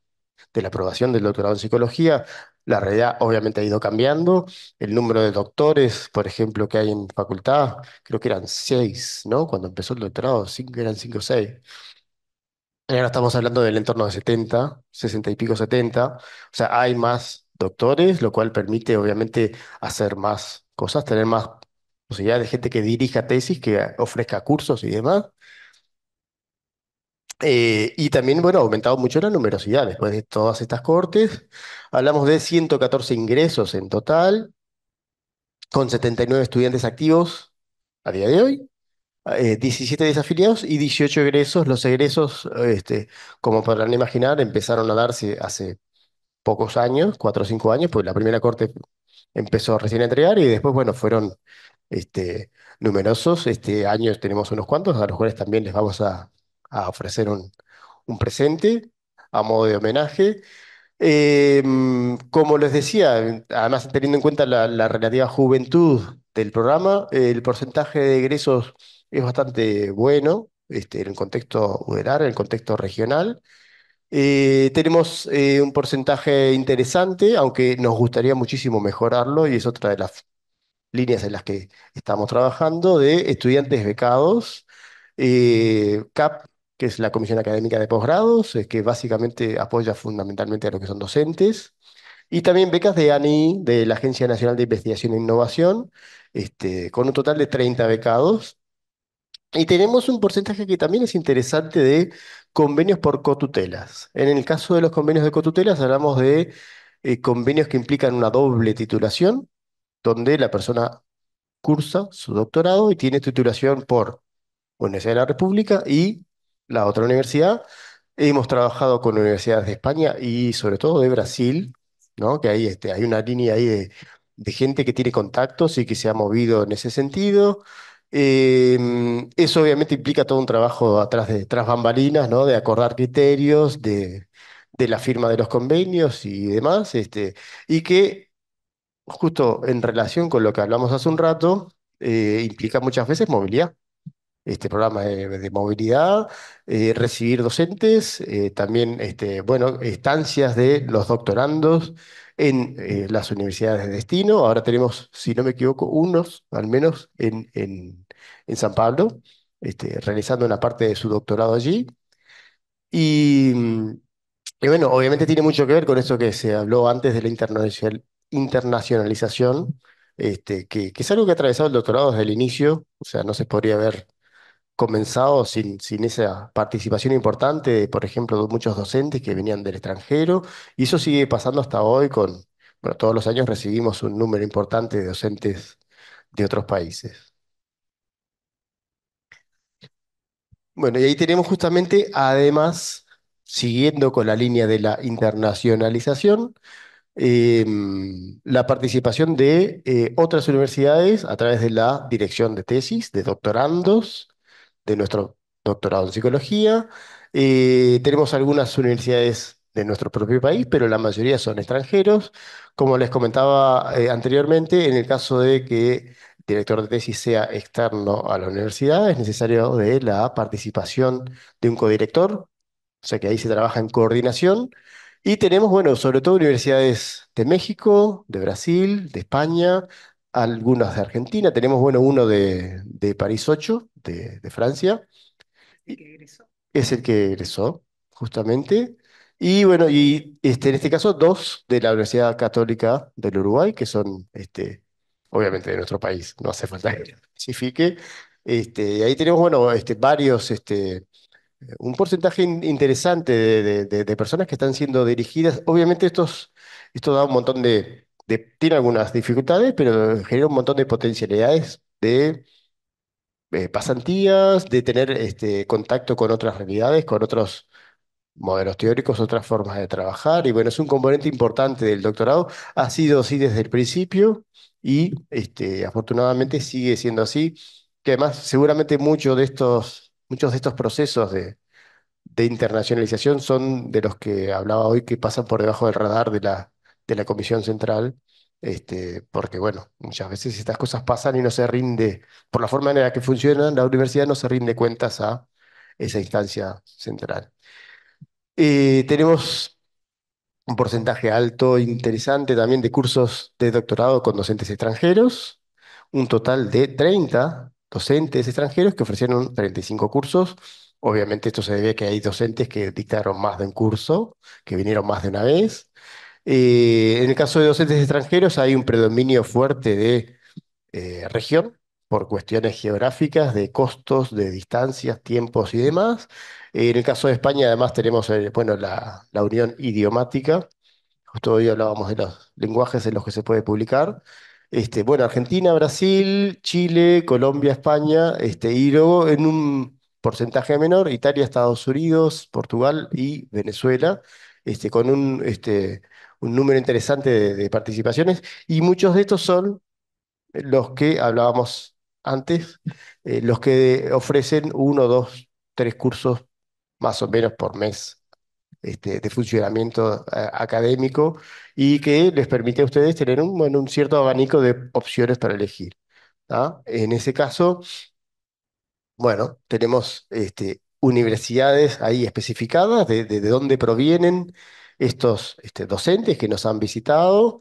de la aprobación del doctorado en psicología, la realidad obviamente ha ido cambiando. El número de doctores, por ejemplo, que hay en facultad, creo que eran 6, ¿no? Cuando empezó el doctorado, eran 5 o 6. Ahora estamos hablando del entorno de 70, 60 y pico 70. O sea, hay más doctores, lo cual permite obviamente hacer más cosas, tener más o ya de gente que dirija tesis, que ofrezca cursos y demás. Eh, y también, bueno, ha aumentado mucho la numerosidad después de todas estas cortes. Hablamos de 114 ingresos en total, con 79 estudiantes activos a día de hoy, 17 eh, desafiliados y 18 egresos. Los egresos, este, como podrán imaginar, empezaron a darse hace pocos años, 4 o 5 años, pues la primera corte empezó recién a entregar y después, bueno, fueron este, numerosos. Este año tenemos unos cuantos, a los cuales también les vamos a, ofrecer un, presente a modo de homenaje. Em, como les decía, además teniendo en cuenta la, relativa juventud del programa, el porcentaje de egresos es bastante bueno este, en el contexto UDELAR, en el contexto regional. Eh, tenemos eh, un porcentaje interesante, aunque nos gustaría muchísimo mejorarlo y es otra de las líneas en las que estamos trabajando, de estudiantes becados, eh, CAP, que es la Comisión Académica de Posgrados, que básicamente apoya fundamentalmente a los que son docentes, y también becas de ANI, de la Agencia Nacional de Investigación e Innovación, este, con un total de 30 becados. Y tenemos un porcentaje que también es interesante de convenios por cotutelas. En el caso de los convenios de cotutelas hablamos de eh, convenios que implican una doble titulación, donde la persona cursa su doctorado y tiene titulación por Universidad de la República y la otra universidad. Hemos trabajado con universidades de España y sobre todo de Brasil, ¿no? que hay, este, hay una línea ahí de, gente que tiene contactos y que se ha movido en ese sentido. Em, eso obviamente implica todo un trabajo atrás de tras bambalinas, ¿no? de acordar criterios, de, la firma de los convenios y demás, este, y que justo en relación con lo que hablamos hace un rato, eh, implica muchas veces movilidad. Este programa de, movilidad, eh, recibir docentes, eh, también este, bueno, estancias de los doctorandos en las universidades de destino. Ahora tenemos, si no me equivoco, unos al menos en, en, San Pablo, este, realizando una parte de su doctorado allí. Y, bueno, obviamente tiene mucho que ver con eso que se habló antes de la internacional, internacionalización, este, que, es algo que ha atravesado el doctorado desde el inicio, o sea, no se podría haber comenzado sin, sin esa participación importante, de, por ejemplo, de muchos docentes que venían del extranjero, y eso sigue pasando hasta hoy con, bueno, todos los años recibimos un número importante de docentes de otros países. Bueno, y ahí tenemos justamente, además, siguiendo con la línea de la internacionalización, Em, la participación de eh, otras universidades a través de la dirección de tesis, de doctorandos, de nuestro doctorado en psicología. Eh, tenemos algunas universidades de nuestro propio país, pero la mayoría son extranjeros. Como les comentaba eh, anteriormente, en el caso de que el director de tesis sea externo a la universidad, es necesario de la participación de un codirector, o sea que ahí se trabaja en coordinación. Y tenemos, bueno, sobre todo universidades de México, de Brasil, de España, algunas de Argentina. Tenemos, bueno, uno de, París 8, de, Francia. El que egresó. Es el que egresó, justamente. Y bueno, y este, en este caso dos de la Universidad Católica del Uruguay, que son, este, obviamente, de nuestro país, no hace falta que lo especifique. Este, y ahí tenemos, bueno, este, varios un porcentaje interesante de, personas que están siendo dirigidas. Obviamente estos, esto da un montón de, tiene algunas dificultades, pero genera un montón de potencialidades de eh, pasantías, de tener este, contacto con otras realidades, con otros modelos teóricos, otras formas de trabajar. Y bueno, es un componente importante del doctorado. Ha sido así desde el principio y este, afortunadamente sigue siendo así. Que además seguramente muchos de estos muchos de estos procesos de, internacionalización son de los que hablaba hoy que pasan por debajo del radar de la, Comisión Central, este, porque bueno, muchas veces estas cosas pasan y no se rinde, por la forma en la que funcionan, la universidad no se rinde cuentas a esa instancia central. Eh, tenemos un porcentaje alto, interesante también de cursos de doctorado con docentes extranjeros, un total de 30 docentes extranjeros que ofrecieron 35 cursos. Obviamente esto se debe a que hay docentes que dictaron más de un curso, que vinieron más de una vez. Eh, en el caso de docentes extranjeros hay un predominio fuerte de eh, región por cuestiones geográficas, de costos, de distancias, tiempos y demás. en el caso de España además tenemos eh, bueno, la, la unión idiomática. Justo hoy hablábamos de los lenguajes en los que se puede publicar. Este, bueno, Argentina, Brasil, Chile, Colombia, España, este, y luego en un porcentaje menor, Italia, Estados Unidos, Portugal y Venezuela, este, con un, este, número interesante de, participaciones, y muchos de estos son los que hablábamos antes, eh, los que ofrecen uno, dos, tres cursos más o menos por mes este, de funcionamiento eh, académico y que les permite a ustedes tener un, cierto abanico de opciones para elegir. ¿ah? En ese caso, bueno, tenemos este, universidades ahí especificadas de, dónde provienen estos este, docentes que nos han visitado,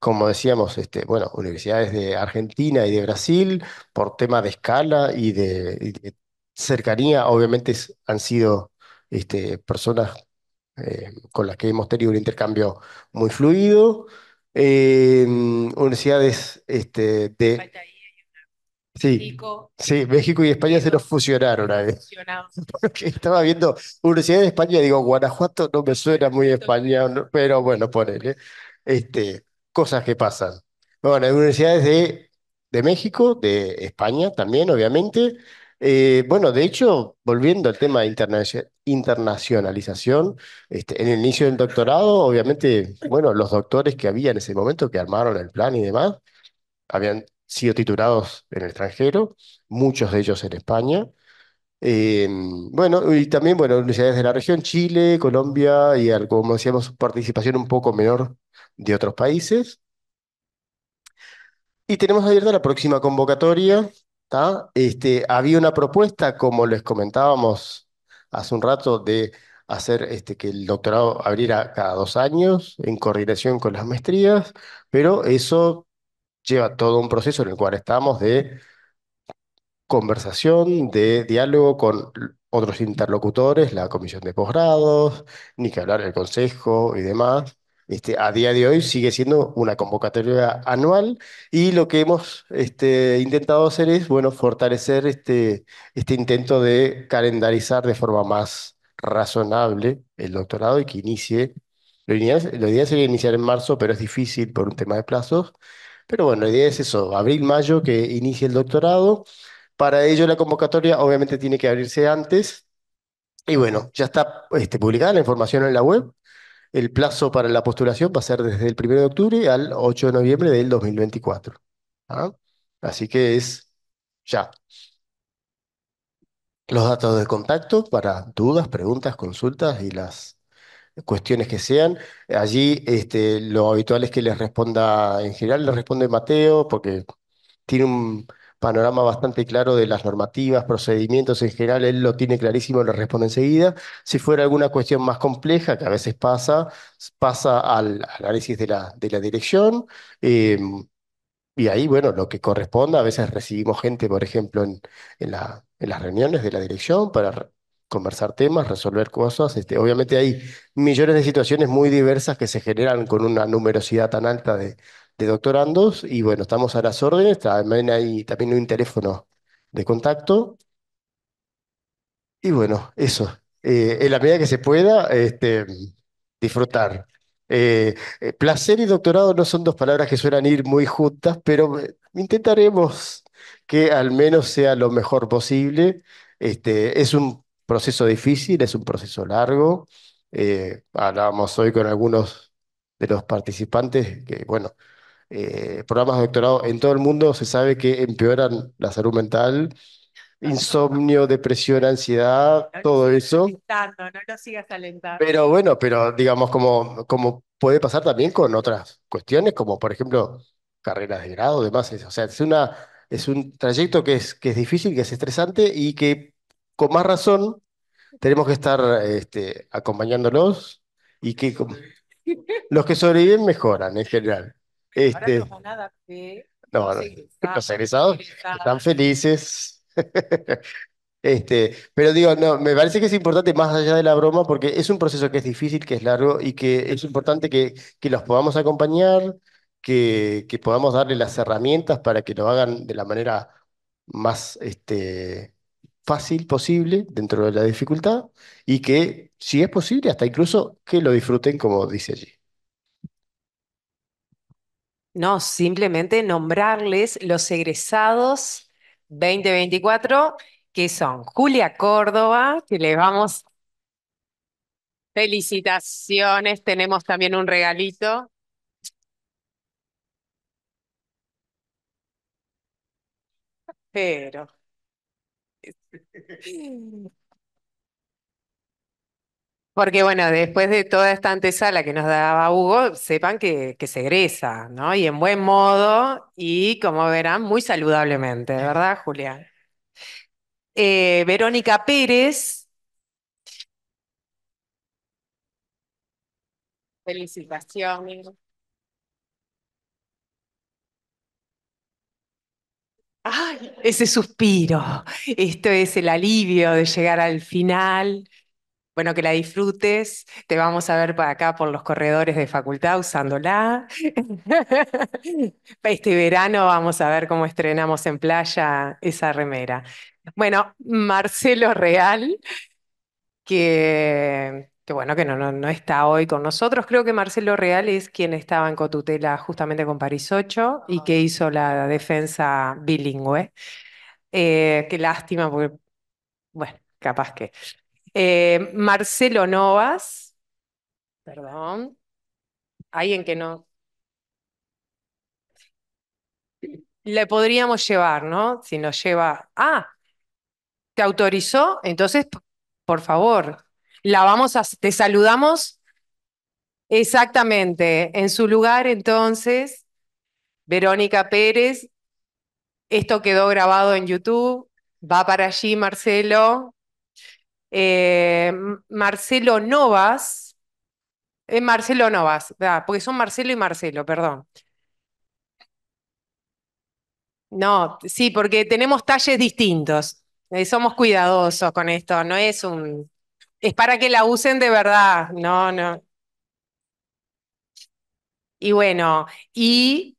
como decíamos, bueno, universidades de Argentina y de Brasil, por tema de escala y de, cercanía, obviamente han sido este, personas eh, con las que hemos tenido un intercambio muy fluido. Eh, universidades este, de... Sí, México, sí, eh, México y España se nos fusionaron a estaba viendo universidades de España, digo, Guanajuato no me suena muy español, pero bueno, ponele. Este, cosas que pasan. Bueno, hay universidades de, de México, de España también, obviamente, eh, bueno, de hecho, volviendo al tema de internacionalización, este, en el inicio del doctorado, obviamente, bueno, los doctores que había en ese momento, que armaron el plan y demás, habían sido titulados en el extranjero, muchos de ellos en España. Eh, bueno, y también, bueno, universidades de la región, Chile, Colombia, y como decíamos, participación un poco menor de otros países. Y tenemos abierta la próxima convocatoria este, había una propuesta, como les comentábamos hace un rato, de hacer este, que el doctorado abriera cada dos años en coordinación con las maestrías, pero eso lleva todo un proceso en el cual estamos de conversación, de diálogo con otros interlocutores, la comisión de posgrados, ni que hablar el consejo y demás. Este, a día de hoy sigue siendo una convocatoria anual y lo que hemos este, intentado hacer es bueno, fortalecer este, este, intento de calendarizar de forma más razonable el doctorado y que inicie. Lo ideal, sería iniciar en marzo, pero es difícil por un tema de plazos. Pero bueno, la idea es eso, abril-mayo que inicie el doctorado. Para ello la convocatoria obviamente tiene que abrirse antes. Y bueno, ya está publicada la información en la web. El plazo para la postulación va a ser desde el 1 de octubre al 8 de noviembre del 2024. ¿ah? Así que es ya. Los datos de contacto para dudas, preguntas, consultas y las cuestiones que sean. Allí este, lo habitual es que les responda, en general les responde Mateo, porque tiene un panorama bastante claro de las normativas, procedimientos en general, él lo tiene clarísimo, lo responde enseguida. Si fuera alguna cuestión más compleja, que a veces pasa, pasa al análisis de la, de la dirección. Eh, y ahí, bueno, lo que corresponda, a veces recibimos gente, por ejemplo, en, en, las reuniones de la dirección para conversar temas, resolver cosas. Este, obviamente hay millones de situaciones muy diversas que se generan con una numerosidad tan alta de, de doctorandos y bueno, estamos a las órdenes, también hay, también un teléfono de contacto. Y bueno, eso, eh, en la medida que se pueda, este, disfrutar. Eh, eh, placer y doctorado no son dos palabras que suelen ir muy juntas, pero intentaremos que al menos sea lo mejor posible. Este, es un proceso difícil, es un proceso largo. Eh, hablábamos hoy con algunos de los participantes que, bueno, eh, programas de doctorado en todo el mundo se sabe que empeoran la salud mental, insomnio, depresión, ansiedad, todo eso. No lo sigas alentando. Pero bueno, pero digamos, como, como puede pasar también con otras cuestiones, como por ejemplo carreras de grado, demás. O sea, es, una, es un trayecto que es, que es difícil, que es estresante y que con más razón tenemos que estar este, acompañándolos y que los que sobreviven mejoran en general. Este, no, los, egresados, están felices. Este, pero digo, no, me parece que es importante más allá de la broma porque es un proceso que es difícil, que es largo y que es importante que, que los podamos acompañar, que, que podamos darle las herramientas para que lo hagan de la manera más este, fácil posible dentro de la dificultad y que, si es posible, hasta incluso que lo disfruten como dice allí. No, simplemente nombrarles los egresados 2024, que son Julia Córdoba, que les vamos felicitaciones, tenemos también un regalito. Pero. Porque bueno, después de toda esta antesala que nos daba Hugo, sepan que, se egresa, ¿no? Y en buen modo y, como verán, muy saludablemente, ¿verdad, Julia? Eh, Verónica Pérez. Felicitaciones. ¡Ay! Ese suspiro, esto es el alivio de llegar al final. Bueno, que la disfrutes. Te vamos a ver para acá por los corredores de facultad usándola. Este verano vamos a ver cómo estrenamos en playa esa remera. Bueno, Marcelo Real, que, bueno, que no, no, está hoy con nosotros. Creo que Marcelo Real es quien estaba en cotutela justamente con París 8 y que hizo la defensa bilingüe. Eh, qué lástima, porque, bueno, capaz que eh, Marcelo Novas, perdón, alguien que no. Le podríamos llevar, ¿no? Si nos lleva. Ah, ¿te autorizó? Entonces, por favor, la vamos a. Te saludamos exactamente. En su lugar, entonces, Verónica Pérez. Esto quedó grabado en YouTube. Va para allí, Marcelo. Eh, Marcelo Novas, eh, Marcelo Novas, porque son Marcelo y Marcelo, perdón. No, sí, porque tenemos talles distintos. Eh, somos cuidadosos con esto, no es un... Es para que la usen de verdad, no, no. Y bueno, y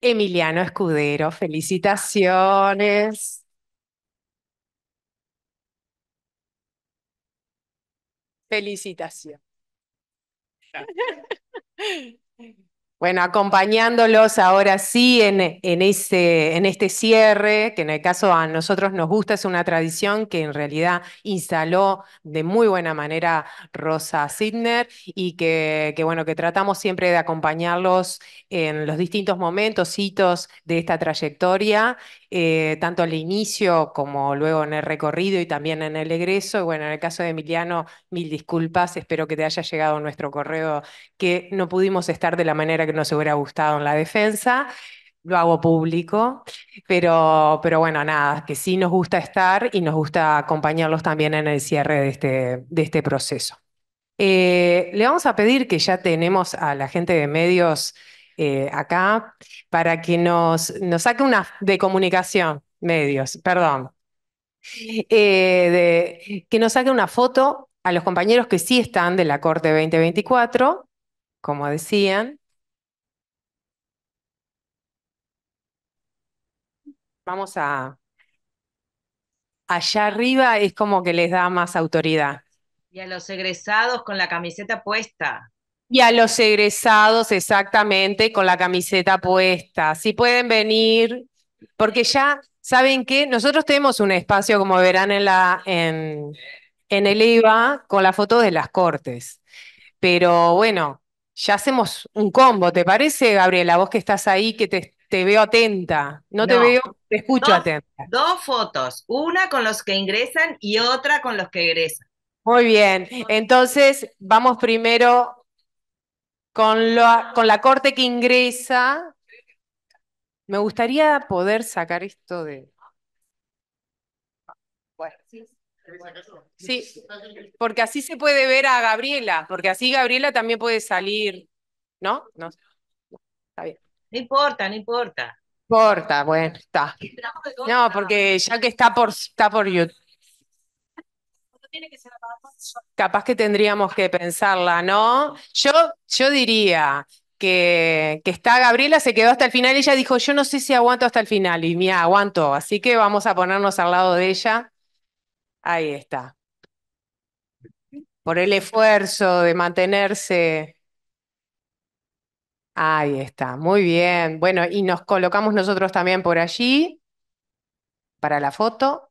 Emiliano Escudero, felicitaciones. Felicitación. Bueno, acompañándolos ahora sí en, ese, en este cierre, que en el caso a nosotros nos gusta, es una tradición que en realidad instaló de muy buena manera Rosa Sidner y que, bueno, que tratamos siempre de acompañarlos en los distintos momentos, hitos de esta trayectoria eh, tanto al inicio como luego en el recorrido y también en el egreso. bueno, en el caso de Emiliano, mil disculpas, espero que te haya llegado nuestro correo, que no pudimos estar de la manera que nos hubiera gustado en la defensa lo hago público, pero, pero bueno, nada, que sí nos gusta estar y nos gusta acompañarlos también en el cierre de este, de este proceso. Eh, le vamos a pedir que ya tenemos a la gente de medios eh, acá para que nos, nos saque una de comunicación, medios, perdón, eh, que nos saque una foto a los compañeros que sí están de la Corte 2024, como decían. Vamos a... Allá arriba es como que les da más autoridad. Y a los egresados con la camiseta puesta. Y a los egresados, exactamente, con la camiseta puesta. Si pueden venir, porque ya saben que nosotros tenemos un espacio, como verán en, la, en, el IVA, con la foto de las cortes. Pero bueno, ya hacemos un combo, ¿te parece, Gabriela? Vos que estás ahí, que te, veo atenta. No, te veo, te escucho atenta. Dos fotos, una con los que ingresan y otra con los que egresan. Muy bien, entonces vamos primero con, la, con la corte que ingresa. Me gustaría poder sacar esto de... Bueno. Sí, porque así se puede ver a Gabriela, porque así Gabriela también puede salir, ¿no? No, está bien. No importa, no importa. Importa, bueno, está. No, porque ya que está por, está por YouTube tiene que ser Capaz que tendríamos que pensarla, ¿no? Yo, yo diría que, que, está Gabriela, se quedó hasta el final. Ella dijo, yo no sé si aguanto hasta el final. Y mira, aguanto. Así que vamos a ponernos al lado de ella. Ahí está. Por el esfuerzo de mantenerse. Ahí está, muy bien. Bueno, y nos colocamos nosotros también por allí para la foto.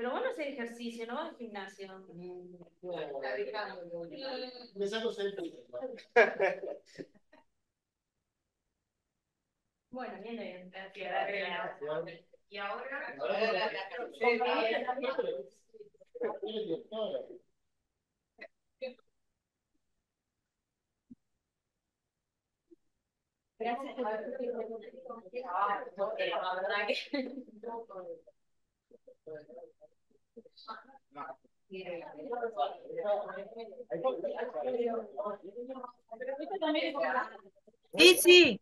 Pero bueno hacer ejercicio, no al gimnasio. bueno, me saco Bueno, bien, bien. Y ahora. Gracias Sí, sí.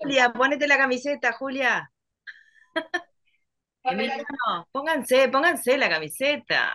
Julia, ponete la camiseta, Julia. pónganse, pónganse la camiseta.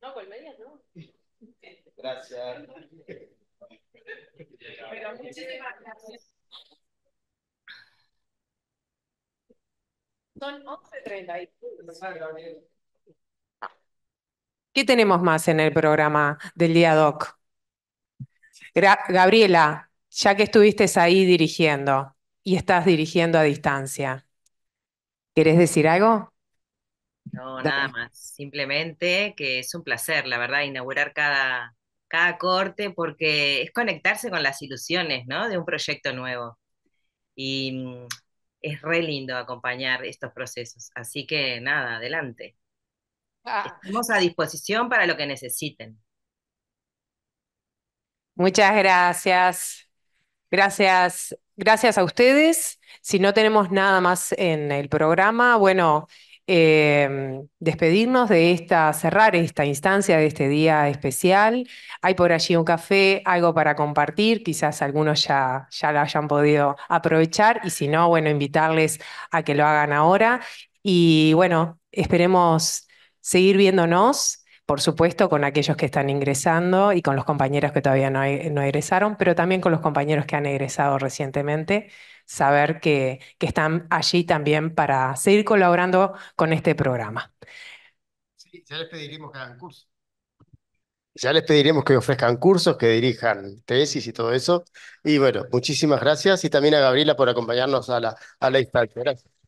No, medias, no. Gracias. Pero muchísimas gracias. Son 11.31. ¿Qué tenemos más en el programa del día, Doc? Gabriela, ya que estuviste ahí dirigiendo y estás dirigiendo a distancia, ¿querés decir algo? No, nada más. Simplemente que es un placer, la verdad, inaugurar cada, cada corte porque es conectarse con las ilusiones, ¿no? De un proyecto nuevo. Y mm, es re lindo acompañar estos procesos. Así que nada, adelante. Ah. Estamos a disposición para lo que necesiten. Muchas gracias. Gracias. Gracias a ustedes. Si no tenemos nada más en el programa, bueno, Em, despedirnos de esta, cerrar esta instancia de este día especial. Hay por allí un café, algo para compartir, quizás algunos ya, ya lo hayan podido aprovechar y si no, bueno, invitarles a que lo hagan ahora. Y bueno, esperemos seguir viéndonos, por supuesto, con aquellos que están ingresando y con los compañeros que todavía no, no egresaron, pero también con los compañeros que han egresado recientemente saber que, que están allí también para seguir colaborando con este programa. Sí, ya les pediremos que hagan cursos. Ya les pediremos que ofrezcan cursos, que dirijan tesis y todo eso. Y bueno, muchísimas gracias y también a Gabriela por acompañarnos a la, a la instancia. Gracias.